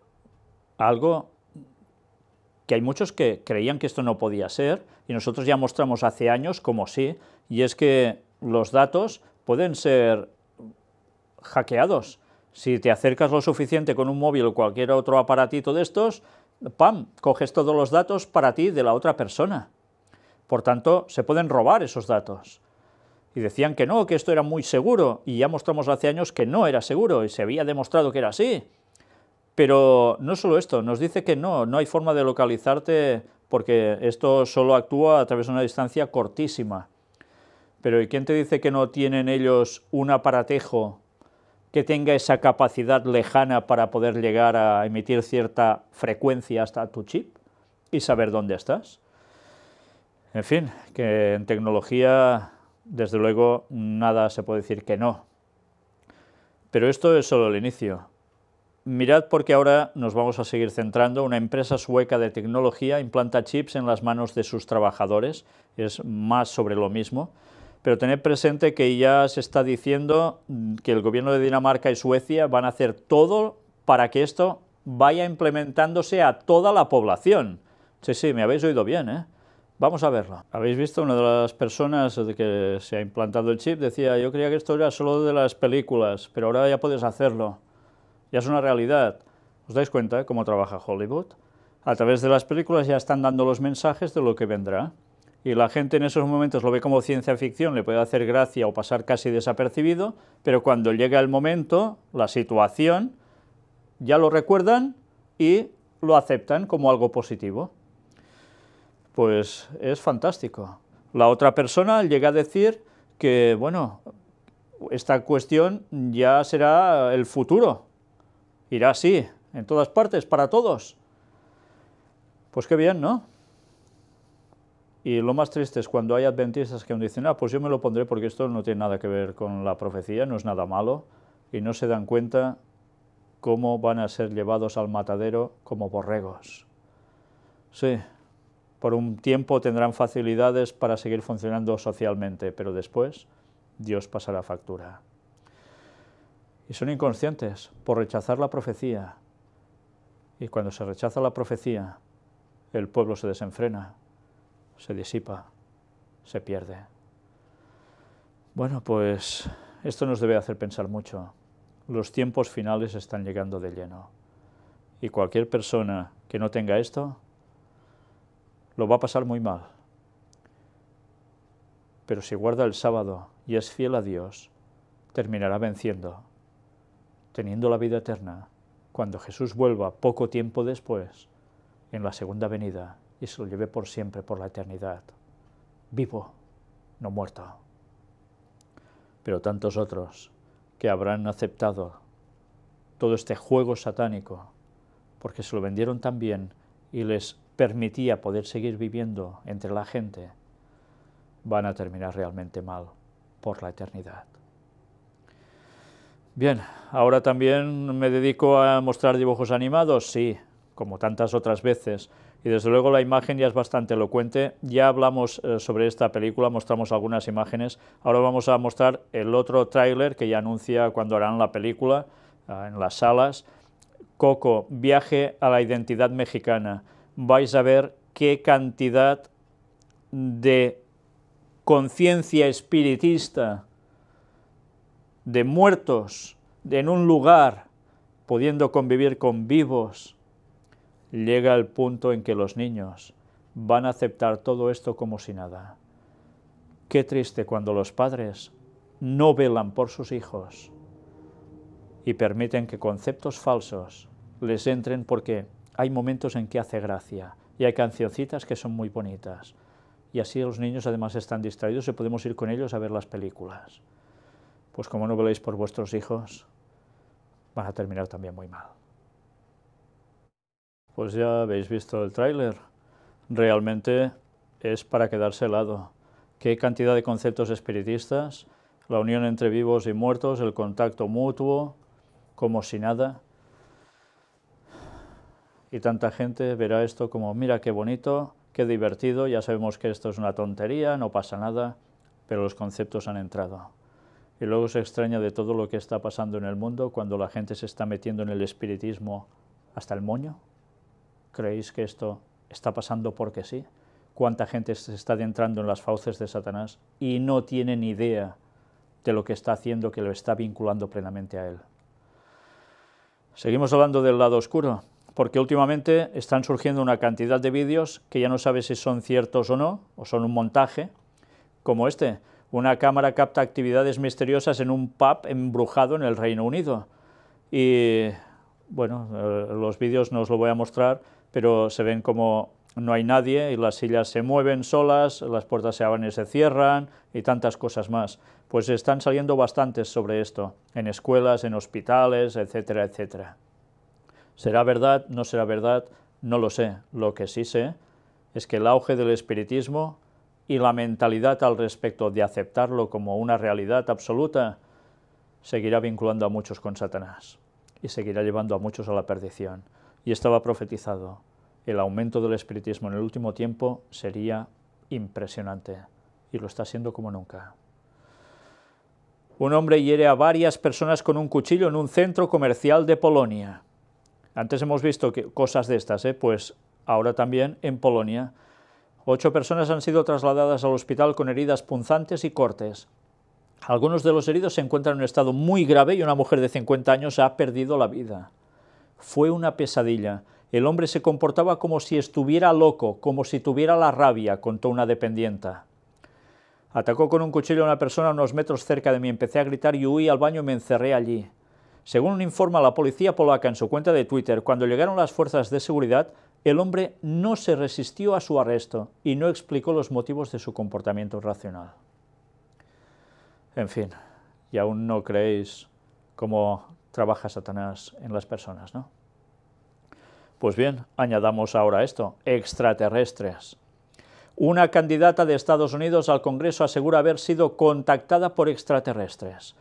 algo que hay muchos que creían que esto no podía ser y nosotros ya mostramos hace años como sí, y es que los datos pueden ser hackeados. Si te acercas lo suficiente con un móvil o cualquier otro aparatito de estos, ¡pam!, coges todos los datos para ti de la otra persona. Por tanto, se pueden robar esos datos y decían que no, que esto era muy seguro, y ya mostramos hace años que no era seguro, y se había demostrado que era así. Pero no solo esto, nos dice que no, no hay forma de localizarte porque esto solo actúa a través de una distancia cortísima. Pero ¿y quién te dice que no tienen ellos un aparatejo que tenga esa capacidad lejana para poder llegar a emitir cierta frecuencia hasta tu chip y saber dónde estás? En fin, que en tecnología desde luego nada se puede decir que no. Pero esto es solo el inicio. Mirad porque ahora nos vamos a seguir centrando. Una empresa sueca de tecnología implanta chips en las manos de sus trabajadores. Es más sobre lo mismo. Pero tened presente que ya se está diciendo que el gobierno de Dinamarca y Suecia van a hacer todo para que esto vaya implementándose a toda la población. Sí, sí, me habéis oído bien, ¿eh? Vamos a verla. Habéis visto una de las personas que se ha implantado el chip decía, yo creía que esto era solo de las películas, pero ahora ya puedes hacerlo. Ya es una realidad. ¿Os dais cuenta cómo trabaja Hollywood? A través de las películas ya están dando los mensajes de lo que vendrá. Y la gente en esos momentos lo ve como ciencia ficción, le puede hacer gracia o pasar casi desapercibido, pero cuando llega el momento, la situación, ya lo recuerdan y lo aceptan como algo positivo pues es fantástico. La otra persona llega a decir que, bueno, esta cuestión ya será el futuro, irá así, en todas partes, para todos. Pues qué bien, ¿no? Y lo más triste es cuando hay adventistas que dicen, ah, pues yo me lo pondré porque esto no tiene nada que ver con la profecía, no es nada malo, y no se dan cuenta cómo van a ser llevados al matadero como borregos. Sí, por un tiempo tendrán facilidades para seguir funcionando socialmente, pero después Dios pasará factura. Y son inconscientes por rechazar la profecía. Y cuando se rechaza la profecía, el pueblo se desenfrena, se disipa, se pierde. Bueno, pues esto nos debe hacer pensar mucho. Los tiempos finales están llegando de lleno. Y cualquier persona que no tenga esto, lo va a pasar muy mal. Pero si guarda el sábado y es fiel a Dios, terminará venciendo, teniendo la vida eterna, cuando Jesús vuelva poco tiempo después, en la segunda venida, y se lo lleve por siempre, por la eternidad. Vivo, no muerto. Pero tantos otros que habrán aceptado todo este juego satánico, porque se lo vendieron tan bien y les permitía poder seguir viviendo entre la gente, van a terminar realmente mal por la eternidad. Bien, ahora también me dedico a mostrar dibujos animados, sí, como tantas otras veces, y desde luego la imagen ya es bastante elocuente. Ya hablamos eh, sobre esta película, mostramos algunas imágenes. Ahora vamos a mostrar el otro tráiler que ya anuncia cuando harán la película ah, en las salas. Coco, viaje a la identidad mexicana vais a ver qué cantidad de conciencia espiritista, de muertos en un lugar, pudiendo convivir con vivos, llega el punto en que los niños van a aceptar todo esto como si nada. Qué triste cuando los padres no velan por sus hijos y permiten que conceptos falsos les entren porque hay momentos en que hace gracia y hay cancioncitas que son muy bonitas. Y así los niños además están distraídos y podemos ir con ellos a ver las películas. Pues como no veléis por vuestros hijos, van a terminar también muy mal. Pues ya habéis visto el tráiler. Realmente es para quedarse helado. Qué cantidad de conceptos espiritistas, la unión entre vivos y muertos, el contacto mutuo, como si nada y tanta gente verá esto como, mira qué bonito, qué divertido, ya sabemos que esto es una tontería, no pasa nada, pero los conceptos han entrado. Y luego se extraña de todo lo que está pasando en el mundo cuando la gente se está metiendo en el espiritismo hasta el moño. ¿Creéis que esto está pasando porque sí? ¿Cuánta gente se está adentrando en las fauces de Satanás y no tiene ni idea de lo que está haciendo que lo está vinculando plenamente a él? Seguimos hablando del lado oscuro porque últimamente están surgiendo una cantidad de vídeos que ya no sabes si son ciertos o no, o son un montaje, como este. Una cámara capta actividades misteriosas en un pub embrujado en el Reino Unido. Y bueno, eh, los vídeos no os lo voy a mostrar, pero se ven como no hay nadie y las sillas se mueven solas, las puertas se abren y se cierran y tantas cosas más. Pues están saliendo bastantes sobre esto, en escuelas, en hospitales, etcétera, etcétera. ¿Será verdad? ¿No será verdad? No lo sé. Lo que sí sé es que el auge del espiritismo y la mentalidad al respecto de aceptarlo como una realidad absoluta seguirá vinculando a muchos con Satanás y seguirá llevando a muchos a la perdición. Y estaba profetizado. El aumento del espiritismo en el último tiempo sería impresionante y lo está siendo como nunca. Un hombre hiere a varias personas con un cuchillo en un centro comercial de Polonia. Antes hemos visto cosas de estas, ¿eh? pues ahora también en Polonia. Ocho personas han sido trasladadas al hospital con heridas punzantes y cortes. Algunos de los heridos se encuentran en un estado muy grave y una mujer de 50 años ha perdido la vida. Fue una pesadilla. El hombre se comportaba como si estuviera loco, como si tuviera la rabia, contó una dependienta. Atacó con un cuchillo a una persona a unos metros cerca de mí. Empecé a gritar y huí al baño y me encerré allí. Según informa la policía polaca en su cuenta de Twitter, cuando llegaron las fuerzas de seguridad, el hombre no se resistió a su arresto y no explicó los motivos de su comportamiento racional. En fin, y aún no creéis cómo trabaja Satanás en las personas, ¿no? Pues bien, añadamos ahora esto, extraterrestres. Una candidata de Estados Unidos al Congreso asegura haber sido contactada por extraterrestres.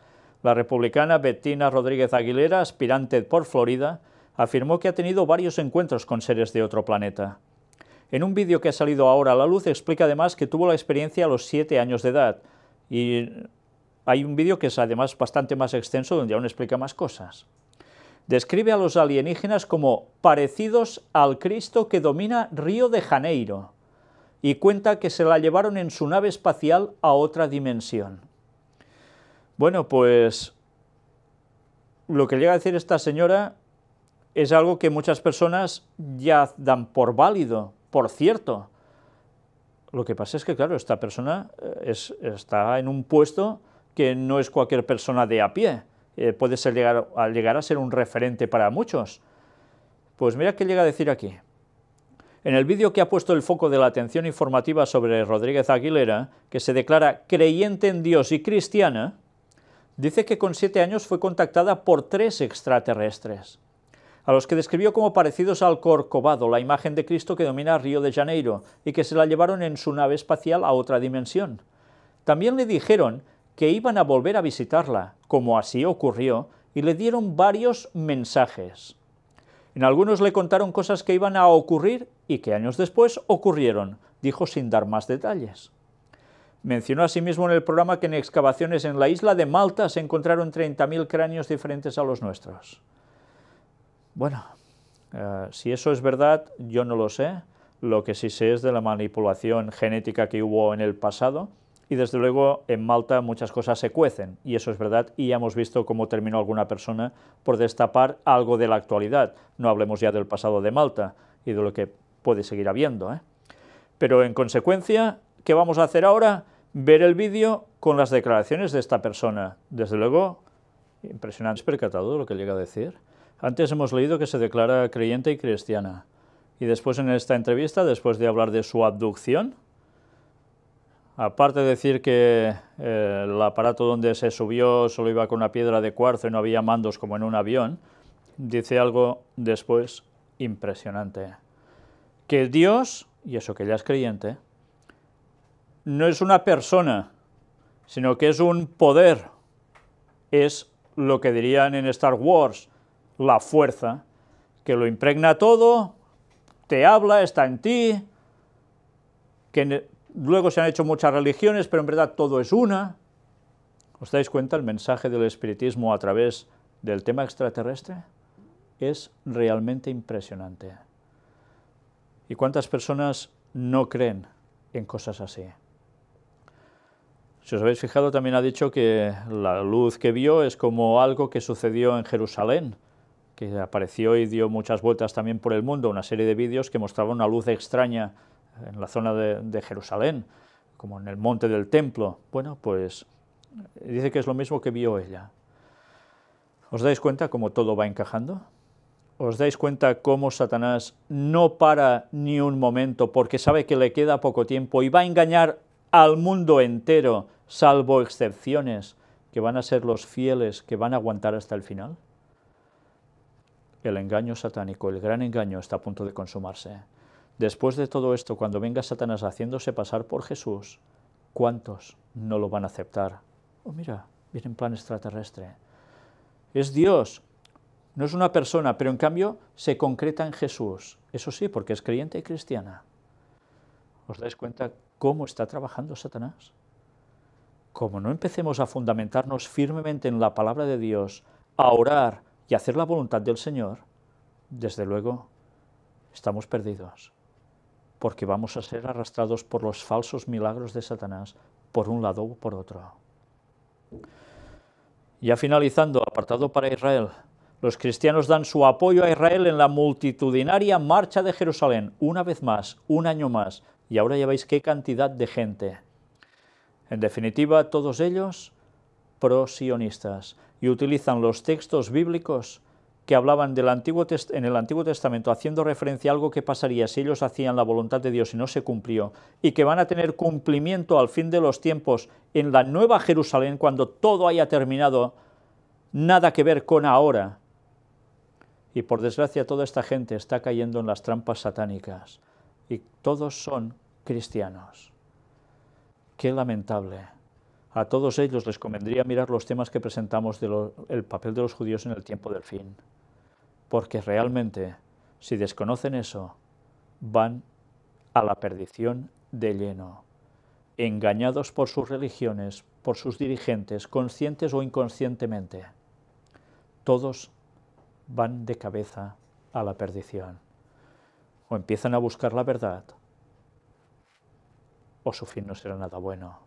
La republicana Bettina Rodríguez Aguilera, aspirante por Florida, afirmó que ha tenido varios encuentros con seres de otro planeta. En un vídeo que ha salido ahora a la luz explica además que tuvo la experiencia a los siete años de edad y hay un vídeo que es además bastante más extenso donde aún explica más cosas. Describe a los alienígenas como parecidos al Cristo que domina Río de Janeiro y cuenta que se la llevaron en su nave espacial a otra dimensión. Bueno, pues lo que llega a decir esta señora es algo que muchas personas ya dan por válido, por cierto. Lo que pasa es que, claro, esta persona eh, está en un puesto que no es cualquier persona de a pie. Eh, puede llegar a, llegar a ser un referente para muchos. Pues mira qué llega a decir aquí. En el vídeo que ha puesto el foco de la atención informativa sobre Rodríguez Aguilera, que se declara creyente en Dios y cristiana, dice que con siete años fue contactada por tres extraterrestres, a los que describió como parecidos al Corcovado, la imagen de Cristo que domina Río de Janeiro, y que se la llevaron en su nave espacial a otra dimensión. También le dijeron que iban a volver a visitarla, como así ocurrió, y le dieron varios mensajes. En algunos le contaron cosas que iban a ocurrir y que años después ocurrieron, dijo sin dar más detalles. Mencionó asimismo en el programa que en excavaciones en la isla de Malta se encontraron 30.000 cráneos diferentes a los nuestros. Bueno, eh, si eso es verdad, yo no lo sé. Lo que sí sé es de la manipulación genética que hubo en el pasado. Y desde luego en Malta muchas cosas se cuecen, y eso es verdad, y ya hemos visto cómo terminó alguna persona por destapar algo de la actualidad. No hablemos ya del pasado de Malta y de lo que puede seguir habiendo. ¿eh? Pero en consecuencia, ¿qué vamos a hacer ahora? ver el vídeo con las declaraciones de esta persona. Desde luego, impresionante, percatado lo que llega a decir. Antes hemos leído que se declara creyente y cristiana. Y después en esta entrevista, después de hablar de su abducción, aparte de decir que eh, el aparato donde se subió solo iba con una piedra de cuarzo y no había mandos como en un avión, dice algo después impresionante. Que Dios, y eso que ella es creyente, no es una persona, sino que es un poder. Es lo que dirían en Star Wars, la fuerza, que lo impregna todo, te habla, está en ti, que luego se han hecho muchas religiones, pero en verdad todo es una. ¿Os dais cuenta el mensaje del espiritismo a través del tema extraterrestre? Es realmente impresionante. ¿Y cuántas personas no creen en cosas así? Si os habéis fijado, también ha dicho que la luz que vio es como algo que sucedió en Jerusalén, que apareció y dio muchas vueltas también por el mundo, una serie de vídeos que mostraban una luz extraña en la zona de, de Jerusalén, como en el monte del templo. Bueno, pues dice que es lo mismo que vio ella. ¿Os dais cuenta cómo todo va encajando? ¿Os dais cuenta cómo Satanás no para ni un momento porque sabe que le queda poco tiempo y va a engañar al mundo entero, salvo excepciones, que van a ser los fieles que van a aguantar hasta el final? El engaño satánico, el gran engaño está a punto de consumarse. Después de todo esto, cuando venga Satanás haciéndose pasar por Jesús, ¿cuántos no lo van a aceptar? Oh, mira, viene en plan extraterrestre. Es Dios, no es una persona, pero en cambio se concreta en Jesús. Eso sí, porque es creyente y cristiana. ¿Os dais cuenta cómo está trabajando Satanás. Como no empecemos a fundamentarnos firmemente en la palabra de Dios, a orar y hacer la voluntad del Señor, desde luego estamos perdidos, porque vamos a ser arrastrados por los falsos milagros de Satanás, por un lado o por otro. Ya finalizando, apartado para Israel, los cristianos dan su apoyo a Israel en la multitudinaria marcha de Jerusalén, una vez más, un año más, y ahora ya veis qué cantidad de gente. En definitiva, todos ellos prosionistas y utilizan los textos bíblicos que hablaban del en el Antiguo Testamento haciendo referencia a algo que pasaría si ellos hacían la voluntad de Dios y no se cumplió, y que van a tener cumplimiento al fin de los tiempos en la Nueva Jerusalén cuando todo haya terminado, nada que ver con ahora. Y por desgracia toda esta gente está cayendo en las trampas satánicas y todos son cristianos. Qué lamentable. A todos ellos les convendría mirar los temas que presentamos del papel de los judíos en el tiempo del fin, porque realmente, si desconocen eso, van a la perdición de lleno, engañados por sus religiones, por sus dirigentes, conscientes o inconscientemente. Todos van de cabeza a la perdición o empiezan a buscar la verdad, o su fin no será nada bueno.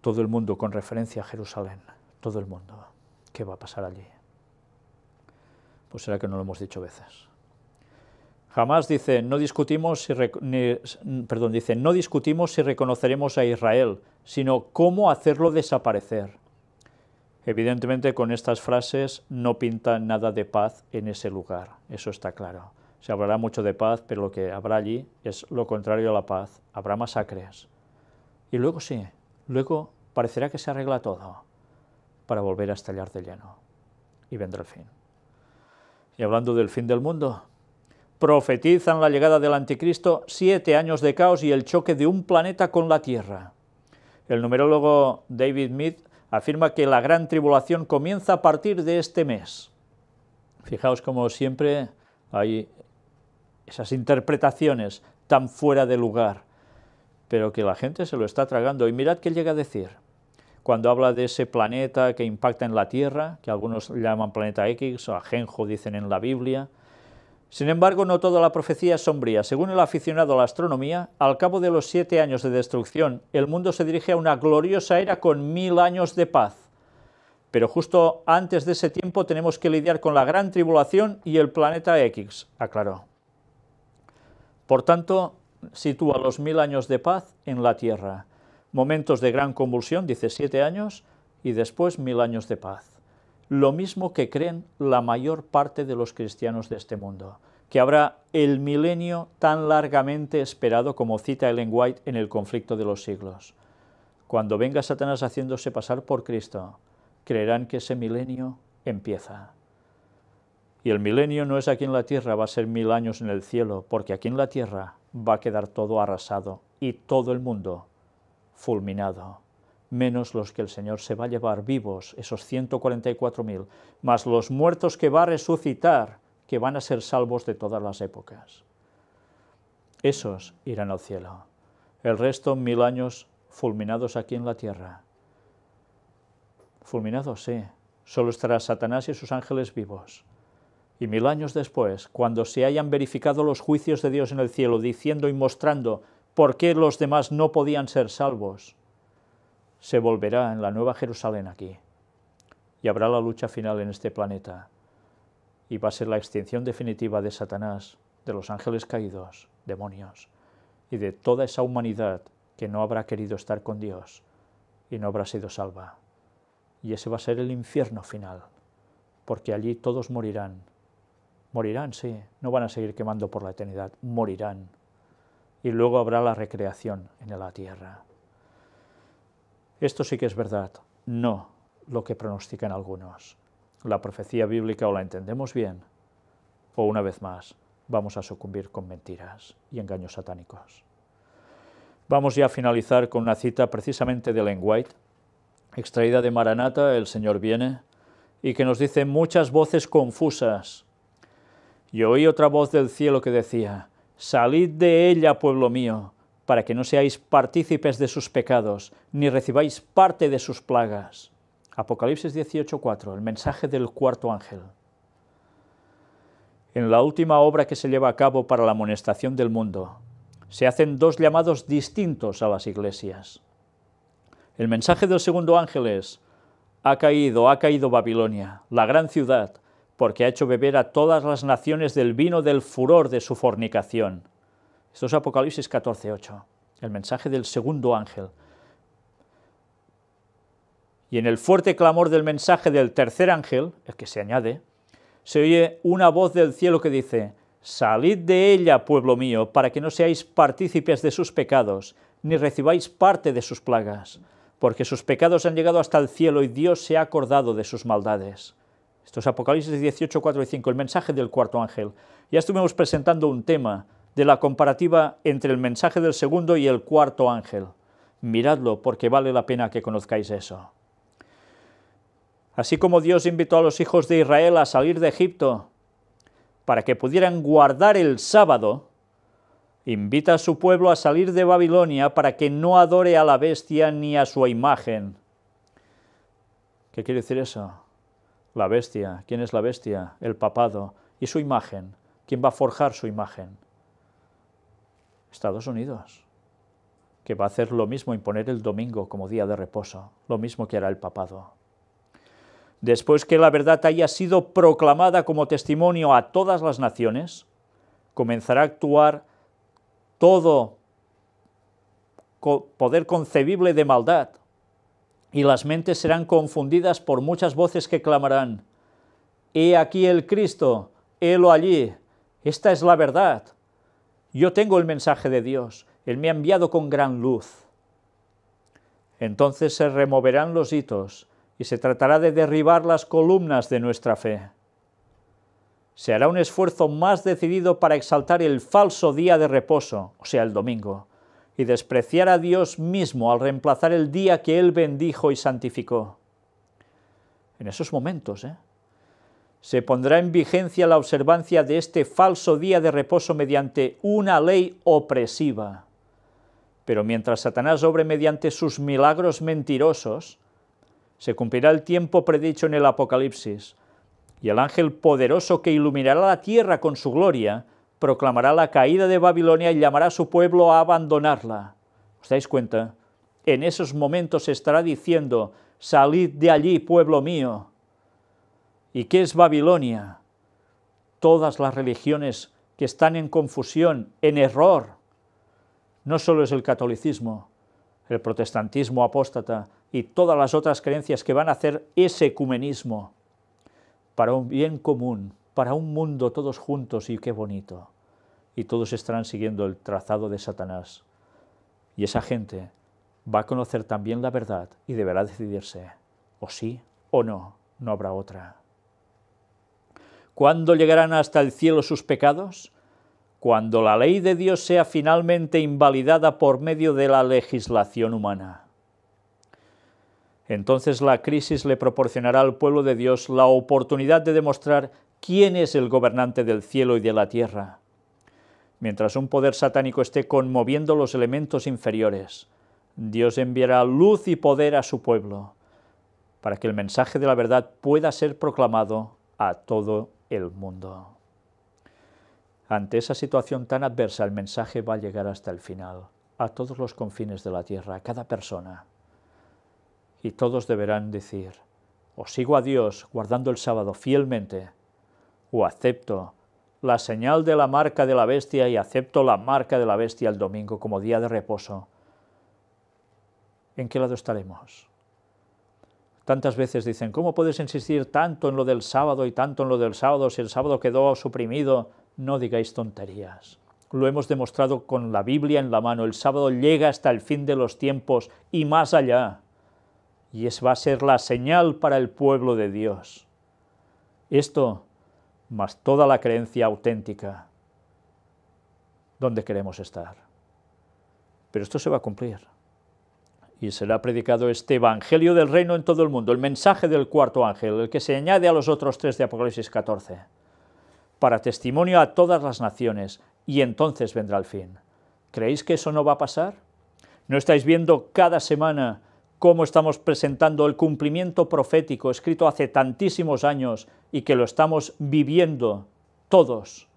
Todo el mundo con referencia a Jerusalén, todo el mundo. ¿Qué va a pasar allí? Pues será que no lo hemos dicho veces. Jamás dice, no discutimos si, perdón, no discutimos si reconoceremos a Israel, sino cómo hacerlo desaparecer. Evidentemente con estas frases no pinta nada de paz en ese lugar, eso está claro. Se hablará mucho de paz, pero lo que habrá allí es lo contrario a la paz. Habrá masacres. Y luego sí, luego parecerá que se arregla todo para volver a estallar de lleno. Y vendrá el fin. Y hablando del fin del mundo, profetizan la llegada del anticristo siete años de caos y el choque de un planeta con la Tierra. El numerólogo David Mead afirma que la gran tribulación comienza a partir de este mes. Fijaos como siempre hay esas interpretaciones tan fuera de lugar, pero que la gente se lo está tragando. Y mirad qué llega a decir cuando habla de ese planeta que impacta en la Tierra, que algunos llaman planeta X o ajenjo dicen en la Biblia. Sin embargo, no toda la profecía es sombría. Según el aficionado a la astronomía, al cabo de los siete años de destrucción, el mundo se dirige a una gloriosa era con mil años de paz. Pero justo antes de ese tiempo tenemos que lidiar con la gran tribulación y el planeta X, aclaró. Por tanto, sitúa los mil años de paz en la tierra. Momentos de gran convulsión, dice siete años, y después mil años de paz. Lo mismo que creen la mayor parte de los cristianos de este mundo, que habrá el milenio tan largamente esperado como cita Ellen White en el conflicto de los siglos. Cuando venga Satanás haciéndose pasar por Cristo, creerán que ese milenio empieza. Y el milenio no es aquí en la tierra, va a ser mil años en el cielo, porque aquí en la tierra va a quedar todo arrasado y todo el mundo fulminado, menos los que el Señor se va a llevar vivos, esos 144.000, más los muertos que va a resucitar, que van a ser salvos de todas las épocas. Esos irán al cielo. El resto, mil años fulminados aquí en la tierra. Fulminados, sí. Solo estará Satanás y sus ángeles vivos y mil años después, cuando se hayan verificado los juicios de Dios en el cielo, diciendo y mostrando por qué los demás no podían ser salvos, se volverá en la Nueva Jerusalén aquí. Y habrá la lucha final en este planeta. Y va a ser la extinción definitiva de Satanás, de los ángeles caídos, demonios, y de toda esa humanidad que no habrá querido estar con Dios y no habrá sido salva. Y ese va a ser el infierno final, porque allí todos morirán Morirán, sí, no van a seguir quemando por la eternidad, morirán. Y luego habrá la recreación en la tierra. Esto sí que es verdad, no lo que pronostican algunos. La profecía bíblica o la entendemos bien, o una vez más, vamos a sucumbir con mentiras y engaños satánicos. Vamos ya a finalizar con una cita precisamente de Len White, extraída de Maranata, El Señor viene, y que nos dice muchas voces confusas y oí otra voz del cielo que decía, Salid de ella, pueblo mío, para que no seáis partícipes de sus pecados, ni recibáis parte de sus plagas. Apocalipsis 18.4, el mensaje del cuarto ángel. En la última obra que se lleva a cabo para la amonestación del mundo, se hacen dos llamados distintos a las iglesias. El mensaje del segundo ángel es, ha caído, ha caído Babilonia, la gran ciudad, porque ha hecho beber a todas las naciones del vino del furor de su fornicación. Esto es Apocalipsis 14.8, el mensaje del segundo ángel. Y en el fuerte clamor del mensaje del tercer ángel, el que se añade, se oye una voz del cielo que dice, Salid de ella, pueblo mío, para que no seáis partícipes de sus pecados, ni recibáis parte de sus plagas, porque sus pecados han llegado hasta el cielo y Dios se ha acordado de sus maldades. Esto Apocalipsis 18, 4 y 5, el mensaje del cuarto ángel. Ya estuvimos presentando un tema de la comparativa entre el mensaje del segundo y el cuarto ángel. Miradlo porque vale la pena que conozcáis eso. Así como Dios invitó a los hijos de Israel a salir de Egipto para que pudieran guardar el sábado, invita a su pueblo a salir de Babilonia para que no adore a la bestia ni a su imagen. ¿Qué quiere decir eso? La bestia. ¿Quién es la bestia? El papado. Y su imagen. ¿Quién va a forjar su imagen? Estados Unidos, que va a hacer lo mismo, imponer el domingo como día de reposo, lo mismo que hará el papado. Después que la verdad haya sido proclamada como testimonio a todas las naciones, comenzará a actuar todo poder concebible de maldad y las mentes serán confundidas por muchas voces que clamarán, He aquí el Cristo, helo allí, esta es la verdad. Yo tengo el mensaje de Dios, Él me ha enviado con gran luz. Entonces se removerán los hitos y se tratará de derribar las columnas de nuestra fe. Se hará un esfuerzo más decidido para exaltar el falso día de reposo, o sea, el domingo, y despreciar a Dios mismo al reemplazar el día que Él bendijo y santificó. En esos momentos, ¿eh? se pondrá en vigencia la observancia de este falso día de reposo mediante una ley opresiva. Pero mientras Satanás obre mediante sus milagros mentirosos, se cumplirá el tiempo predicho en el Apocalipsis, y el ángel poderoso que iluminará la tierra con su gloria proclamará la caída de Babilonia y llamará a su pueblo a abandonarla. ¿Os dais cuenta? En esos momentos estará diciendo, salid de allí, pueblo mío. ¿Y qué es Babilonia? Todas las religiones que están en confusión, en error. No solo es el catolicismo, el protestantismo apóstata y todas las otras creencias que van a hacer ese ecumenismo para un bien común para un mundo todos juntos y qué bonito. Y todos estarán siguiendo el trazado de Satanás. Y esa gente va a conocer también la verdad y deberá decidirse, o sí o no, no habrá otra. ¿Cuándo llegarán hasta el cielo sus pecados? Cuando la ley de Dios sea finalmente invalidada por medio de la legislación humana. Entonces la crisis le proporcionará al pueblo de Dios la oportunidad de demostrar quién es el gobernante del cielo y de la tierra. Mientras un poder satánico esté conmoviendo los elementos inferiores, Dios enviará luz y poder a su pueblo, para que el mensaje de la verdad pueda ser proclamado a todo el mundo. Ante esa situación tan adversa, el mensaje va a llegar hasta el final, a todos los confines de la tierra, a cada persona y todos deberán decir, o sigo a Dios guardando el sábado fielmente, o acepto la señal de la marca de la bestia y acepto la marca de la bestia el domingo como día de reposo. ¿En qué lado estaremos? Tantas veces dicen, ¿cómo puedes insistir tanto en lo del sábado y tanto en lo del sábado si el sábado quedó suprimido? No digáis tonterías. Lo hemos demostrado con la Biblia en la mano. El sábado llega hasta el fin de los tiempos y más allá y es, va a ser la señal para el pueblo de Dios. Esto más toda la creencia auténtica donde queremos estar. Pero esto se va a cumplir. Y será predicado este Evangelio del Reino en todo el mundo, el mensaje del cuarto ángel, el que se añade a los otros tres de Apocalipsis 14, para testimonio a todas las naciones, y entonces vendrá el fin. ¿Creéis que eso no va a pasar? ¿No estáis viendo cada semana cómo estamos presentando el cumplimiento profético escrito hace tantísimos años y que lo estamos viviendo todos.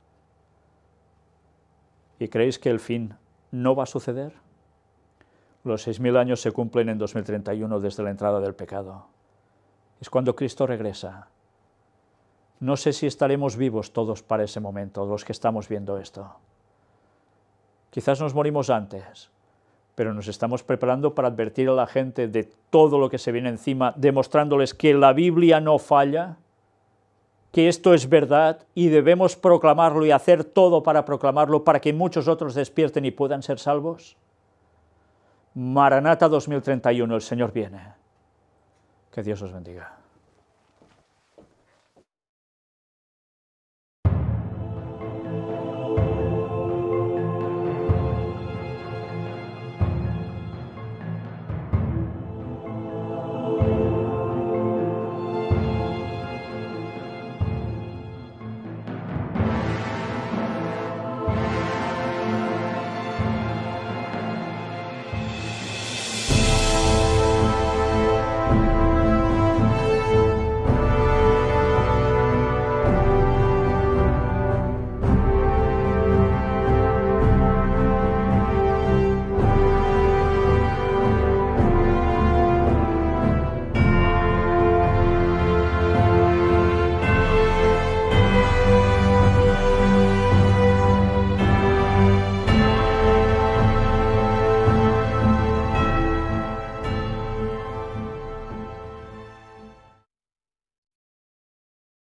¿Y creéis que el fin no va a suceder? Los 6.000 años se cumplen en 2031 desde la entrada del pecado. Es cuando Cristo regresa. No sé si estaremos vivos todos para ese momento, los que estamos viendo esto. Quizás nos morimos antes, pero nos estamos preparando para advertir a la gente de todo lo que se viene encima, demostrándoles que la Biblia no falla, que esto es verdad y debemos proclamarlo y hacer todo para proclamarlo para que muchos otros despierten y puedan ser salvos? Maranata 2031, el Señor viene. Que Dios os bendiga.